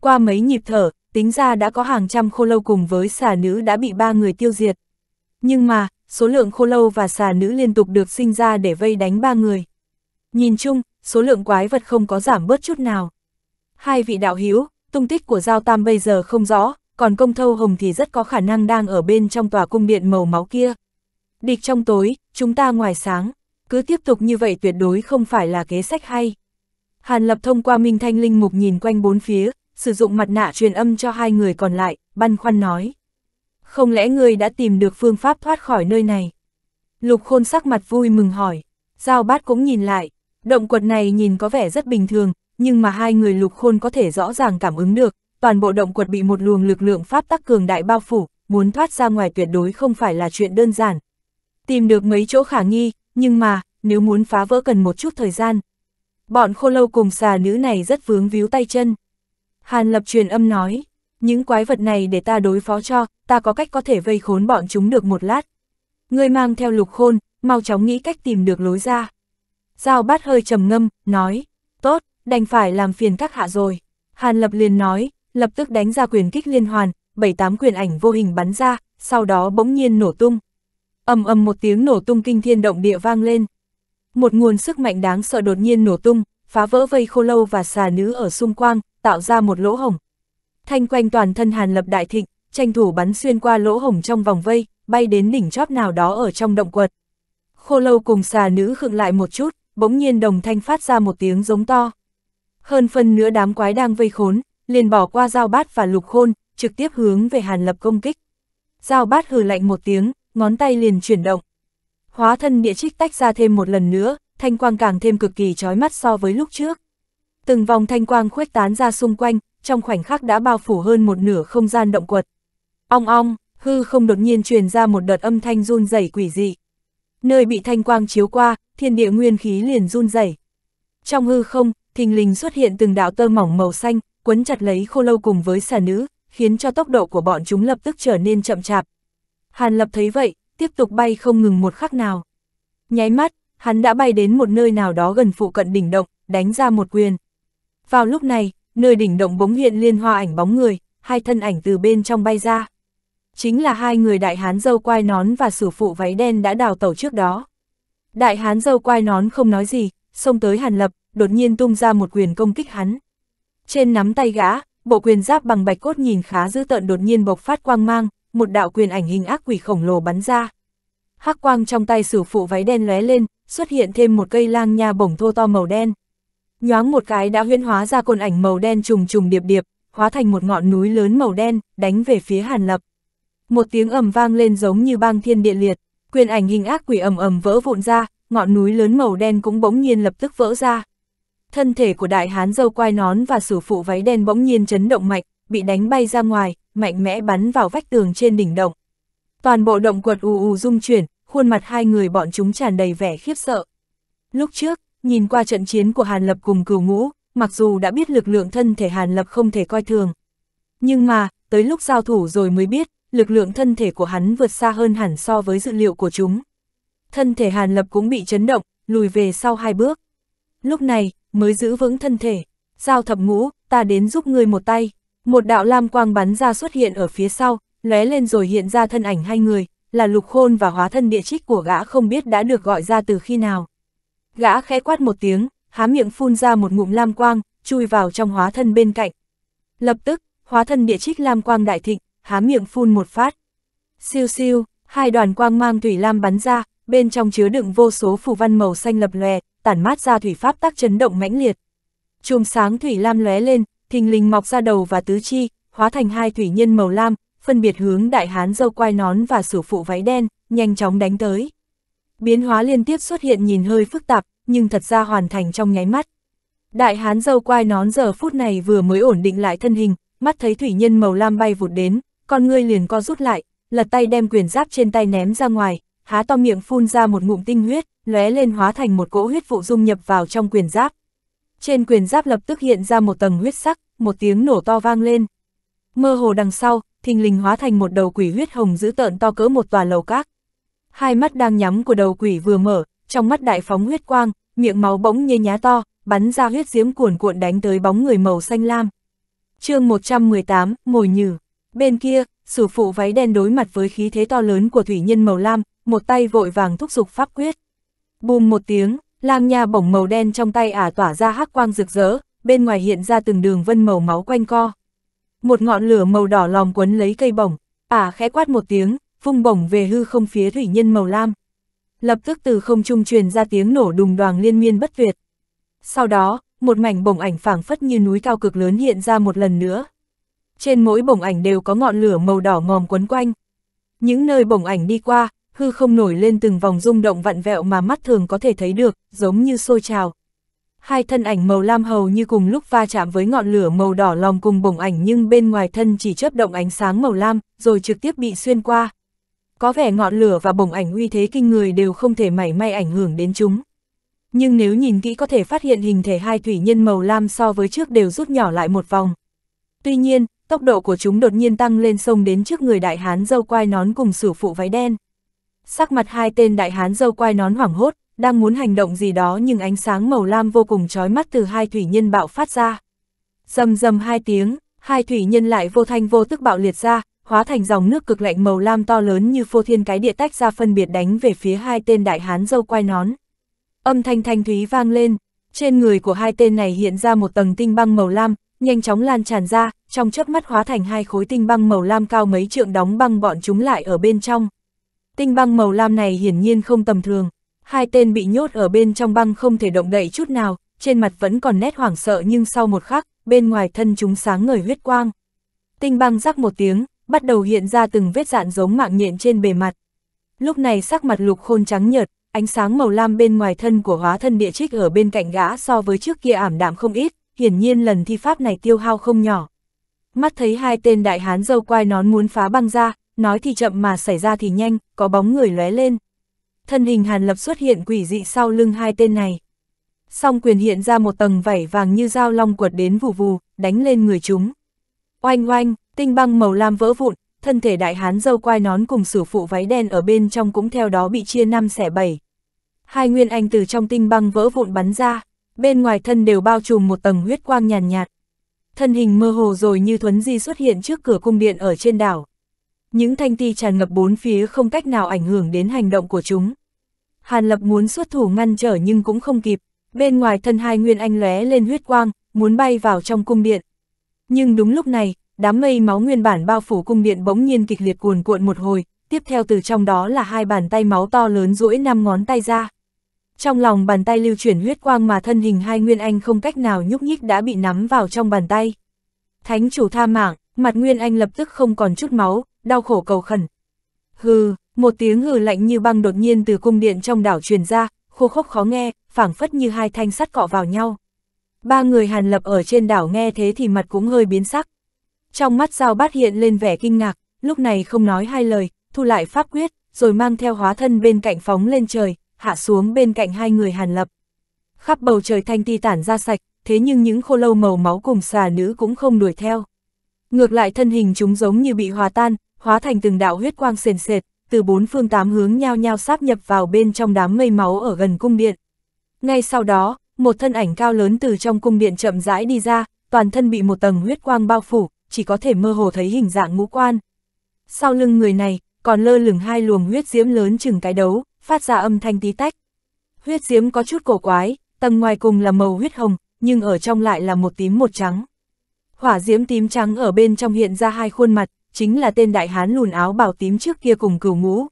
Qua mấy nhịp thở, tính ra đã có hàng trăm khô lâu cùng với xà nữ đã bị ba người tiêu diệt. Nhưng mà, số lượng khô lâu và xà nữ liên tục được sinh ra để vây đánh ba người. Nhìn chung, số lượng quái vật không có giảm bớt chút nào. Hai vị đạo hiếu, tung tích của Giao Tam bây giờ không rõ, còn công thâu hồng thì rất có khả năng đang ở bên trong tòa cung điện màu máu kia. Địch trong tối, chúng ta ngoài sáng, cứ tiếp tục như vậy tuyệt đối không phải là kế sách hay. Hàn Lập thông qua Minh Thanh Linh Mục nhìn quanh bốn phía, sử dụng mặt nạ truyền âm cho hai người còn lại, băn khoăn nói. Không lẽ người đã tìm được phương pháp thoát khỏi nơi này? Lục khôn sắc mặt vui mừng hỏi, Giao bát cũng nhìn lại, động quật này nhìn có vẻ rất bình thường, nhưng mà hai người lục khôn có thể rõ ràng cảm ứng được, toàn bộ động quật bị một luồng lực lượng pháp tắc cường đại bao phủ, muốn thoát ra ngoài tuyệt đối không phải là chuyện đơn giản. Tìm được mấy chỗ khả nghi, nhưng mà, nếu muốn phá vỡ cần một chút thời gian. Bọn khô lâu cùng xà nữ này rất vướng víu tay chân. Hàn lập truyền âm nói, những quái vật này để ta đối phó cho, ta có cách có thể vây khốn bọn chúng được một lát. Ngươi mang theo lục khôn, mau chóng nghĩ cách tìm được lối ra. Giao bát hơi trầm ngâm, nói, tốt, đành phải làm phiền các hạ rồi. Hàn lập liền nói, lập tức đánh ra quyền kích liên hoàn, bảy tám quyền ảnh vô hình bắn ra, sau đó bỗng nhiên nổ tung. ầm ầm một tiếng nổ tung kinh thiên động địa vang lên. Một nguồn sức mạnh đáng sợ đột nhiên nổ tung, phá vỡ vây khô lâu và xà nữ ở xung quanh, tạo ra một lỗ hổng. Thanh quanh toàn thân Hàn Lập đại thịnh, tranh thủ bắn xuyên qua lỗ hổng trong vòng vây, bay đến đỉnh chóp nào đó ở trong động quật. Khô lâu cùng xà nữ khựng lại một chút, bỗng nhiên đồng thanh phát ra một tiếng giống to. Hơn phân nữa đám quái đang vây khốn, liền bỏ qua Giao Bát và Lục Khôn, trực tiếp hướng về Hàn Lập công kích. Giao Bát hừ lạnh một tiếng, ngón tay liền chuyển động. Hóa thân địa trích tách ra thêm một lần nữa, thanh quang càng thêm cực kỳ chói mắt so với lúc trước. Từng vòng thanh quang khuếch tán ra xung quanh, trong khoảnh khắc đã bao phủ hơn một nửa không gian động quật. Ong ong, hư không đột nhiên truyền ra một đợt âm thanh run rẩy quỷ dị. Nơi bị thanh quang chiếu qua, thiên địa nguyên khí liền run rẩy. Trong hư không, thình lình xuất hiện từng đạo tơ mỏng màu xanh, quấn chặt lấy khô lâu cùng với xà nữ, khiến cho tốc độ của bọn chúng lập tức trở nên chậm chạp. Hàn Lập thấy vậy, tiếp tục bay không ngừng một khắc nào. Nháy mắt, hắn đã bay đến một nơi nào đó gần phụ cận đỉnh động, đánh ra một quyền. Vào lúc này, nơi đỉnh động bỗng hiện liên hoa ảnh bóng người, hai thân ảnh từ bên trong bay ra. Chính là hai người đại hán dâu quai nón và sử phụ váy đen đã đào tẩu trước đó. Đại hán dâu quai nón không nói gì, xông tới Hàn Lập, đột nhiên tung ra một quyền công kích hắn. Trên nắm tay gã, bộ quyền giáp bằng bạch cốt nhìn khá dữ tợn đột nhiên bộc phát quang mang, một đạo quyền ảnh hình ác quỷ khổng lồ bắn ra. Hắc quang trong tay sử phụ váy đen lóe lên, xuất hiện thêm một cây lang nha bổng thô to màu đen. Nhoáng một cái đã huyễn hóa ra côn ảnh màu đen trùng trùng điệp điệp, hóa thành một ngọn núi lớn màu đen, đánh về phía Hàn Lập. Một tiếng ầm vang lên giống như bang thiên địa liệt, quyền ảnh hình ác quỷ ầm ầm vỡ vụn ra, ngọn núi lớn màu đen cũng bỗng nhiên lập tức vỡ ra. Thân thể của đại hán dâu quai nón và sử phụ váy đen bỗng nhiên chấn động mạnh, bị đánh bay ra ngoài, mạnh mẽ bắn vào vách tường trên đỉnh động. Toàn bộ động quật ù ù rung chuyển, khuôn mặt hai người bọn chúng tràn đầy vẻ khiếp sợ. Lúc trước, nhìn qua trận chiến của Hàn Lập cùng cửu ngũ, mặc dù đã biết lực lượng thân thể Hàn Lập không thể coi thường. Nhưng mà, tới lúc giao thủ rồi mới biết, lực lượng thân thể của hắn vượt xa hơn hẳn so với dự liệu của chúng. Thân thể Hàn Lập cũng bị chấn động, lùi về sau hai bước. Lúc này, mới giữ vững thân thể. Giao thập ngũ, ta đến giúp ngươi một tay. Một đạo lam quang bắn ra xuất hiện ở phía sau, lóe lên rồi hiện ra thân ảnh hai người, là lục khôn và hóa thân địa trích của gã không biết đã được gọi ra từ khi nào. Gã khẽ quát một tiếng, há miệng phun ra một ngụm lam quang, chui vào trong hóa thân bên cạnh. Lập tức, hóa thân địa trích lam quang đại thịnh, há miệng phun một phát. Siêu siêu, hai đoàn quang mang thủy lam bắn ra, bên trong chứa đựng vô số phù văn màu xanh lập lòe, tản mát ra thủy pháp tác chấn động mãnh liệt. Chùm sáng thủy lam lóe lên, thình lình mọc ra đầu và tứ chi, hóa thành hai thủy nhân màu lam, phân biệt hướng đại hán dâu quai nón và sử phụ váy đen, nhanh chóng đánh tới. Biến hóa liên tiếp xuất hiện nhìn hơi phức tạp, nhưng thật ra hoàn thành trong nháy mắt. Đại hán dâu quai nón giờ phút này vừa mới ổn định lại thân hình, mắt thấy thủy nhân màu lam bay vụt đến, con ngươi liền co rút lại, lật tay đem quyền giáp trên tay ném ra ngoài, há to miệng phun ra một ngụm tinh huyết, lóe lên hóa thành một cỗ huyết vụ dung nhập vào trong quyền giáp. Trên quyền giáp lập tức hiện ra một tầng huyết sắc, một tiếng nổ to vang lên. Mơ hồ đằng sau, thình lình hóa thành một đầu quỷ huyết hồng dữ tợn to cỡ một tòa lầu các. Hai mắt đang nhắm của đầu quỷ vừa mở, trong mắt đại phóng huyết quang, miệng máu bỗng như nhá to, bắn ra huyết diếm cuồn cuộn đánh tới bóng người màu xanh lam. chương 118, mồi nhử. Bên kia, sử phụ váy đen đối mặt với khí thế to lớn của thủy nhân màu lam, một tay vội vàng thúc giục pháp quyết. Bùm một tiếng, lang nha bổng màu đen trong tay ả tỏa ra hắc quang rực rỡ, bên ngoài hiện ra từng đường vân màu máu quanh co. Một ngọn lửa màu đỏ lòm quấn lấy cây bổng, ả khẽ quát một tiếng, vung bổng về hư không phía thủy nhân màu lam. Lập tức từ không trung truyền ra tiếng nổ đùng đoàng liên miên bất tuyệt. Sau đó, một mảnh bổng ảnh phảng phất như núi cao cực lớn hiện ra một lần nữa. Trên mỗi bổng ảnh đều có ngọn lửa màu đỏ ngòm quấn quanh. Những nơi bổng ảnh đi qua, hư không nổi lên từng vòng rung động vặn vẹo mà mắt thường có thể thấy được, giống như sôi trào. Hai thân ảnh màu lam hầu như cùng lúc va chạm với ngọn lửa màu đỏ lòng cùng bổng ảnh nhưng bên ngoài thân chỉ chớp động ánh sáng màu lam, rồi trực tiếp bị xuyên qua. Có vẻ ngọn lửa và bổng ảnh uy thế kinh người đều không thể mảy may ảnh hưởng đến chúng. Nhưng nếu nhìn kỹ có thể phát hiện hình thể hai thủy nhân màu lam so với trước đều rút nhỏ lại một vòng. Tuy nhiên, tốc độ của chúng đột nhiên tăng lên sông đến trước người đại hán dâu quai nón cùng sử phụ váy đen sắc mặt hai tên đại hán dâu quai nón hoảng hốt, đang muốn hành động gì đó nhưng ánh sáng màu lam vô cùng chói mắt từ hai thủy nhân bạo phát ra. Dầm dầm hai tiếng, hai thủy nhân lại vô thanh vô tức bạo liệt ra, hóa thành dòng nước cực lạnh màu lam to lớn như phô thiên cái địa tách ra phân biệt đánh về phía hai tên đại hán dâu quai nón. Âm thanh thanh thúy vang lên, trên người của hai tên này hiện ra một tầng tinh băng màu lam, nhanh chóng lan tràn ra, trong chớp mắt hóa thành hai khối tinh băng màu lam cao mấy trượng đóng băng bọn chúng lại ở bên trong. Tinh băng màu lam này hiển nhiên không tầm thường. Hai tên bị nhốt ở bên trong băng không thể động đậy chút nào, trên mặt vẫn còn nét hoảng sợ nhưng sau một khắc, bên ngoài thân chúng sáng ngời huyết quang. Tinh băng rắc một tiếng, bắt đầu hiện ra từng vết dạn giống mạng nhện trên bề mặt. Lúc này sắc mặt lục khôn trắng nhợt, ánh sáng màu lam bên ngoài thân của hóa thân địa trích ở bên cạnh gã so với trước kia ảm đạm không ít, hiển nhiên lần thi pháp này tiêu hao không nhỏ. Mắt thấy hai tên đại hán dâu quai nón muốn phá băng ra, nói thì chậm mà xảy ra thì nhanh, có bóng người lóe lên. Thân hình Hàn Lập xuất hiện quỷ dị sau lưng hai tên này. Song quyền hiện ra một tầng vảy vàng như dao long quật đến vù vù, đánh lên người chúng. Oanh oanh, tinh băng màu lam vỡ vụn, thân thể đại hán dâu quai nón cùng sử phụ váy đen ở bên trong cũng theo đó bị chia năm xẻ bảy. Hai nguyên anh từ trong tinh băng vỡ vụn bắn ra, bên ngoài thân đều bao trùm một tầng huyết quang nhàn nhạt, nhạt. Thân hình mơ hồ rồi như thuấn di xuất hiện trước cửa cung điện ở trên đảo. Những thanh ti tràn ngập bốn phía không cách nào ảnh hưởng đến hành động của chúng. Hàn Lập muốn xuất thủ ngăn trở nhưng cũng không kịp, bên ngoài thân hai Nguyên Anh lóe lên huyết quang, muốn bay vào trong cung điện. Nhưng đúng lúc này, đám mây máu nguyên bản bao phủ cung điện bỗng nhiên kịch liệt cuồn cuộn một hồi, tiếp theo từ trong đó là hai bàn tay máu to lớn duỗi năm ngón tay ra. Trong lòng bàn tay lưu chuyển huyết quang mà thân hình hai Nguyên Anh không cách nào nhúc nhích đã bị nắm vào trong bàn tay. Thánh chủ tha mạng, mặt Nguyên Anh lập tức không còn chút máu, đau khổ cầu khẩn. Hừ, một tiếng hừ lạnh như băng đột nhiên từ cung điện trong đảo truyền ra, khô khốc khó nghe, phảng phất như hai thanh sắt cọ vào nhau. Ba người hàn lập ở trên đảo nghe thế thì mặt cũng hơi biến sắc. Trong mắt Giao Bát hiện lên vẻ kinh ngạc, lúc này không nói hai lời, thu lại pháp quyết, rồi mang theo hóa thân bên cạnh phóng lên trời, hạ xuống bên cạnh hai người hàn lập. Khắp bầu trời thanh ti tản ra sạch, thế nhưng những khô lâu màu máu cùng xà nữ cũng không đuổi theo. Ngược lại thân hình chúng giống như bị hòa tan, hóa thành từng đạo huyết quang sền sệt, từ bốn phương tám hướng nhao nhao sáp nhập vào bên trong đám mây máu ở gần cung điện. Ngay sau đó, một thân ảnh cao lớn từ trong cung điện chậm rãi đi ra, toàn thân bị một tầng huyết quang bao phủ, chỉ có thể mơ hồ thấy hình dạng ngũ quan. Sau lưng người này, còn lơ lửng hai luồng huyết diễm lớn chừng cái đấu, phát ra âm thanh tí tách. Huyết diễm có chút cổ quái, tầng ngoài cùng là màu huyết hồng, nhưng ở trong lại là một tím một trắng. Hỏa diễm tím trắng ở bên trong hiện ra hai khuôn mặt, chính là tên đại hán lùn áo bảo tím trước kia cùng cửu ngũ.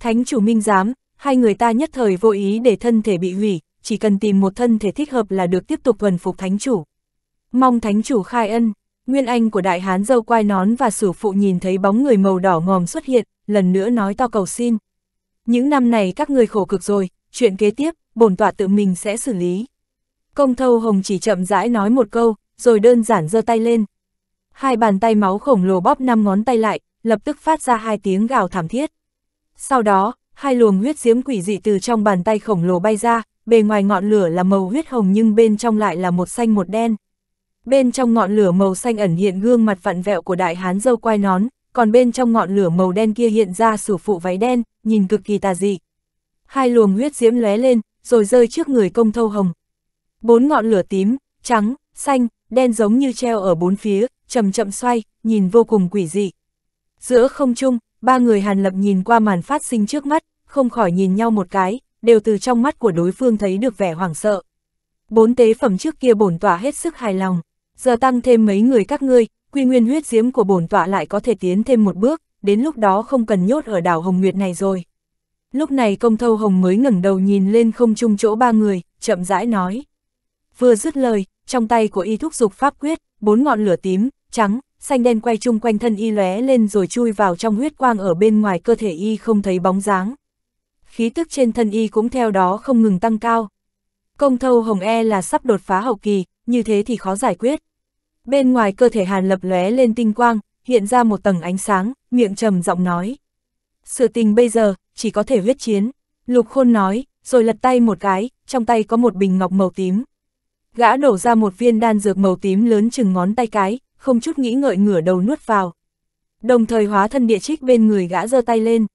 Thánh chủ minh giám, hai người ta nhất thời vô ý để thân thể bị hủy, chỉ cần tìm một thân thể thích hợp là được tiếp tục thuần phục thánh chủ. Mong thánh chủ khai ân, nguyên anh của đại hán dâu quai nón và sử phụ nhìn thấy bóng người màu đỏ ngòm xuất hiện, lần nữa nói to cầu xin. Những năm này các người khổ cực rồi, chuyện kế tiếp, bổn tọa tự mình sẽ xử lý. Công thâu hồng chỉ chậm rãi nói một câu, rồi đơn giản giơ tay lên, Hai bàn tay máu khổng lồ bóp năm ngón tay lại, lập tức phát ra hai tiếng gào thảm thiết. Sau đó, hai luồng huyết diễm quỷ dị từ trong bàn tay khổng lồ bay ra, bề ngoài ngọn lửa là màu huyết hồng nhưng bên trong lại là một xanh một đen. Bên trong ngọn lửa màu xanh ẩn hiện gương mặt vặn vẹo của đại hán dâu quai nón, còn bên trong ngọn lửa màu đen kia hiện ra sủ phụ váy đen, nhìn cực kỳ tà dị. Hai luồng huyết diễm lóe lên, rồi rơi trước người công thâu hồng. Bốn ngọn lửa tím, trắng, xanh, đen giống như treo ở bốn phía, chậm chậm xoay, nhìn vô cùng quỷ dị. Giữa không trung, ba người Hàn Lập nhìn qua màn phát sinh trước mắt, không khỏi nhìn nhau một cái, đều từ trong mắt của đối phương thấy được vẻ hoảng sợ. Bốn tế phẩm trước kia bổn tỏa hết sức hài lòng, giờ tăng thêm mấy người các ngươi, quy nguyên huyết diễm của bổn tọa lại có thể tiến thêm một bước, đến lúc đó không cần nhốt ở đảo Hồng Nguyệt này rồi. Lúc này công thâu Hồng mới ngẩng đầu nhìn lên không trung chỗ ba người, chậm rãi nói. Vừa dứt lời, trong tay của y thúc dục pháp quyết, bốn ngọn lửa tím, trắng, xanh đen quay chung quanh thân y lóe lên rồi chui vào trong huyết quang ở bên ngoài cơ thể y không thấy bóng dáng. Khí tức trên thân y cũng theo đó không ngừng tăng cao. Công thâu hồng e là sắp đột phá hậu kỳ, như thế thì khó giải quyết. Bên ngoài cơ thể Hàn Lập lóe lên tinh quang, hiện ra một tầng ánh sáng, miệng trầm giọng nói. Sự tình bây giờ, chỉ có thể huyết chiến. Lục Khôn nói, rồi lật tay một cái, trong tay có một bình ngọc màu tím. Gã đổ ra một viên đan dược màu tím lớn chừng ngón tay cái, không chút nghĩ ngợi ngửa đầu nuốt vào. Đồng thời hóa thân địa trích bên người gã giơ tay lên.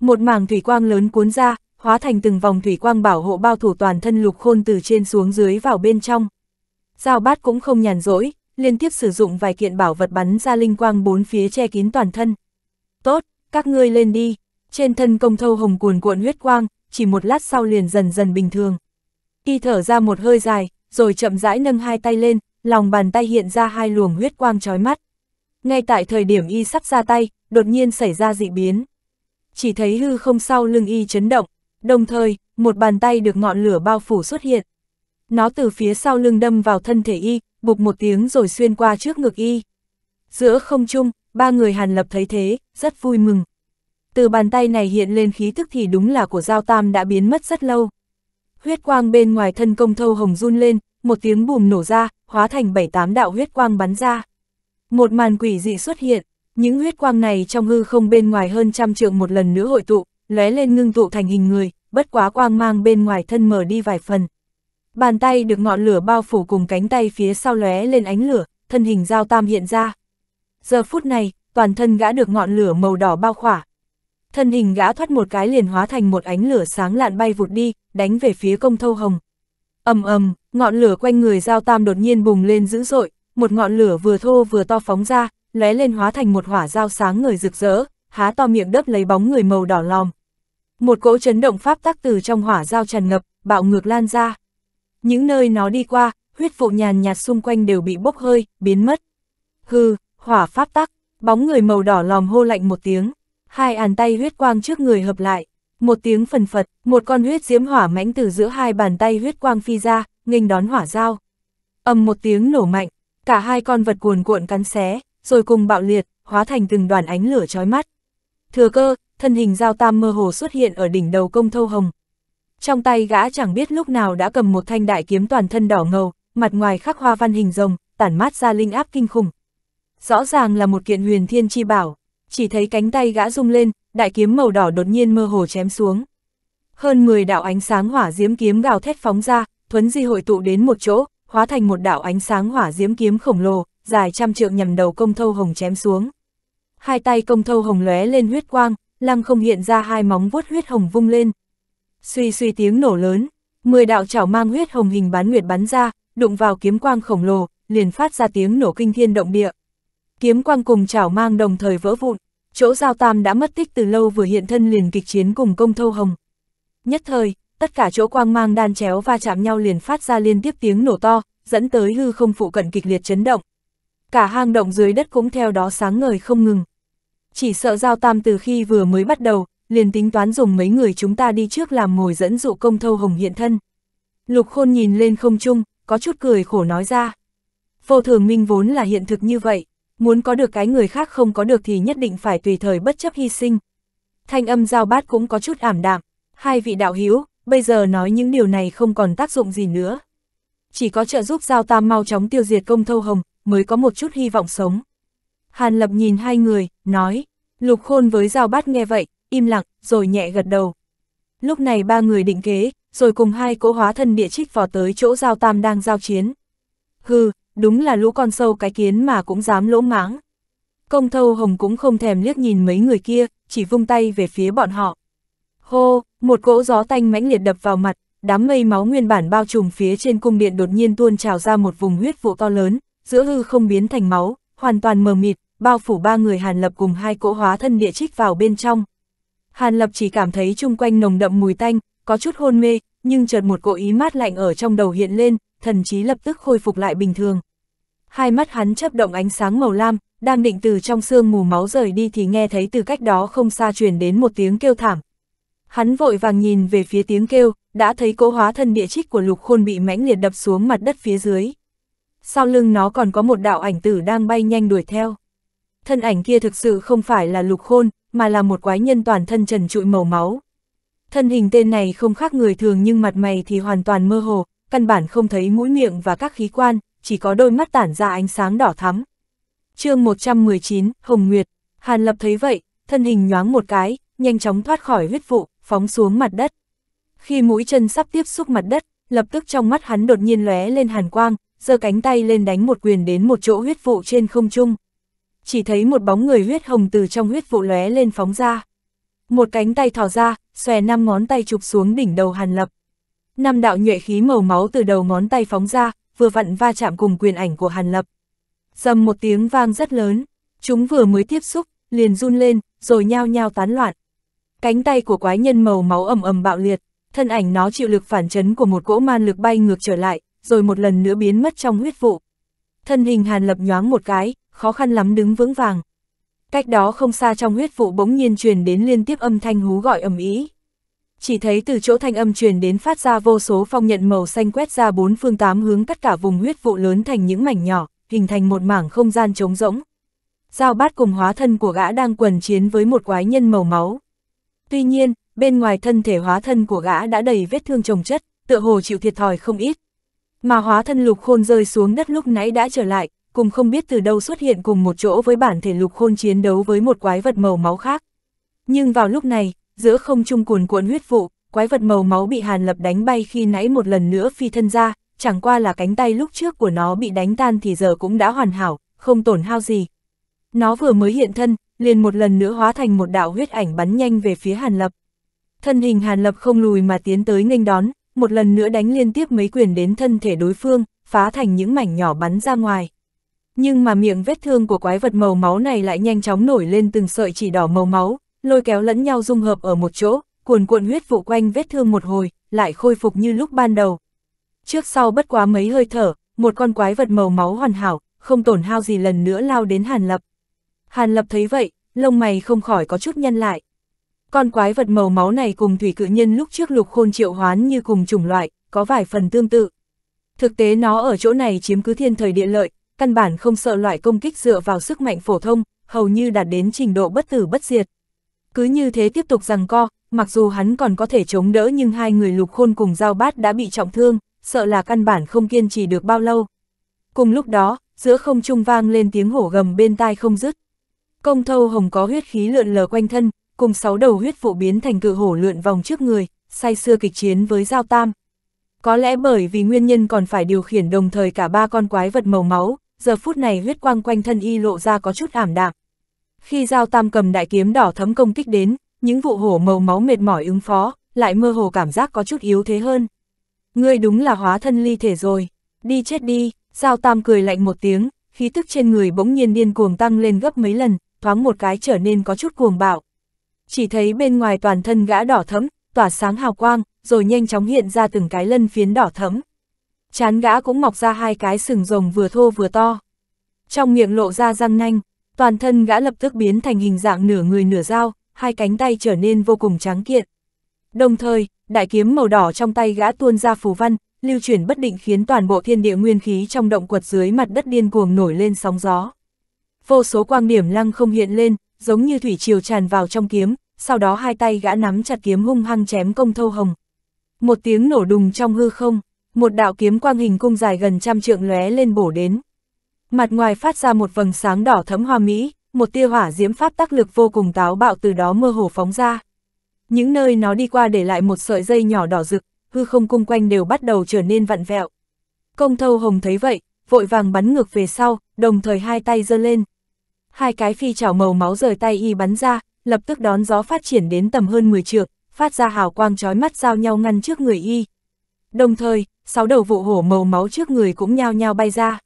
Một mảng thủy quang lớn cuốn ra, hóa thành từng vòng thủy quang bảo hộ bao thủ toàn thân lục khôn từ trên xuống dưới vào bên trong. Giao bát cũng không nhàn rỗi, liên tiếp sử dụng vài kiện bảo vật bắn ra linh quang bốn phía che kín toàn thân. Tốt, các ngươi lên đi, trên thân công thâu hồng cuồn cuộn huyết quang, chỉ một lát sau liền dần dần bình thường. Y thở ra một hơi dài, rồi chậm rãi nâng hai tay lên, lòng bàn tay hiện ra hai luồng huyết quang trói mắt. Ngay tại thời điểm y sắp ra tay, đột nhiên xảy ra dị biến. Chỉ thấy hư không sau lưng y chấn động, đồng thời, một bàn tay được ngọn lửa bao phủ xuất hiện. Nó từ phía sau lưng đâm vào thân thể y, bục một tiếng rồi xuyên qua trước ngực y. Giữa không trung, ba người Hàn Lập thấy thế, rất vui mừng. Từ bàn tay này hiện lên khí tức thì đúng là của Giao Tam đã biến mất rất lâu huyết quang bên ngoài thân công thâu hồng run lên, một tiếng bùm nổ ra, hóa thành bảy tám đạo huyết quang bắn ra. Một màn quỷ dị xuất hiện, những huyết quang này trong hư không bên ngoài hơn trăm trượng một lần nữa hội tụ, lóe lên ngưng tụ thành hình người, bất quá quang mang bên ngoài thân mở đi vài phần. Bàn tay được ngọn lửa bao phủ cùng cánh tay phía sau lóe lên ánh lửa, thân hình giao tam hiện ra. Giờ phút này, toàn thân gã được ngọn lửa màu đỏ bao khỏa, Thân hình gã thoát một cái liền hóa thành một ánh lửa sáng lạn bay vụt đi, đánh về phía công thâu hồng. ầm ầm, ngọn lửa quanh người giao tam đột nhiên bùng lên dữ dội, một ngọn lửa vừa thô vừa to phóng ra, lóe lên hóa thành một hỏa dao sáng người rực rỡ, há to miệng đớp lấy bóng người màu đỏ lòm. Một cỗ chấn động pháp tắc từ trong hỏa dao tràn ngập, bạo ngược lan ra. Những nơi nó đi qua, huyết vụ nhàn nhạt xung quanh đều bị bốc hơi, biến mất. Hừ, hỏa pháp tắc, bóng người màu đỏ lòm hô lạnh một tiếng hai bàn tay huyết quang trước người hợp lại, một tiếng phần phật, một con huyết diễm hỏa mãnh từ giữa hai bàn tay huyết quang phi ra, nghênh đón hỏa dao. Ầm một tiếng nổ mạnh, cả hai con vật cuồn cuộn cắn xé, rồi cùng bạo liệt, hóa thành từng đoàn ánh lửa chói mắt. Thừa cơ, thân hình dao tam mơ hồ xuất hiện ở đỉnh đầu công thâu hồng. Trong tay gã chẳng biết lúc nào đã cầm một thanh đại kiếm toàn thân đỏ ngầu, mặt ngoài khắc hoa văn hình rồng, tản mát ra linh áp kinh khủng. Rõ ràng là một kiện huyền thiên chi bảo, chỉ thấy cánh tay gã rung lên, đại kiếm màu đỏ đột nhiên mơ hồ chém xuống. Hơn 10 đạo ánh sáng hỏa diễm kiếm gào thét phóng ra, thuấn di hội tụ đến một chỗ, hóa thành một đạo ánh sáng hỏa diễm kiếm khổng lồ, dài trăm trượng nhằm đầu công thâu hồng chém xuống. Hai tay công thâu hồng lóe lên huyết quang, lăng không hiện ra hai móng vuốt huyết hồng vung lên. Suy suy tiếng nổ lớn, 10 đạo chảo mang huyết hồng hình bán nguyệt bắn ra, đụng vào kiếm quang khổng lồ, liền phát ra tiếng nổ kinh thiên động địa, kiếm quang cùng chảo mang đồng thời vỡ vụn, chỗ Giao Tam đã mất tích từ lâu vừa hiện thân liền kịch chiến cùng công thâu hồng. Nhất thời, tất cả chỗ quang mang đan chéo va chạm nhau liền phát ra liên tiếp tiếng nổ to, dẫn tới hư không phụ cận kịch liệt chấn động. Cả hang động dưới đất cũng theo đó sáng ngời không ngừng. Chỉ sợ Giao Tam từ khi vừa mới bắt đầu, liền tính toán dùng mấy người chúng ta đi trước làm mồi dẫn dụ công thâu hồng hiện thân. Lục khôn nhìn lên không trung, có chút cười khổ nói ra. Phô thường minh vốn là hiện thực như vậy, muốn có được cái người khác không có được thì nhất định phải tùy thời bất chấp hy sinh. Thanh âm giao bát cũng có chút ảm đạm, hai vị đạo hiếu, bây giờ nói những điều này không còn tác dụng gì nữa. Chỉ có trợ giúp giao tam mau chóng tiêu diệt công thâu hồng, mới có một chút hy vọng sống. Hàn Lập nhìn hai người, nói, lục khôn với giao bát nghe vậy, im lặng, rồi nhẹ gật đầu. Lúc này ba người định kế, rồi cùng hai cỗ hóa thân địa trích vào tới chỗ giao tam đang giao chiến. Hừ, đúng là lũ con sâu cái kiến mà cũng dám lỗ mãng. Công thâu hồng cũng không thèm liếc nhìn mấy người kia, chỉ vung tay về phía bọn họ. Hô, một cỗ gió tanh mãnh liệt đập vào mặt, đám mây máu nguyên bản bao trùm phía trên cung điện đột nhiên tuôn trào ra một vùng huyết vụ to lớn, giữa hư không biến thành máu, hoàn toàn mờ mịt, bao phủ ba người Hàn Lập cùng hai cỗ hóa thân địa trích vào bên trong. Hàn Lập chỉ cảm thấy chung quanh nồng đậm mùi tanh, có chút hôn mê, nhưng chợt một cỗ ý mát lạnh ở trong đầu hiện lên, thần trí lập tức khôi phục lại bình thường. Hai mắt hắn chấp động ánh sáng màu lam, đang định từ trong xương mù máu rời đi thì nghe thấy từ cách đó không xa truyền đến một tiếng kêu thảm. Hắn vội vàng nhìn về phía tiếng kêu, đã thấy cố hóa thân địa trích của lục khôn bị mãnh liệt đập xuống mặt đất phía dưới. Sau lưng nó còn có một đạo ảnh tử đang bay nhanh đuổi theo. Thân ảnh kia thực sự không phải là lục khôn, mà là một quái nhân toàn thân trần trụi màu máu. Thân hình tên này không khác người thường nhưng mặt mày thì hoàn toàn mơ hồ, căn bản không thấy mũi miệng và các khí quan, chỉ có đôi mắt tản ra ánh sáng đỏ thắm. chương 119, Hồng Nguyệt, Hàn Lập thấy vậy, thân hình nhoáng một cái, nhanh chóng thoát khỏi huyết vụ, phóng xuống mặt đất. Khi mũi chân sắp tiếp xúc mặt đất, lập tức trong mắt hắn đột nhiên lóe lên hàn quang, giơ cánh tay lên đánh một quyền đến một chỗ huyết vụ trên không trung. Chỉ thấy một bóng người huyết hồng từ trong huyết vụ lóe lên phóng ra. Một cánh tay thò ra, xòe năm ngón tay chụp xuống đỉnh đầu Hàn Lập năm đạo nhuệ khí màu máu từ đầu ngón tay phóng ra, vừa vặn va chạm cùng quyền ảnh của Hàn Lập. Dầm một tiếng vang rất lớn, chúng vừa mới tiếp xúc, liền run lên, rồi nhao nhao tán loạn. Cánh tay của quái nhân màu máu ầm ầm bạo liệt, thân ảnh nó chịu lực phản chấn của một cỗ man lực bay ngược trở lại, rồi một lần nữa biến mất trong huyết vụ. Thân hình Hàn Lập nhoáng một cái, khó khăn lắm đứng vững vàng. Cách đó không xa trong huyết vụ bỗng nhiên truyền đến liên tiếp âm thanh hú gọi ầm ý chỉ thấy từ chỗ thanh âm truyền đến phát ra vô số phong nhận màu xanh quét ra bốn phương tám hướng cắt cả vùng huyết vụ lớn thành những mảnh nhỏ, hình thành một mảng không gian trống rỗng. Giao bát cùng hóa thân của gã đang quần chiến với một quái nhân màu máu. Tuy nhiên, bên ngoài thân thể hóa thân của gã đã đầy vết thương trồng chất, tựa hồ chịu thiệt thòi không ít. Mà hóa thân lục khôn rơi xuống đất lúc nãy đã trở lại, cùng không biết từ đâu xuất hiện cùng một chỗ với bản thể lục khôn chiến đấu với một quái vật màu máu khác. Nhưng vào lúc này, giữa không trung cuồn cuộn huyết vụ, quái vật màu máu bị Hàn Lập đánh bay khi nãy một lần nữa phi thân ra, chẳng qua là cánh tay lúc trước của nó bị đánh tan thì giờ cũng đã hoàn hảo, không tổn hao gì. Nó vừa mới hiện thân, liền một lần nữa hóa thành một đạo huyết ảnh bắn nhanh về phía Hàn Lập. Thân hình Hàn Lập không lùi mà tiến tới nghênh đón, một lần nữa đánh liên tiếp mấy quyền đến thân thể đối phương, phá thành những mảnh nhỏ bắn ra ngoài. Nhưng mà miệng vết thương của quái vật màu máu này lại nhanh chóng nổi lên từng sợi chỉ đỏ màu máu, lôi kéo lẫn nhau dung hợp ở một chỗ, cuồn cuộn huyết vụ quanh vết thương một hồi, lại khôi phục như lúc ban đầu. Trước sau bất quá mấy hơi thở, một con quái vật màu máu hoàn hảo, không tổn hao gì lần nữa lao đến Hàn Lập. Hàn Lập thấy vậy, lông mày không khỏi có chút nhân lại. Con quái vật màu máu này cùng thủy cự nhân lúc trước lục khôn triệu hoán như cùng chủng loại, có vài phần tương tự. Thực tế nó ở chỗ này chiếm cứ thiên thời địa lợi, căn bản không sợ loại công kích dựa vào sức mạnh phổ thông, hầu như đạt đến trình độ bất tử bất diệt. Cứ như thế tiếp tục rằng co, mặc dù hắn còn có thể chống đỡ nhưng hai người lục khôn cùng giao bát đã bị trọng thương, sợ là căn bản không kiên trì được bao lâu. Cùng lúc đó, giữa không trung vang lên tiếng hổ gầm bên tai không dứt. Công thâu hồng có huyết khí lượn lờ quanh thân, cùng sáu đầu huyết phụ biến thành cự hổ lượn vòng trước người, say xưa kịch chiến với Giao Tam. Có lẽ bởi vì nguyên nhân còn phải điều khiển đồng thời cả ba con quái vật màu máu, giờ phút này huyết quang quanh thân y lộ ra có chút ảm đạm. Khi giao tam cầm đại kiếm đỏ thấm công kích đến, những vụ hổ màu máu mệt mỏi ứng phó, lại mơ hồ cảm giác có chút yếu thế hơn. Ngươi đúng là hóa thân ly thể rồi, đi chết đi, giao tam cười lạnh một tiếng, khí tức trên người bỗng nhiên điên cuồng tăng lên gấp mấy lần, thoáng một cái trở nên có chút cuồng bạo. Chỉ thấy bên ngoài toàn thân gã đỏ thấm, tỏa sáng hào quang, rồi nhanh chóng hiện ra từng cái lân phiến đỏ thấm. Chán gã cũng mọc ra hai cái sừng rồng vừa thô vừa to. Trong miệng lộ ra răng nanh, toàn thân gã lập tức biến thành hình dạng nửa người nửa dao, hai cánh tay trở nên vô cùng tráng kiện. Đồng thời, đại kiếm màu đỏ trong tay gã tuôn ra phù văn, lưu chuyển bất định khiến toàn bộ thiên địa nguyên khí trong động quật dưới mặt đất điên cuồng nổi lên sóng gió. Vô số quang điểm lăng không hiện lên, giống như thủy triều tràn vào trong kiếm, sau đó hai tay gã nắm chặt kiếm hung hăng chém công thâu hồng. Một tiếng nổ đùng trong hư không, một đạo kiếm quang hình cung dài gần trăm trượng lóe lên bổ đến mặt ngoài phát ra một vầng sáng đỏ thấm hoa mỹ, một tia hỏa diễm pháp tác lực vô cùng táo bạo từ đó mơ hồ phóng ra. Những nơi nó đi qua để lại một sợi dây nhỏ đỏ rực, hư không cung quanh đều bắt đầu trở nên vặn vẹo. Công thâu hồng thấy vậy, vội vàng bắn ngược về sau, đồng thời hai tay giơ lên. Hai cái phi trảo màu máu rời tay y bắn ra, lập tức đón gió phát triển đến tầm hơn 10 trượng, phát ra hào quang chói mắt giao nhau ngăn trước người y. Đồng thời, sáu đầu vụ hổ màu máu trước người cũng nhao nhao bay ra.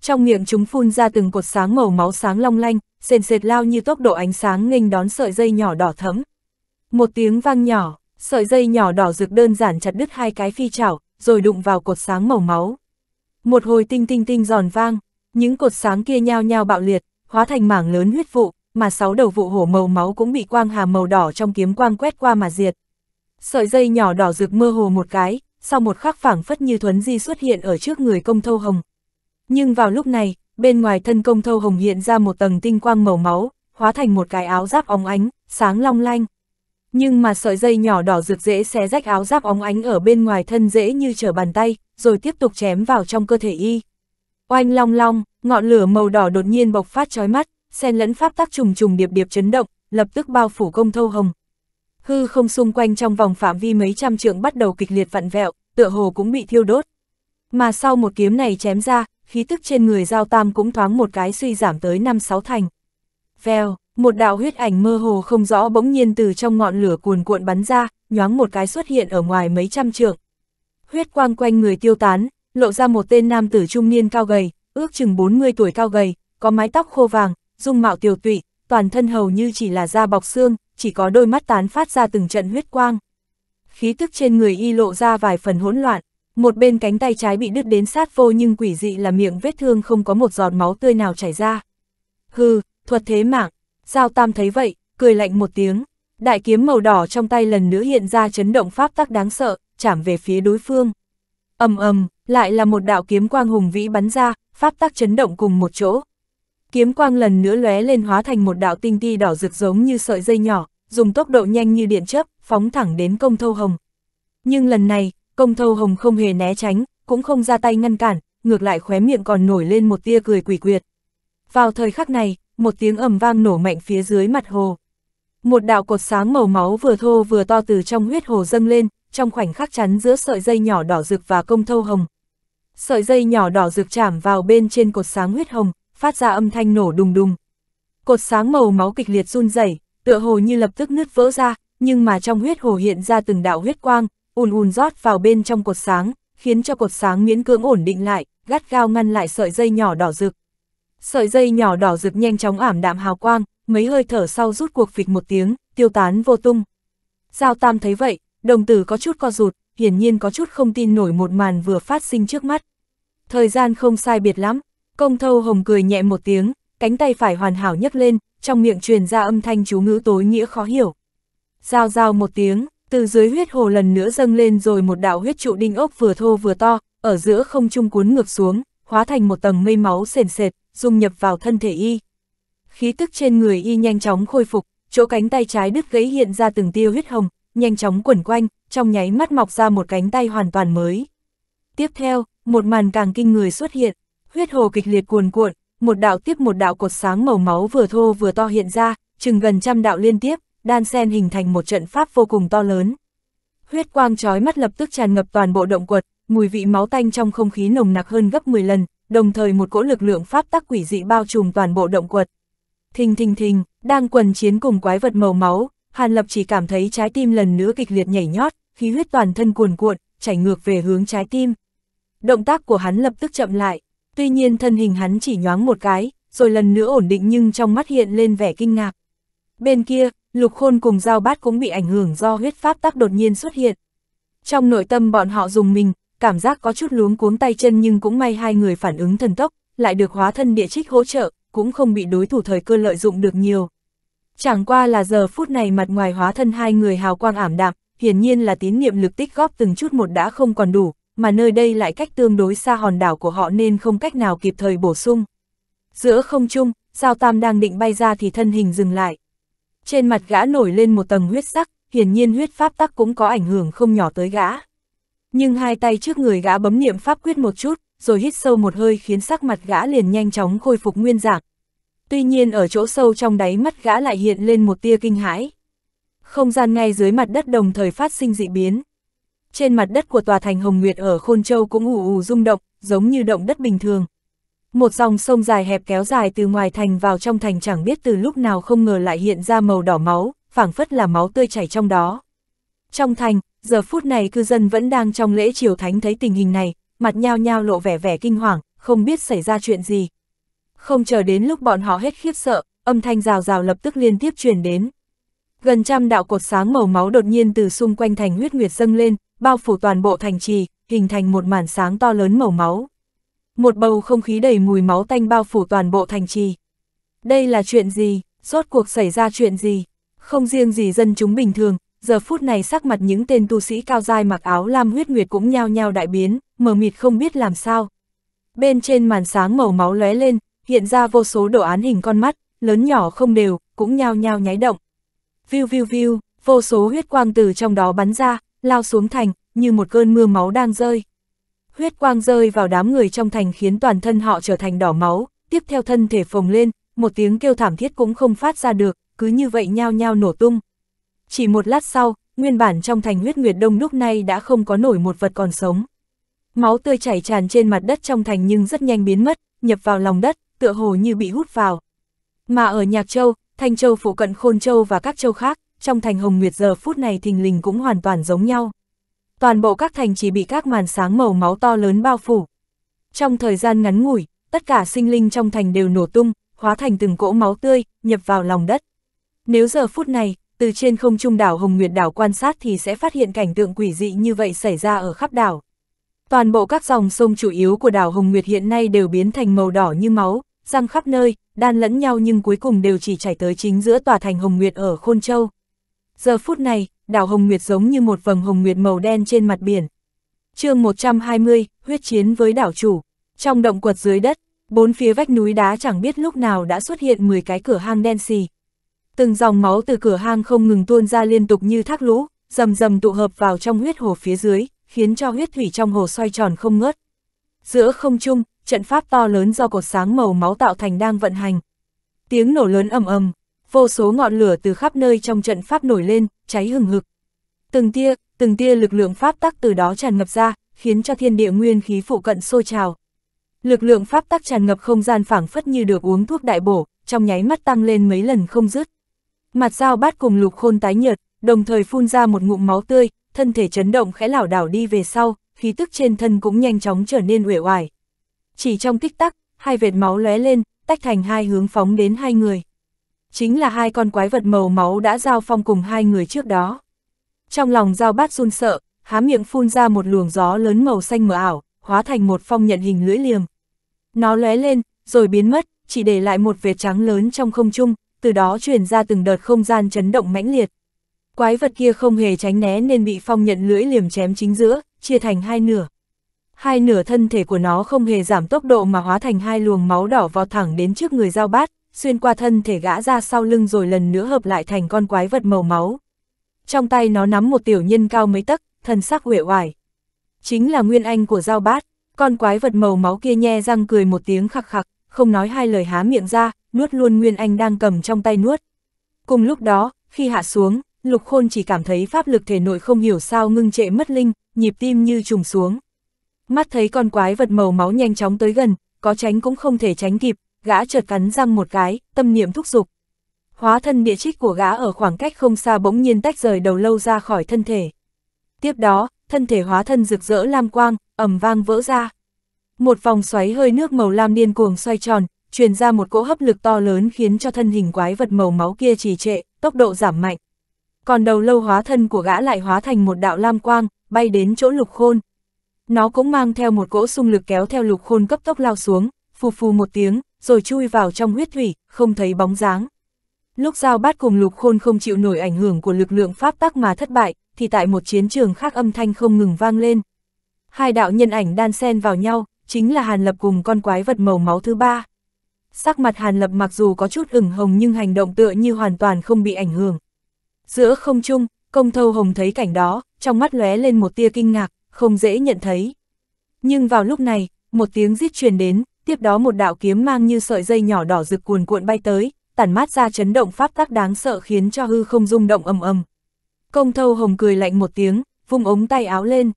Trong miệng chúng phun ra từng cột sáng màu máu sáng long lanh, sền sệt lao như tốc độ ánh sáng nghênh đón sợi dây nhỏ đỏ thẫm. Một tiếng vang nhỏ, sợi dây nhỏ đỏ rực đơn giản chặt đứt hai cái phi chảo, rồi đụng vào cột sáng màu máu. Một hồi tinh tinh tinh giòn vang, những cột sáng kia nhao nhao bạo liệt, hóa thành mảng lớn huyết vụ, mà sáu đầu vụ hổ màu máu cũng bị quang hà màu đỏ trong kiếm quang quét qua mà diệt. Sợi dây nhỏ đỏ rực mơ hồ một cái, sau một khắc phảng phất như thuấn di xuất hiện ở trước người công thâu hồng. Nhưng vào lúc này, bên ngoài thân công thâu hồng hiện ra một tầng tinh quang màu máu, hóa thành một cái áo giáp óng ánh, sáng long lanh. Nhưng mà sợi dây nhỏ đỏ rực dễ xé rách áo giáp óng ánh ở bên ngoài thân dễ như trở bàn tay, rồi tiếp tục chém vào trong cơ thể y. Oanh long long, ngọn lửa màu đỏ đột nhiên bộc phát chói mắt, xen lẫn pháp tắc trùng trùng điệp điệp chấn động, lập tức bao phủ công thâu hồng. Hư không xung quanh trong vòng phạm vi mấy trăm trượng bắt đầu kịch liệt vặn vẹo, tựa hồ cũng bị thiêu đốt. Mà sau một kiếm này chém ra, khí tức trên người Giao Tam cũng thoáng một cái suy giảm tới năm sáu thành. Vèo, một đạo huyết ảnh mơ hồ không rõ bỗng nhiên từ trong ngọn lửa cuồn cuộn bắn ra, nhoáng một cái xuất hiện ở ngoài mấy trăm trượng. Huyết quang quanh người tiêu tán, lộ ra một tên nam tử trung niên cao gầy, ước chừng 40 tuổi cao gầy, có mái tóc khô vàng, dung mạo tiểu tụy, toàn thân hầu như chỉ là da bọc xương, chỉ có đôi mắt tán phát ra từng trận huyết quang. Khí tức trên người y lộ ra vài phần hỗn loạn một bên cánh tay trái bị đứt đến sát vô nhưng quỷ dị là miệng vết thương không có một giọt máu tươi nào chảy ra. Hừ, thuật thế mạng, Giao Tam thấy vậy, cười lạnh một tiếng, đại kiếm màu đỏ trong tay lần nữa hiện ra chấn động pháp tắc đáng sợ, chảm về phía đối phương. ầm ầm, lại là một đạo kiếm quang hùng vĩ bắn ra, pháp tắc chấn động cùng một chỗ. Kiếm quang lần nữa lóe lên hóa thành một đạo tinh ti đỏ rực giống như sợi dây nhỏ, dùng tốc độ nhanh như điện chớp, phóng thẳng đến công thâu hồng. Nhưng lần này, công thâu hồng không hề né tránh, cũng không ra tay ngăn cản, ngược lại khóe miệng còn nổi lên một tia cười quỷ quyệt. Vào thời khắc này, một tiếng ầm vang nổ mạnh phía dưới mặt hồ. Một đạo cột sáng màu máu vừa thô vừa to từ trong huyết hồ dâng lên, trong khoảnh khắc chắn giữa sợi dây nhỏ đỏ rực và công thâu hồng. Sợi dây nhỏ đỏ rực chạm vào bên trên cột sáng huyết hồng, phát ra âm thanh nổ đùng đùng. Cột sáng màu máu kịch liệt run rẩy, tựa hồ như lập tức nứt vỡ ra, nhưng mà trong huyết hồ hiện ra từng đạo huyết quang, ùn ùn rót vào bên trong cột sáng, khiến cho cột sáng miễn cưỡng ổn định lại, gắt gao ngăn lại sợi dây nhỏ đỏ rực. Sợi dây nhỏ đỏ rực nhanh chóng ảm đạm hào quang, mấy hơi thở sau rút cuộc phịch một tiếng, tiêu tán vô tung. Giao Tam thấy vậy, đồng tử có chút co rụt, hiển nhiên có chút không tin nổi một màn vừa phát sinh trước mắt. Thời gian không sai biệt lắm, công thâu hồng cười nhẹ một tiếng, cánh tay phải hoàn hảo nhấc lên, trong miệng truyền ra âm thanh chú ngữ tối nghĩa khó hiểu. Giao giao một tiếng, từ dưới huyết hồ lần nữa dâng lên rồi một đạo huyết trụ đinh ốc vừa thô vừa to, ở giữa không trung cuốn ngược xuống, hóa thành một tầng mây máu sền sệt, dung nhập vào thân thể y. Khí tức trên người y nhanh chóng khôi phục, chỗ cánh tay trái đứt gãy hiện ra từng tia huyết hồng, nhanh chóng quẩn quanh, trong nháy mắt mọc ra một cánh tay hoàn toàn mới. Tiếp theo, một màn càng kinh người xuất hiện, huyết hồ kịch liệt cuồn cuộn, một đạo tiếp một đạo cột sáng màu máu vừa thô vừa to hiện ra, chừng gần trăm đạo liên tiếp, đan sen hình thành một trận pháp vô cùng to lớn. Huyết quang trói mắt lập tức tràn ngập toàn bộ động quật, mùi vị máu tanh trong không khí nồng nặc hơn gấp 10 lần, đồng thời một cỗ lực lượng pháp tắc quỷ dị bao trùm toàn bộ động quật. Thình thình thình, đang quần chiến cùng quái vật màu máu, Hàn Lập chỉ cảm thấy trái tim lần nữa kịch liệt nhảy nhót, khí huyết toàn thân cuồn cuộn, chảy ngược về hướng trái tim. Động tác của hắn lập tức chậm lại, tuy nhiên thân hình hắn chỉ nhoáng một cái, rồi lần nữa ổn định nhưng trong mắt hiện lên vẻ kinh ngạc. Bên kia, lục khôn cùng Giao bát cũng bị ảnh hưởng do huyết pháp tắc đột nhiên xuất hiện. Trong nội tâm bọn họ dùng mình, cảm giác có chút luống cuống tay chân nhưng cũng may hai người phản ứng thần tốc, lại được hóa thân địa trích hỗ trợ, cũng không bị đối thủ thời cơ lợi dụng được nhiều. Chẳng qua là giờ phút này mặt ngoài hóa thân hai người hào quang ảm đạm, hiển nhiên là tín niệm lực tích góp từng chút một đã không còn đủ, mà nơi đây lại cách tương đối xa hòn đảo của họ nên không cách nào kịp thời bổ sung. Giữa không trung, Giao Tam đang định bay ra thì thân hình dừng lại trên mặt gã nổi lên một tầng huyết sắc, hiển nhiên huyết pháp tắc cũng có ảnh hưởng không nhỏ tới gã. Nhưng hai tay trước người gã bấm niệm pháp quyết một chút, rồi hít sâu một hơi khiến sắc mặt gã liền nhanh chóng khôi phục nguyên dạng. Tuy nhiên ở chỗ sâu trong đáy mắt gã lại hiện lên một tia kinh hãi. Không gian ngay dưới mặt đất đồng thời phát sinh dị biến. Trên mặt đất của tòa thành Hồng Nguyệt ở Khôn Châu cũng ù ù rung động, giống như động đất bình thường, một dòng sông dài hẹp kéo dài từ ngoài thành vào trong thành chẳng biết từ lúc nào không ngờ lại hiện ra màu đỏ máu, phảng phất là máu tươi chảy trong đó. Trong thành, giờ phút này cư dân vẫn đang trong lễ triều thánh thấy tình hình này, mặt nhao nhao lộ vẻ vẻ kinh hoàng, không biết xảy ra chuyện gì. Không chờ đến lúc bọn họ hết khiếp sợ, âm thanh rào rào lập tức liên tiếp truyền đến. Gần trăm đạo cột sáng màu máu đột nhiên từ xung quanh thành huyết nguyệt dâng lên, bao phủ toàn bộ thành trì, hình thành một màn sáng to lớn màu máu một bầu không khí đầy mùi máu tanh bao phủ toàn bộ thành trì. Đây là chuyện gì, rốt cuộc xảy ra chuyện gì, không riêng gì dân chúng bình thường, giờ phút này sắc mặt những tên tu sĩ cao dai mặc áo lam huyết nguyệt cũng nhao nhao đại biến, mờ mịt không biết làm sao. Bên trên màn sáng màu máu lóe lên, hiện ra vô số đồ án hình con mắt, lớn nhỏ không đều, cũng nhao nhao nháy động. view view view, vô số huyết quang từ trong đó bắn ra, lao xuống thành, như một cơn mưa máu đang rơi huyết quang rơi vào đám người trong thành khiến toàn thân họ trở thành đỏ máu, tiếp theo thân thể phồng lên, một tiếng kêu thảm thiết cũng không phát ra được, cứ như vậy nhao nhao nổ tung. Chỉ một lát sau, nguyên bản trong thành huyết nguyệt đông lúc này đã không có nổi một vật còn sống. Máu tươi chảy tràn trên mặt đất trong thành nhưng rất nhanh biến mất, nhập vào lòng đất, tựa hồ như bị hút vào. Mà ở Nhạc Châu, Thanh Châu phụ cận Khôn Châu và các châu khác, trong thành Hồng Nguyệt giờ phút này thình lình cũng hoàn toàn giống nhau toàn bộ các thành chỉ bị các màn sáng màu máu to lớn bao phủ. Trong thời gian ngắn ngủi, tất cả sinh linh trong thành đều nổ tung, hóa thành từng cỗ máu tươi, nhập vào lòng đất. Nếu giờ phút này, từ trên không trung đảo Hồng Nguyệt đảo quan sát thì sẽ phát hiện cảnh tượng quỷ dị như vậy xảy ra ở khắp đảo. Toàn bộ các dòng sông chủ yếu của đảo Hồng Nguyệt hiện nay đều biến thành màu đỏ như máu, răng khắp nơi, đan lẫn nhau nhưng cuối cùng đều chỉ chảy tới chính giữa tòa thành Hồng Nguyệt ở Khôn Châu. Giờ phút này, đảo Hồng Nguyệt giống như một vầng hồng nguyệt màu đen trên mặt biển. chương 120, huyết chiến với đảo chủ. Trong động quật dưới đất, bốn phía vách núi đá chẳng biết lúc nào đã xuất hiện 10 cái cửa hang đen xì. Từng dòng máu từ cửa hang không ngừng tuôn ra liên tục như thác lũ, dầm dầm tụ hợp vào trong huyết hồ phía dưới, khiến cho huyết thủy trong hồ xoay tròn không ngớt. Giữa không trung, trận pháp to lớn do cột sáng màu máu tạo thành đang vận hành. Tiếng nổ lớn ầm ầm, vô số ngọn lửa từ khắp nơi trong trận pháp nổi lên, cháy hừng hực. Từng tia, từng tia lực lượng pháp tắc từ đó tràn ngập ra, khiến cho thiên địa nguyên khí phụ cận sôi trào. Lực lượng pháp tắc tràn ngập không gian phảng phất như được uống thuốc đại bổ, trong nháy mắt tăng lên mấy lần không dứt. Mặt dao bát cùng lục khôn tái nhợt, đồng thời phun ra một ngụm máu tươi, thân thể chấn động khẽ lảo đảo đi về sau, khí tức trên thân cũng nhanh chóng trở nên uể oải. Chỉ trong tích tắc, hai vệt máu lóe lên, tách thành hai hướng phóng đến hai người chính là hai con quái vật màu máu đã giao phong cùng hai người trước đó. Trong lòng giao bát run sợ, há miệng phun ra một luồng gió lớn màu xanh mờ ảo, hóa thành một phong nhận hình lưỡi liềm. Nó lóe lên, rồi biến mất, chỉ để lại một vệt trắng lớn trong không trung, từ đó truyền ra từng đợt không gian chấn động mãnh liệt. Quái vật kia không hề tránh né nên bị phong nhận lưỡi liềm chém chính giữa, chia thành hai nửa. Hai nửa thân thể của nó không hề giảm tốc độ mà hóa thành hai luồng máu đỏ vọt thẳng đến trước người giao bát, xuyên qua thân thể gã ra sau lưng rồi lần nữa hợp lại thành con quái vật màu máu. Trong tay nó nắm một tiểu nhân cao mấy tấc, thân sắc huệ hoài. Chính là nguyên anh của giao bát, con quái vật màu máu kia nhe răng cười một tiếng khặc khặc, không nói hai lời há miệng ra, nuốt luôn nguyên anh đang cầm trong tay nuốt. Cùng lúc đó, khi hạ xuống, lục khôn chỉ cảm thấy pháp lực thể nội không hiểu sao ngưng trệ mất linh, nhịp tim như trùng xuống. Mắt thấy con quái vật màu máu nhanh chóng tới gần, có tránh cũng không thể tránh kịp, gã chợt cắn răng một cái, tâm niệm thúc giục. Hóa thân địa trích của gã ở khoảng cách không xa bỗng nhiên tách rời đầu lâu ra khỏi thân thể. Tiếp đó, thân thể hóa thân rực rỡ lam quang, ầm vang vỡ ra. Một vòng xoáy hơi nước màu lam điên cuồng xoay tròn, truyền ra một cỗ hấp lực to lớn khiến cho thân hình quái vật màu máu kia trì trệ, tốc độ giảm mạnh. Còn đầu lâu hóa thân của gã lại hóa thành một đạo lam quang, bay đến chỗ lục khôn. Nó cũng mang theo một cỗ xung lực kéo theo lục khôn cấp tốc lao xuống, phù phù một tiếng, rồi chui vào trong huyết thủy, không thấy bóng dáng. Lúc giao bát cùng lục khôn không chịu nổi ảnh hưởng của lực lượng pháp tắc mà thất bại, thì tại một chiến trường khác âm thanh không ngừng vang lên. Hai đạo nhân ảnh đan xen vào nhau, chính là Hàn Lập cùng con quái vật màu máu thứ ba. Sắc mặt Hàn Lập mặc dù có chút ửng hồng nhưng hành động tựa như hoàn toàn không bị ảnh hưởng. Giữa không trung, công thâu hồng thấy cảnh đó, trong mắt lóe lên một tia kinh ngạc, không dễ nhận thấy. Nhưng vào lúc này, một tiếng giết truyền đến, tiếp đó một đạo kiếm mang như sợi dây nhỏ đỏ rực cuồn cuộn bay tới, tản mát ra chấn động pháp tắc đáng sợ khiến cho hư không rung động ầm ầm. Công thâu hồng cười lạnh một tiếng, vung ống tay áo lên.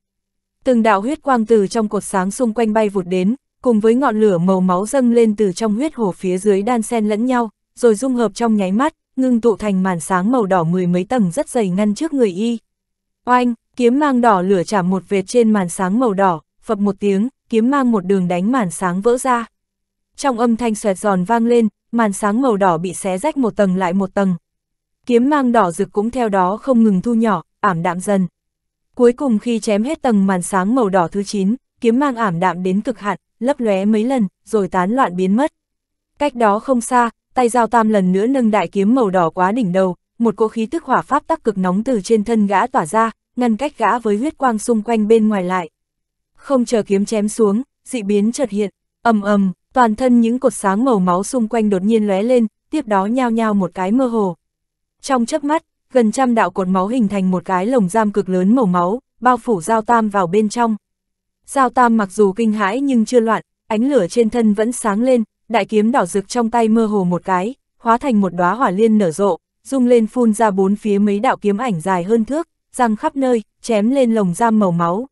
Từng đạo huyết quang từ trong cột sáng xung quanh bay vụt đến, cùng với ngọn lửa màu máu dâng lên từ trong huyết hồ phía dưới đan xen lẫn nhau, rồi dung hợp trong nháy mắt, ngưng tụ thành màn sáng màu đỏ mười mấy tầng rất dày ngăn trước người y. Oanh, kiếm mang đỏ lửa chạm một vệt trên màn sáng màu đỏ, phập một tiếng, kiếm mang một đường đánh màn sáng vỡ ra. Trong âm thanh xoẹt giòn vang lên, màn sáng màu đỏ bị xé rách một tầng lại một tầng. Kiếm mang đỏ rực cũng theo đó không ngừng thu nhỏ, ảm đạm dần. Cuối cùng khi chém hết tầng màn sáng màu đỏ thứ 9, kiếm mang ảm đạm đến cực hạn, lấp lóe mấy lần, rồi tán loạn biến mất. Cách đó không xa, tay dao tam lần nữa nâng đại kiếm màu đỏ quá đỉnh đầu, một cỗ khí tức hỏa pháp tắc cực nóng từ trên thân gã tỏa ra, ngăn cách gã với huyết quang xung quanh bên ngoài lại không chờ kiếm chém xuống, dị biến chợt hiện, ầm ầm, toàn thân những cột sáng màu máu xung quanh đột nhiên lóe lên, tiếp đó nhao nhao một cái mơ hồ. Trong chớp mắt, gần trăm đạo cột máu hình thành một cái lồng giam cực lớn màu máu, bao phủ Giao Tam vào bên trong. Giao Tam mặc dù kinh hãi nhưng chưa loạn, ánh lửa trên thân vẫn sáng lên, đại kiếm đỏ rực trong tay mơ hồ một cái, hóa thành một đóa hỏa liên nở rộ, rung lên phun ra bốn phía mấy đạo kiếm ảnh dài hơn thước, răng khắp nơi, chém lên lồng giam màu máu.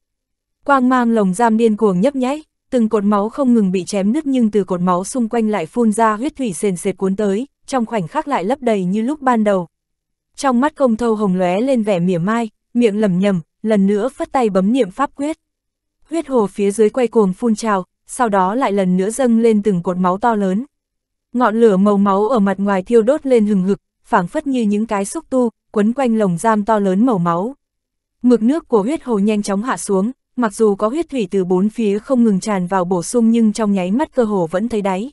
Quang mang lồng giam điên cuồng nhấp nháy, từng cột máu không ngừng bị chém nứt nhưng từ cột máu xung quanh lại phun ra huyết thủy sền sệt cuốn tới, trong khoảnh khắc lại lấp đầy như lúc ban đầu. Trong mắt công thâu hồng lóe lên vẻ mỉa mai, miệng lẩm nhẩm lần nữa phất tay bấm niệm pháp quyết. Huyết hồ phía dưới quay cuồng phun trào, sau đó lại lần nữa dâng lên từng cột máu to lớn. Ngọn lửa màu máu ở mặt ngoài thiêu đốt lên hừng hực, phảng phất như những cái xúc tu, quấn quanh lồng giam to lớn màu máu. Mực nước của huyết hồ nhanh chóng hạ xuống, mặc dù có huyết thủy từ bốn phía không ngừng tràn vào bổ sung nhưng trong nháy mắt cơ hồ vẫn thấy đáy.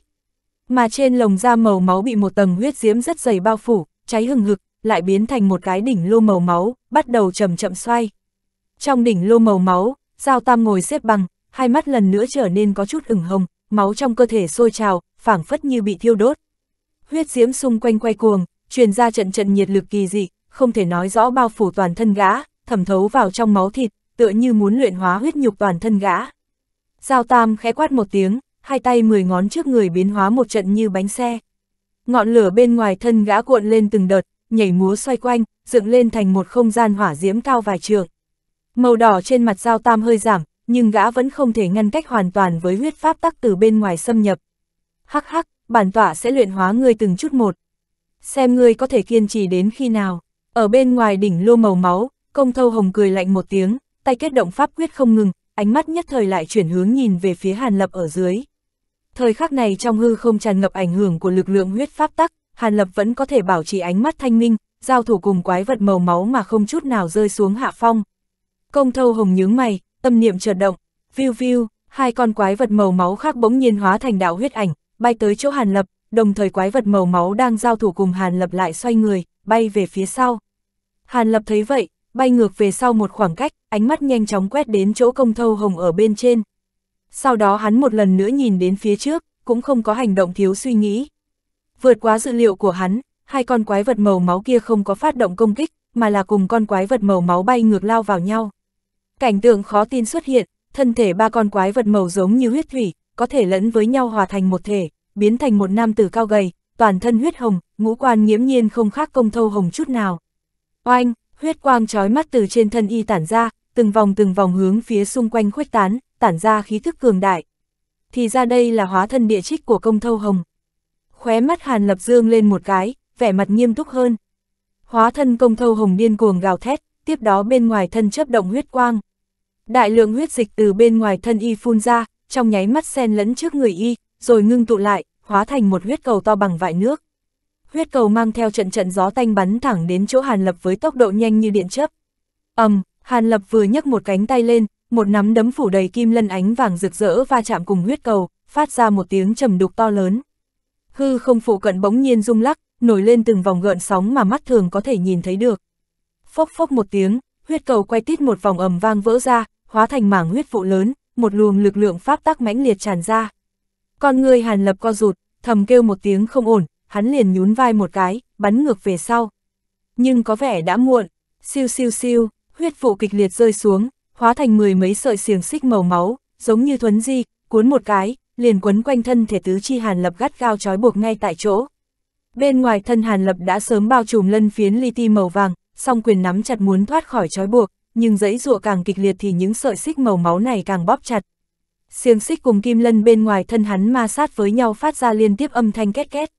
Mà trên lồng da màu máu bị một tầng huyết diễm rất dày bao phủ, cháy hừng hực, lại biến thành một cái đỉnh lô màu máu, bắt đầu chậm chậm xoay. Trong đỉnh lô màu máu, Giao Tam ngồi xếp bằng, hai mắt lần nữa trở nên có chút ửng hồng, máu trong cơ thể sôi trào, phảng phất như bị thiêu đốt. Huyết diễm xung quanh quay cuồng, truyền ra trận trận nhiệt lực kỳ dị, không thể nói rõ bao phủ toàn thân gã, thẩm thấu vào trong máu thịt, tựa như muốn luyện hóa huyết nhục toàn thân gã. Giao Tam khẽ quát một tiếng, hai tay mười ngón trước người biến hóa một trận như bánh xe. Ngọn lửa bên ngoài thân gã cuộn lên từng đợt, nhảy múa xoay quanh, dựng lên thành một không gian hỏa diễm cao vài trường. Màu đỏ trên mặt Giao Tam hơi giảm, nhưng gã vẫn không thể ngăn cách hoàn toàn với huyết pháp tắc từ bên ngoài xâm nhập. Hắc hắc, bản tọa sẽ luyện hóa ngươi từng chút một. Xem ngươi có thể kiên trì đến khi nào. Ở bên ngoài đỉnh lô màu máu, công thâu hồng cười lạnh một tiếng, tay kết động pháp quyết không ngừng, ánh mắt nhất thời lại chuyển hướng nhìn về phía Hàn Lập ở dưới. Thời khắc này trong hư không tràn ngập ảnh hưởng của lực lượng huyết pháp tắc, Hàn Lập vẫn có thể bảo trì ánh mắt thanh minh, giao thủ cùng quái vật màu máu mà không chút nào rơi xuống hạ phong. Công thâu hồng nhướng mày, tâm niệm chợt động, view view, hai con quái vật màu máu khác bỗng nhiên hóa thành đạo huyết ảnh, bay tới chỗ Hàn Lập, đồng thời quái vật màu máu đang giao thủ cùng Hàn Lập lại xoay người, bay về phía sau. Hàn Lập thấy vậy, bay ngược về sau một khoảng cách, ánh mắt nhanh chóng quét đến chỗ công thâu hồng ở bên trên. Sau đó hắn một lần nữa nhìn đến phía trước, cũng không có hành động thiếu suy nghĩ. Vượt quá dự liệu của hắn, hai con quái vật màu máu kia không có phát động công kích, mà là cùng con quái vật màu máu bay ngược lao vào nhau. Cảnh tượng khó tin xuất hiện, thân thể ba con quái vật màu giống như huyết thủy, có thể lẫn với nhau hòa thành một thể, biến thành một nam tử cao gầy, toàn thân huyết hồng, ngũ quan nghiễm nhiên không khác công thâu hồng chút nào. Oanh, Huyết quang trói mắt từ trên thân y tản ra, từng vòng từng vòng hướng phía xung quanh khuếch tán, tản ra khí thức cường đại. Thì ra đây là hóa thân địa trích của công thâu hồng. Khóe mắt Hàn Lập Dương lên một cái, vẻ mặt nghiêm túc hơn. Hóa thân công thâu hồng điên cuồng gào thét, tiếp đó bên ngoài thân chấp động huyết quang. Đại lượng huyết dịch từ bên ngoài thân y phun ra, trong nháy mắt sen lẫn trước người y, rồi ngưng tụ lại, hóa thành một huyết cầu to bằng vại nước huyết cầu mang theo trận trận gió tanh bắn thẳng đến chỗ Hàn Lập với tốc độ nhanh như điện chớp. ầm, um, Hàn Lập vừa nhấc một cánh tay lên, một nắm đấm phủ đầy kim lân ánh vàng rực rỡ va chạm cùng huyết cầu, phát ra một tiếng trầm đục to lớn. Hư không phụ cận bỗng nhiên rung lắc, nổi lên từng vòng gợn sóng mà mắt thường có thể nhìn thấy được. Phốc phốc một tiếng, huyết cầu quay tít một vòng ầm vang vỡ ra, hóa thành mảng huyết vụ lớn, một luồng lực lượng pháp tắc mãnh liệt tràn ra. Con người Hàn Lập co rụt, thầm kêu một tiếng không ổn, hắn liền nhún vai một cái, bắn ngược về sau. Nhưng có vẻ đã muộn, siêu siêu siêu, huyết vụ kịch liệt rơi xuống, hóa thành mười mấy sợi xiềng xích màu máu, giống như thuấn di, cuốn một cái, liền quấn quanh thân thể tứ chi hàn lập gắt gao trói buộc ngay tại chỗ. Bên ngoài thân hàn lập đã sớm bao trùm lân phiến li ti màu vàng, song quyền nắm chặt muốn thoát khỏi trói buộc, nhưng dãy dụa càng kịch liệt thì những sợi xích màu máu này càng bóp chặt. Xiềng xích cùng kim lân bên ngoài thân hắn ma sát với nhau phát ra liên tiếp âm thanh két két.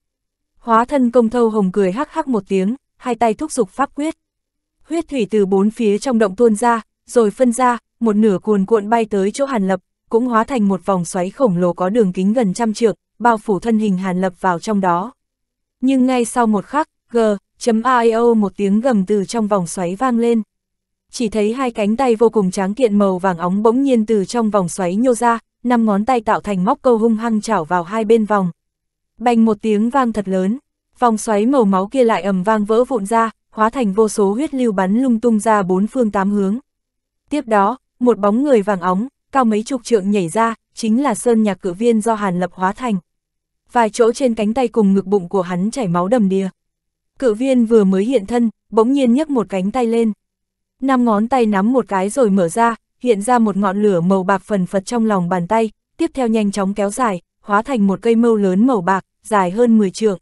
Hóa thân công thâu hồng cười hắc hắc một tiếng, hai tay thúc giục pháp quyết. Huyết thủy từ bốn phía trong động tuôn ra, rồi phân ra, một nửa cuồn cuộn bay tới chỗ Hàn Lập, cũng hóa thành một vòng xoáy khổng lồ có đường kính gần trăm trượng, bao phủ thân hình Hàn Lập vào trong đó. Nhưng ngay sau một khắc, g, .io e một tiếng gầm từ trong vòng xoáy vang lên. Chỉ thấy hai cánh tay vô cùng tráng kiện màu vàng óng bỗng nhiên từ trong vòng xoáy nhô ra, năm ngón tay tạo thành móc câu hung hăng chảo vào hai bên vòng, Bành một tiếng vang thật lớn, vòng xoáy màu máu kia lại ầm vang vỡ vụn ra, hóa thành vô số huyết lưu bắn lung tung ra bốn phương tám hướng. Tiếp đó, một bóng người vàng óng, cao mấy chục trượng nhảy ra, chính là sơn nhạc cự viên do Hàn Lập hóa thành. Vài chỗ trên cánh tay cùng ngực bụng của hắn chảy máu đầm đìa. Cự viên vừa mới hiện thân, bỗng nhiên nhấc một cánh tay lên. Năm ngón tay nắm một cái rồi mở ra, hiện ra một ngọn lửa màu bạc phần phật trong lòng bàn tay, tiếp theo nhanh chóng kéo dài, hóa thành một cây mâu lớn màu bạc, dài hơn 10 trượng.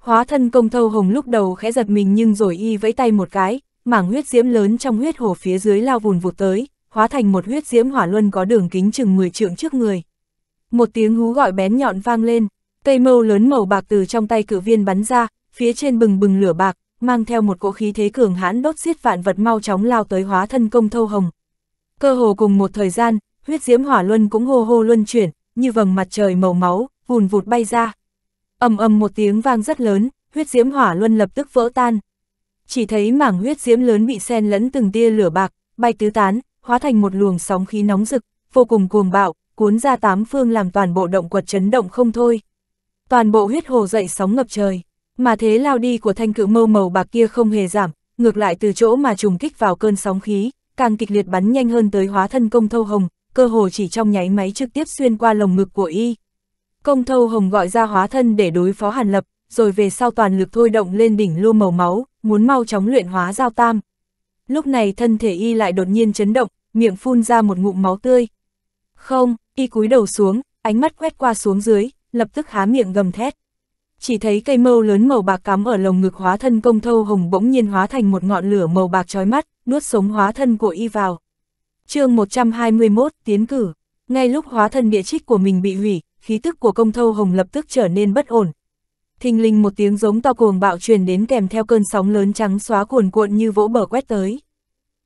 Hóa thân công thâu hồng lúc đầu khẽ giật mình nhưng rồi y vẫy tay một cái, mảng huyết diễm lớn trong huyết hồ phía dưới lao vùn vụt tới, hóa thành một huyết diễm hỏa luân có đường kính chừng 10 trượng trước người. Một tiếng hú gọi bén nhọn vang lên, cây mâu lớn màu bạc từ trong tay cử viên bắn ra, phía trên bừng bừng lửa bạc, mang theo một cỗ khí thế cường hãn đốt giết vạn vật mau chóng lao tới hóa thân công thâu hồng. Cơ hồ cùng một thời gian, huyết diễm hỏa luân cũng hô hô luân chuyển, như vầng mặt trời màu máu, vùn vụt bay ra ầm ầm một tiếng vang rất lớn, huyết diễm hỏa luân lập tức vỡ tan. Chỉ thấy mảng huyết diễm lớn bị xen lẫn từng tia lửa bạc, bay tứ tán, hóa thành một luồng sóng khí nóng rực, vô cùng cuồng bạo, cuốn ra tám phương làm toàn bộ động quật chấn động không thôi. Toàn bộ huyết hồ dậy sóng ngập trời, mà thế lao đi của thanh cự mâu màu bạc kia không hề giảm, ngược lại từ chỗ mà trùng kích vào cơn sóng khí, càng kịch liệt bắn nhanh hơn tới hóa thân công thâu hồng, cơ hồ chỉ trong nháy máy trực tiếp xuyên qua lồng ngực của y. Công thâu hồng gọi ra hóa thân để đối phó Hàn Lập, rồi về sau toàn lực thôi động lên đỉnh lô màu máu, muốn mau chóng luyện hóa giao tam. Lúc này thân thể y lại đột nhiên chấn động, miệng phun ra một ngụm máu tươi. Không, y cúi đầu xuống, ánh mắt quét qua xuống dưới, lập tức há miệng gầm thét. Chỉ thấy cây mâu lớn màu bạc cắm ở lồng ngực hóa thân công thâu hồng bỗng nhiên hóa thành một ngọn lửa màu bạc trói mắt, nuốt sống hóa thân của y vào. chương 121 tiến cử, ngay lúc hóa thân địa trích của mình bị hủy, khí tức của công thâu hồng lập tức trở nên bất ổn. Thình linh một tiếng giống to cuồng bạo truyền đến kèm theo cơn sóng lớn trắng xóa cuồn cuộn như vỗ bờ quét tới.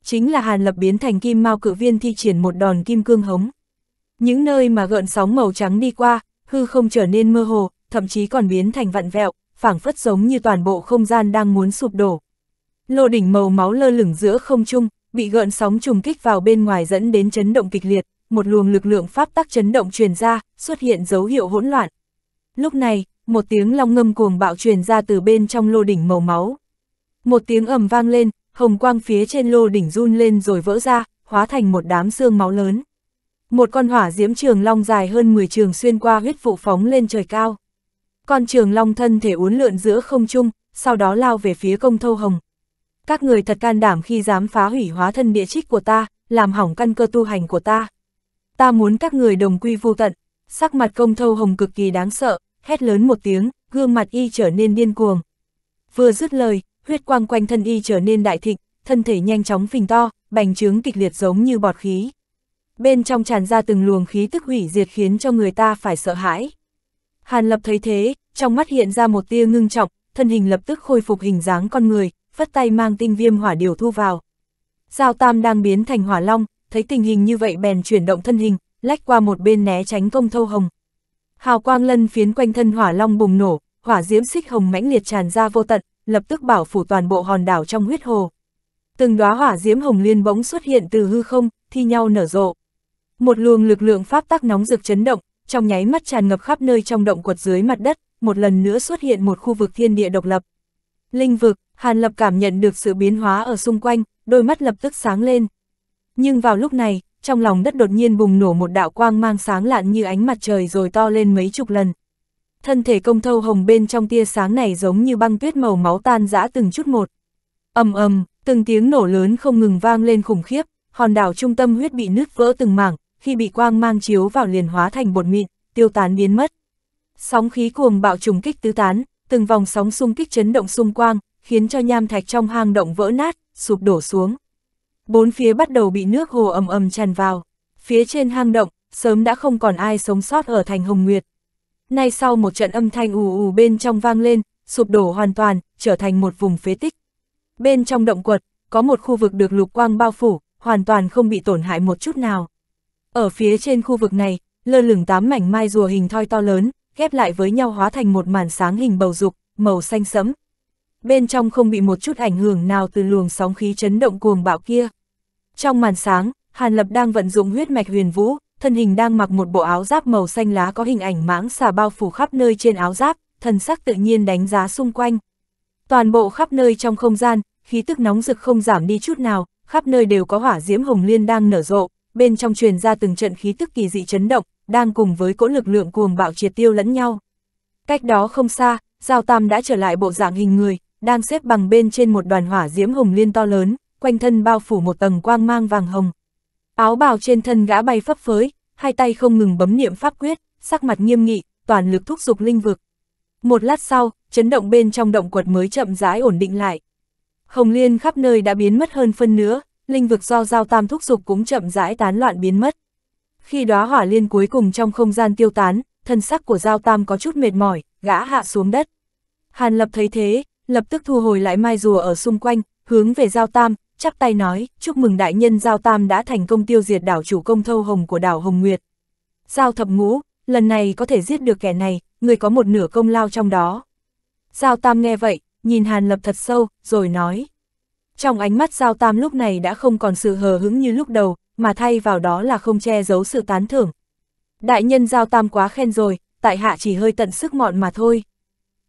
Chính là Hàn Lập biến thành kim mao cự viên thi triển một đòn kim cương hống. Những nơi mà gợn sóng màu trắng đi qua, hư không trở nên mơ hồ, thậm chí còn biến thành vặn vẹo, phảng phất giống như toàn bộ không gian đang muốn sụp đổ. Lô đỉnh màu máu lơ lửng giữa không trung, bị gợn sóng trùng kích vào bên ngoài dẫn đến chấn động kịch liệt một luồng lực lượng pháp tắc chấn động truyền ra, xuất hiện dấu hiệu hỗn loạn. Lúc này, một tiếng long ngâm cuồng bạo truyền ra từ bên trong lô đỉnh màu máu. Một tiếng ầm vang lên, hồng quang phía trên lô đỉnh run lên rồi vỡ ra, hóa thành một đám xương máu lớn. Một con hỏa diễm trường long dài hơn 10 trường xuyên qua huyết vụ phóng lên trời cao. Con trường long thân thể uốn lượn giữa không trung, sau đó lao về phía công thâu hồng. Các người thật can đảm khi dám phá hủy hóa thân địa trích của ta, làm hỏng căn cơ tu hành của ta ta muốn các người đồng quy vô tận, sắc mặt công thâu hồng cực kỳ đáng sợ, hét lớn một tiếng, gương mặt y trở nên điên cuồng. Vừa dứt lời, huyết quang quanh thân y trở nên đại thịnh, thân thể nhanh chóng phình to, bành trướng kịch liệt giống như bọt khí. Bên trong tràn ra từng luồng khí tức hủy diệt khiến cho người ta phải sợ hãi. Hàn Lập thấy thế, trong mắt hiện ra một tia ngưng trọng, thân hình lập tức khôi phục hình dáng con người, phất tay mang tinh viêm hỏa điều thu vào. Giao Tam đang biến thành hỏa long, thấy tình hình như vậy bèn chuyển động thân hình, lách qua một bên né tránh công thâu hồng. Hào quang lân phiến quanh thân hỏa long bùng nổ, hỏa diễm xích hồng mãnh liệt tràn ra vô tận, lập tức bảo phủ toàn bộ hòn đảo trong huyết hồ. Từng đóa hỏa diễm hồng liên bỗng xuất hiện từ hư không, thi nhau nở rộ. Một luồng lực lượng pháp tắc nóng rực chấn động, trong nháy mắt tràn ngập khắp nơi trong động quật dưới mặt đất, một lần nữa xuất hiện một khu vực thiên địa độc lập. Linh vực, Hàn Lập cảm nhận được sự biến hóa ở xung quanh, đôi mắt lập tức sáng lên. Nhưng vào lúc này, trong lòng đất đột nhiên bùng nổ một đạo quang mang sáng lạn như ánh mặt trời rồi to lên mấy chục lần. Thân thể công thâu hồng bên trong tia sáng này giống như băng tuyết màu máu tan rã từng chút một. ầm ầm, từng tiếng nổ lớn không ngừng vang lên khủng khiếp, hòn đảo trung tâm huyết bị nứt vỡ từng mảng, khi bị quang mang chiếu vào liền hóa thành bột mịn, tiêu tán biến mất. Sóng khí cuồng bạo trùng kích tứ tán, từng vòng sóng xung kích chấn động xung quang, khiến cho nham thạch trong hang động vỡ nát, sụp đổ xuống bốn phía bắt đầu bị nước hồ ầm ầm tràn vào. Phía trên hang động, sớm đã không còn ai sống sót ở thành Hồng Nguyệt. Nay sau một trận âm thanh ù ù bên trong vang lên, sụp đổ hoàn toàn, trở thành một vùng phế tích. Bên trong động quật, có một khu vực được lục quang bao phủ, hoàn toàn không bị tổn hại một chút nào. Ở phía trên khu vực này, lơ lửng tám mảnh mai rùa hình thoi to lớn, ghép lại với nhau hóa thành một màn sáng hình bầu dục, màu xanh sẫm. Bên trong không bị một chút ảnh hưởng nào từ luồng sóng khí chấn động cuồng bạo kia. Trong màn sáng, Hàn Lập đang vận dụng huyết mạch huyền vũ, thân hình đang mặc một bộ áo giáp màu xanh lá có hình ảnh mãng xà bao phủ khắp nơi trên áo giáp, thần sắc tự nhiên đánh giá xung quanh. Toàn bộ khắp nơi trong không gian, khí tức nóng rực không giảm đi chút nào, khắp nơi đều có hỏa diễm hồng liên đang nở rộ, bên trong truyền ra từng trận khí tức kỳ dị chấn động, đang cùng với cỗ lực lượng cuồng bạo triệt tiêu lẫn nhau. Cách đó không xa, Giao Tam đã trở lại bộ dạng hình người, đang xếp bằng bên trên một đoàn hỏa diễm hồng liên to lớn, quanh thân bao phủ một tầng quang mang vàng hồng. Áo bào trên thân gã bay phấp phới, hai tay không ngừng bấm niệm pháp quyết, sắc mặt nghiêm nghị, toàn lực thúc dục linh vực. Một lát sau, chấn động bên trong động quật mới chậm rãi ổn định lại. Hồng liên khắp nơi đã biến mất hơn phân nữa, linh vực do giao tam thúc dục cũng chậm rãi tán loạn biến mất. Khi đóa hỏa liên cuối cùng trong không gian tiêu tán, thân sắc của giao tam có chút mệt mỏi, gã hạ xuống đất. Hàn lập thấy thế, lập tức thu hồi lại mai rùa ở xung quanh, hướng về giao tam, chắp tay nói, chúc mừng đại nhân Giao Tam đã thành công tiêu diệt đảo chủ công thâu hồng của đảo Hồng Nguyệt. Giao thập ngũ, lần này có thể giết được kẻ này, người có một nửa công lao trong đó. Giao Tam nghe vậy, nhìn Hàn Lập thật sâu, rồi nói. Trong ánh mắt Giao Tam lúc này đã không còn sự hờ hững như lúc đầu, mà thay vào đó là không che giấu sự tán thưởng. Đại nhân Giao Tam quá khen rồi, tại hạ chỉ hơi tận sức mọn mà thôi.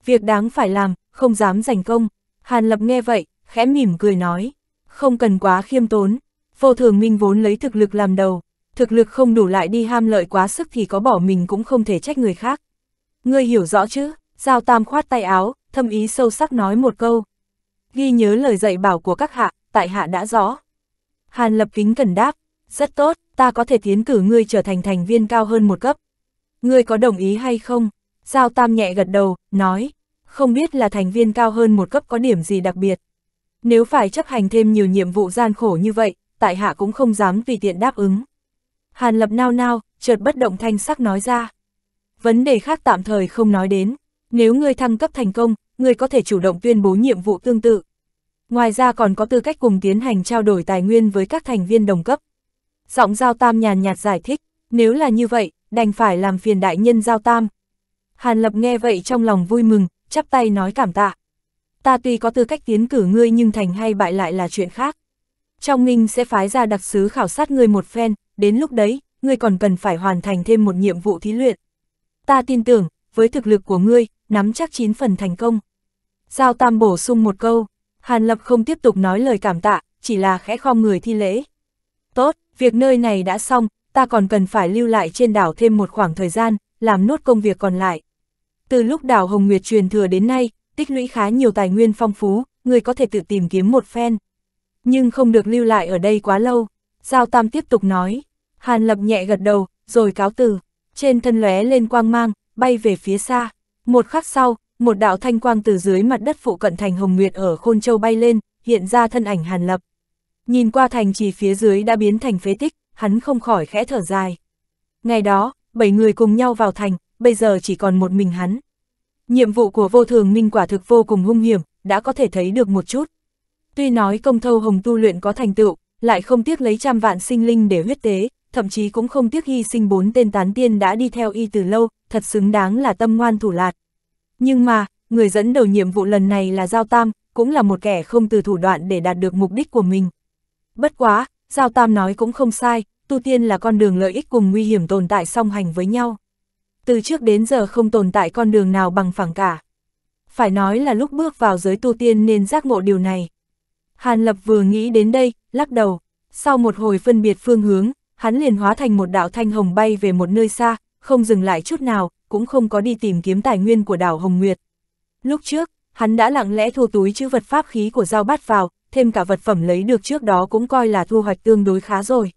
Việc đáng phải làm, không dám giành công. Hàn Lập nghe vậy, khẽ mỉm cười nói không cần quá khiêm tốn. Vô thường minh vốn lấy thực lực làm đầu, thực lực không đủ lại đi ham lợi quá sức thì có bỏ mình cũng không thể trách người khác. Ngươi hiểu rõ chứ, Giao Tam khoát tay áo, thâm ý sâu sắc nói một câu. Ghi nhớ lời dạy bảo của các hạ, tại hạ đã rõ. Hàn lập kính cần đáp, rất tốt, ta có thể tiến cử ngươi trở thành thành viên cao hơn một cấp. Ngươi có đồng ý hay không? Giao Tam nhẹ gật đầu, nói, không biết là thành viên cao hơn một cấp có điểm gì đặc biệt. Nếu phải chấp hành thêm nhiều nhiệm vụ gian khổ như vậy, tại hạ cũng không dám vì tiện đáp ứng. Hàn lập nao nao, chợt bất động thanh sắc nói ra. Vấn đề khác tạm thời không nói đến, nếu ngươi thăng cấp thành công, ngươi có thể chủ động tuyên bố nhiệm vụ tương tự. Ngoài ra còn có tư cách cùng tiến hành trao đổi tài nguyên với các thành viên đồng cấp. Giọng Giao Tam nhàn nhạt giải thích, nếu là như vậy, đành phải làm phiền đại nhân Giao Tam. Hàn Lập nghe vậy trong lòng vui mừng, chắp tay nói cảm tạ ta tuy có tư cách tiến cử ngươi nhưng thành hay bại lại là chuyện khác. Trong Ninh sẽ phái ra đặc sứ khảo sát ngươi một phen, đến lúc đấy, ngươi còn cần phải hoàn thành thêm một nhiệm vụ thí luyện. Ta tin tưởng, với thực lực của ngươi, nắm chắc 9 phần thành công. Giao Tam bổ sung một câu, Hàn Lập không tiếp tục nói lời cảm tạ, chỉ là khẽ khom người thi lễ. Tốt, việc nơi này đã xong, ta còn cần phải lưu lại trên đảo thêm một khoảng thời gian, làm nốt công việc còn lại. Từ lúc đảo Hồng Nguyệt truyền thừa đến nay, tích lũy khá nhiều tài nguyên phong phú, người có thể tự tìm kiếm một phen. Nhưng không được lưu lại ở đây quá lâu. Giao Tam tiếp tục nói. Hàn Lập nhẹ gật đầu, rồi cáo từ. Trên thân lóe lên quang mang, bay về phía xa. Một khắc sau, một đạo thanh quang từ dưới mặt đất phụ cận thành Hồng Nguyệt ở Khôn Châu bay lên, hiện ra thân ảnh Hàn Lập. Nhìn qua thành chỉ phía dưới đã biến thành phế tích, hắn không khỏi khẽ thở dài. Ngày đó, bảy người cùng nhau vào thành, bây giờ chỉ còn một mình hắn. Nhiệm vụ của vô thường minh quả thực vô cùng hung hiểm, đã có thể thấy được một chút. Tuy nói công thâu hồng tu luyện có thành tựu, lại không tiếc lấy trăm vạn sinh linh để huyết tế, thậm chí cũng không tiếc hy sinh bốn tên tán tiên đã đi theo y từ lâu, thật xứng đáng là tâm ngoan thủ lạt. Nhưng mà, người dẫn đầu nhiệm vụ lần này là Giao Tam, cũng là một kẻ không từ thủ đoạn để đạt được mục đích của mình. Bất quá, Giao Tam nói cũng không sai, tu tiên là con đường lợi ích cùng nguy hiểm tồn tại song hành với nhau từ trước đến giờ không tồn tại con đường nào bằng phẳng cả. Phải nói là lúc bước vào giới tu tiên nên giác ngộ điều này. Hàn Lập vừa nghĩ đến đây, lắc đầu. Sau một hồi phân biệt phương hướng, hắn liền hóa thành một đạo thanh hồng bay về một nơi xa, không dừng lại chút nào, cũng không có đi tìm kiếm tài nguyên của đảo Hồng Nguyệt. Lúc trước, hắn đã lặng lẽ thu túi chữ vật pháp khí của Giao Bát vào, thêm cả vật phẩm lấy được trước đó cũng coi là thu hoạch tương đối khá rồi.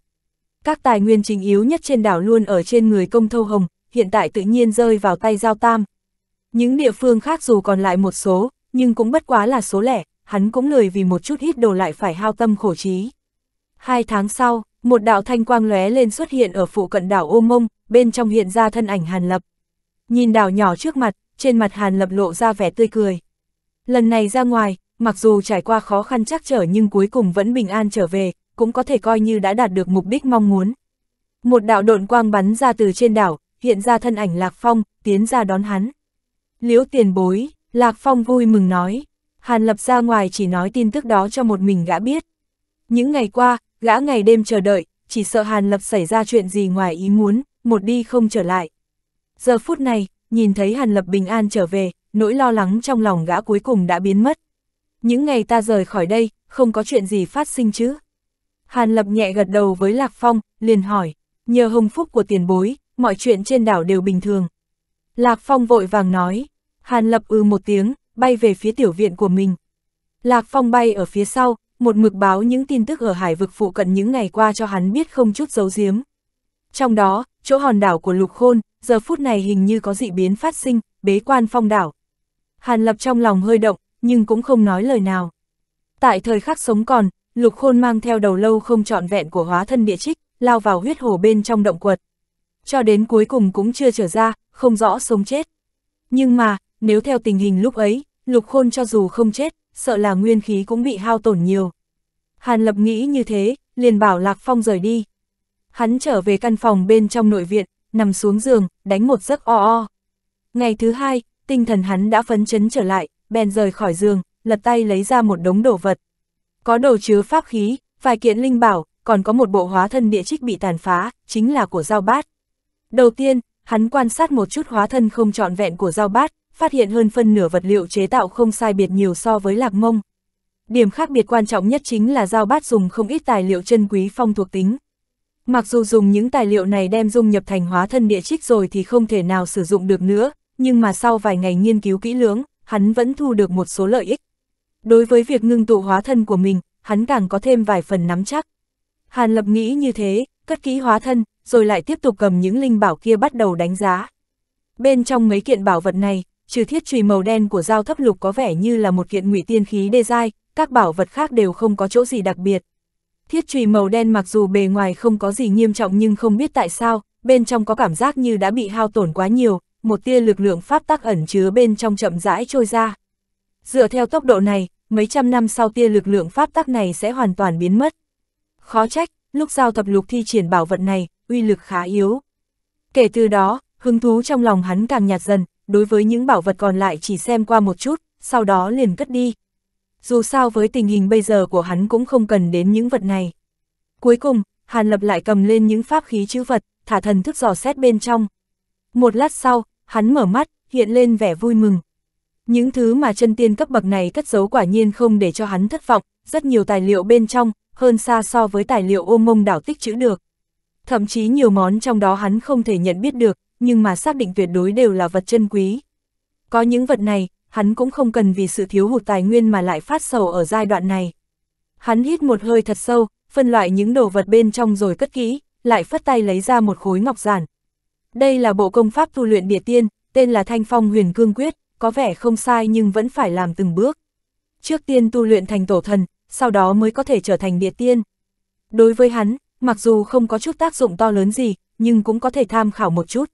Các tài nguyên chính yếu nhất trên đảo luôn ở trên người công thâu hồng, hiện tại tự nhiên rơi vào tay Giao Tam. Những địa phương khác dù còn lại một số, nhưng cũng bất quá là số lẻ, hắn cũng lười vì một chút hít đồ lại phải hao tâm khổ trí. Hai tháng sau, một đạo thanh quang lóe lên xuất hiện ở phụ cận đảo Ô Mông, bên trong hiện ra thân ảnh Hàn Lập. Nhìn đảo nhỏ trước mặt, trên mặt Hàn Lập lộ ra vẻ tươi cười. Lần này ra ngoài, mặc dù trải qua khó khăn chắc trở nhưng cuối cùng vẫn bình an trở về, cũng có thể coi như đã đạt được mục đích mong muốn. Một đạo độn quang bắn ra từ trên đảo, hiện ra thân ảnh Lạc Phong, tiến ra đón hắn. Liễu tiền bối, Lạc Phong vui mừng nói, Hàn Lập ra ngoài chỉ nói tin tức đó cho một mình gã biết. Những ngày qua, gã ngày đêm chờ đợi, chỉ sợ Hàn Lập xảy ra chuyện gì ngoài ý muốn, một đi không trở lại. Giờ phút này, nhìn thấy Hàn Lập bình an trở về, nỗi lo lắng trong lòng gã cuối cùng đã biến mất. Những ngày ta rời khỏi đây, không có chuyện gì phát sinh chứ. Hàn Lập nhẹ gật đầu với Lạc Phong, liền hỏi, nhờ hồng phúc của tiền bối, mọi chuyện trên đảo đều bình thường. Lạc Phong vội vàng nói, Hàn Lập ư ừ một tiếng, bay về phía tiểu viện của mình. Lạc Phong bay ở phía sau, một mực báo những tin tức ở hải vực phụ cận những ngày qua cho hắn biết không chút giấu giếm. Trong đó, chỗ hòn đảo của Lục Khôn, giờ phút này hình như có dị biến phát sinh, bế quan phong đảo. Hàn Lập trong lòng hơi động, nhưng cũng không nói lời nào. Tại thời khắc sống còn, Lục Khôn mang theo đầu lâu không trọn vẹn của hóa thân địa trích, lao vào huyết hổ bên trong động quật cho đến cuối cùng cũng chưa trở ra, không rõ sống chết. Nhưng mà, nếu theo tình hình lúc ấy, lục khôn cho dù không chết, sợ là nguyên khí cũng bị hao tổn nhiều. Hàn Lập nghĩ như thế, liền bảo Lạc Phong rời đi. Hắn trở về căn phòng bên trong nội viện, nằm xuống giường, đánh một giấc o o. Ngày thứ hai, tinh thần hắn đã phấn chấn trở lại, bèn rời khỏi giường, lật tay lấy ra một đống đồ vật. Có đồ chứa pháp khí, vài kiện linh bảo, còn có một bộ hóa thân địa trích bị tàn phá, chính là của Giao Bát. Đầu tiên, hắn quan sát một chút hóa thân không trọn vẹn của giao bát, phát hiện hơn phân nửa vật liệu chế tạo không sai biệt nhiều so với lạc mông. Điểm khác biệt quan trọng nhất chính là giao bát dùng không ít tài liệu chân quý phong thuộc tính. Mặc dù dùng những tài liệu này đem dung nhập thành hóa thân địa trích rồi thì không thể nào sử dụng được nữa, nhưng mà sau vài ngày nghiên cứu kỹ lưỡng, hắn vẫn thu được một số lợi ích. Đối với việc ngưng tụ hóa thân của mình, hắn càng có thêm vài phần nắm chắc. Hàn Lập nghĩ như thế, cất kỹ hóa thân, rồi lại tiếp tục cầm những linh bảo kia bắt đầu đánh giá. Bên trong mấy kiện bảo vật này, trừ thiết chùy màu đen của dao thấp lục có vẻ như là một kiện ngụy tiên khí đê dai, các bảo vật khác đều không có chỗ gì đặc biệt. Thiết chùy màu đen mặc dù bề ngoài không có gì nghiêm trọng nhưng không biết tại sao, bên trong có cảm giác như đã bị hao tổn quá nhiều, một tia lực lượng pháp tắc ẩn chứa bên trong chậm rãi trôi ra. Dựa theo tốc độ này, mấy trăm năm sau tia lực lượng pháp tắc này sẽ hoàn toàn biến mất. Khó trách, lúc giao thập lục thi triển bảo vật này, uy lực khá yếu. Kể từ đó, hứng thú trong lòng hắn càng nhạt dần, đối với những bảo vật còn lại chỉ xem qua một chút, sau đó liền cất đi. Dù sao với tình hình bây giờ của hắn cũng không cần đến những vật này. Cuối cùng, Hàn Lập lại cầm lên những pháp khí chữ vật, thả thần thức dò xét bên trong. Một lát sau, hắn mở mắt, hiện lên vẻ vui mừng. Những thứ mà chân tiên cấp bậc này cất giấu quả nhiên không để cho hắn thất vọng, rất nhiều tài liệu bên trong, hơn xa so với tài liệu ôm mông đảo tích chữ được. Thậm chí nhiều món trong đó hắn không thể nhận biết được, nhưng mà xác định tuyệt đối đều là vật chân quý. Có những vật này, hắn cũng không cần vì sự thiếu hụt tài nguyên mà lại phát sầu ở giai đoạn này. Hắn hít một hơi thật sâu, phân loại những đồ vật bên trong rồi cất kỹ, lại phất tay lấy ra một khối ngọc giản. Đây là bộ công pháp tu luyện địa tiên, tên là Thanh Phong Huyền Cương Quyết, có vẻ không sai nhưng vẫn phải làm từng bước. Trước tiên tu luyện thành tổ thần, sau đó mới có thể trở thành địa tiên. Đối với hắn, mặc dù không có chút tác dụng to lớn gì, nhưng cũng có thể tham khảo một chút.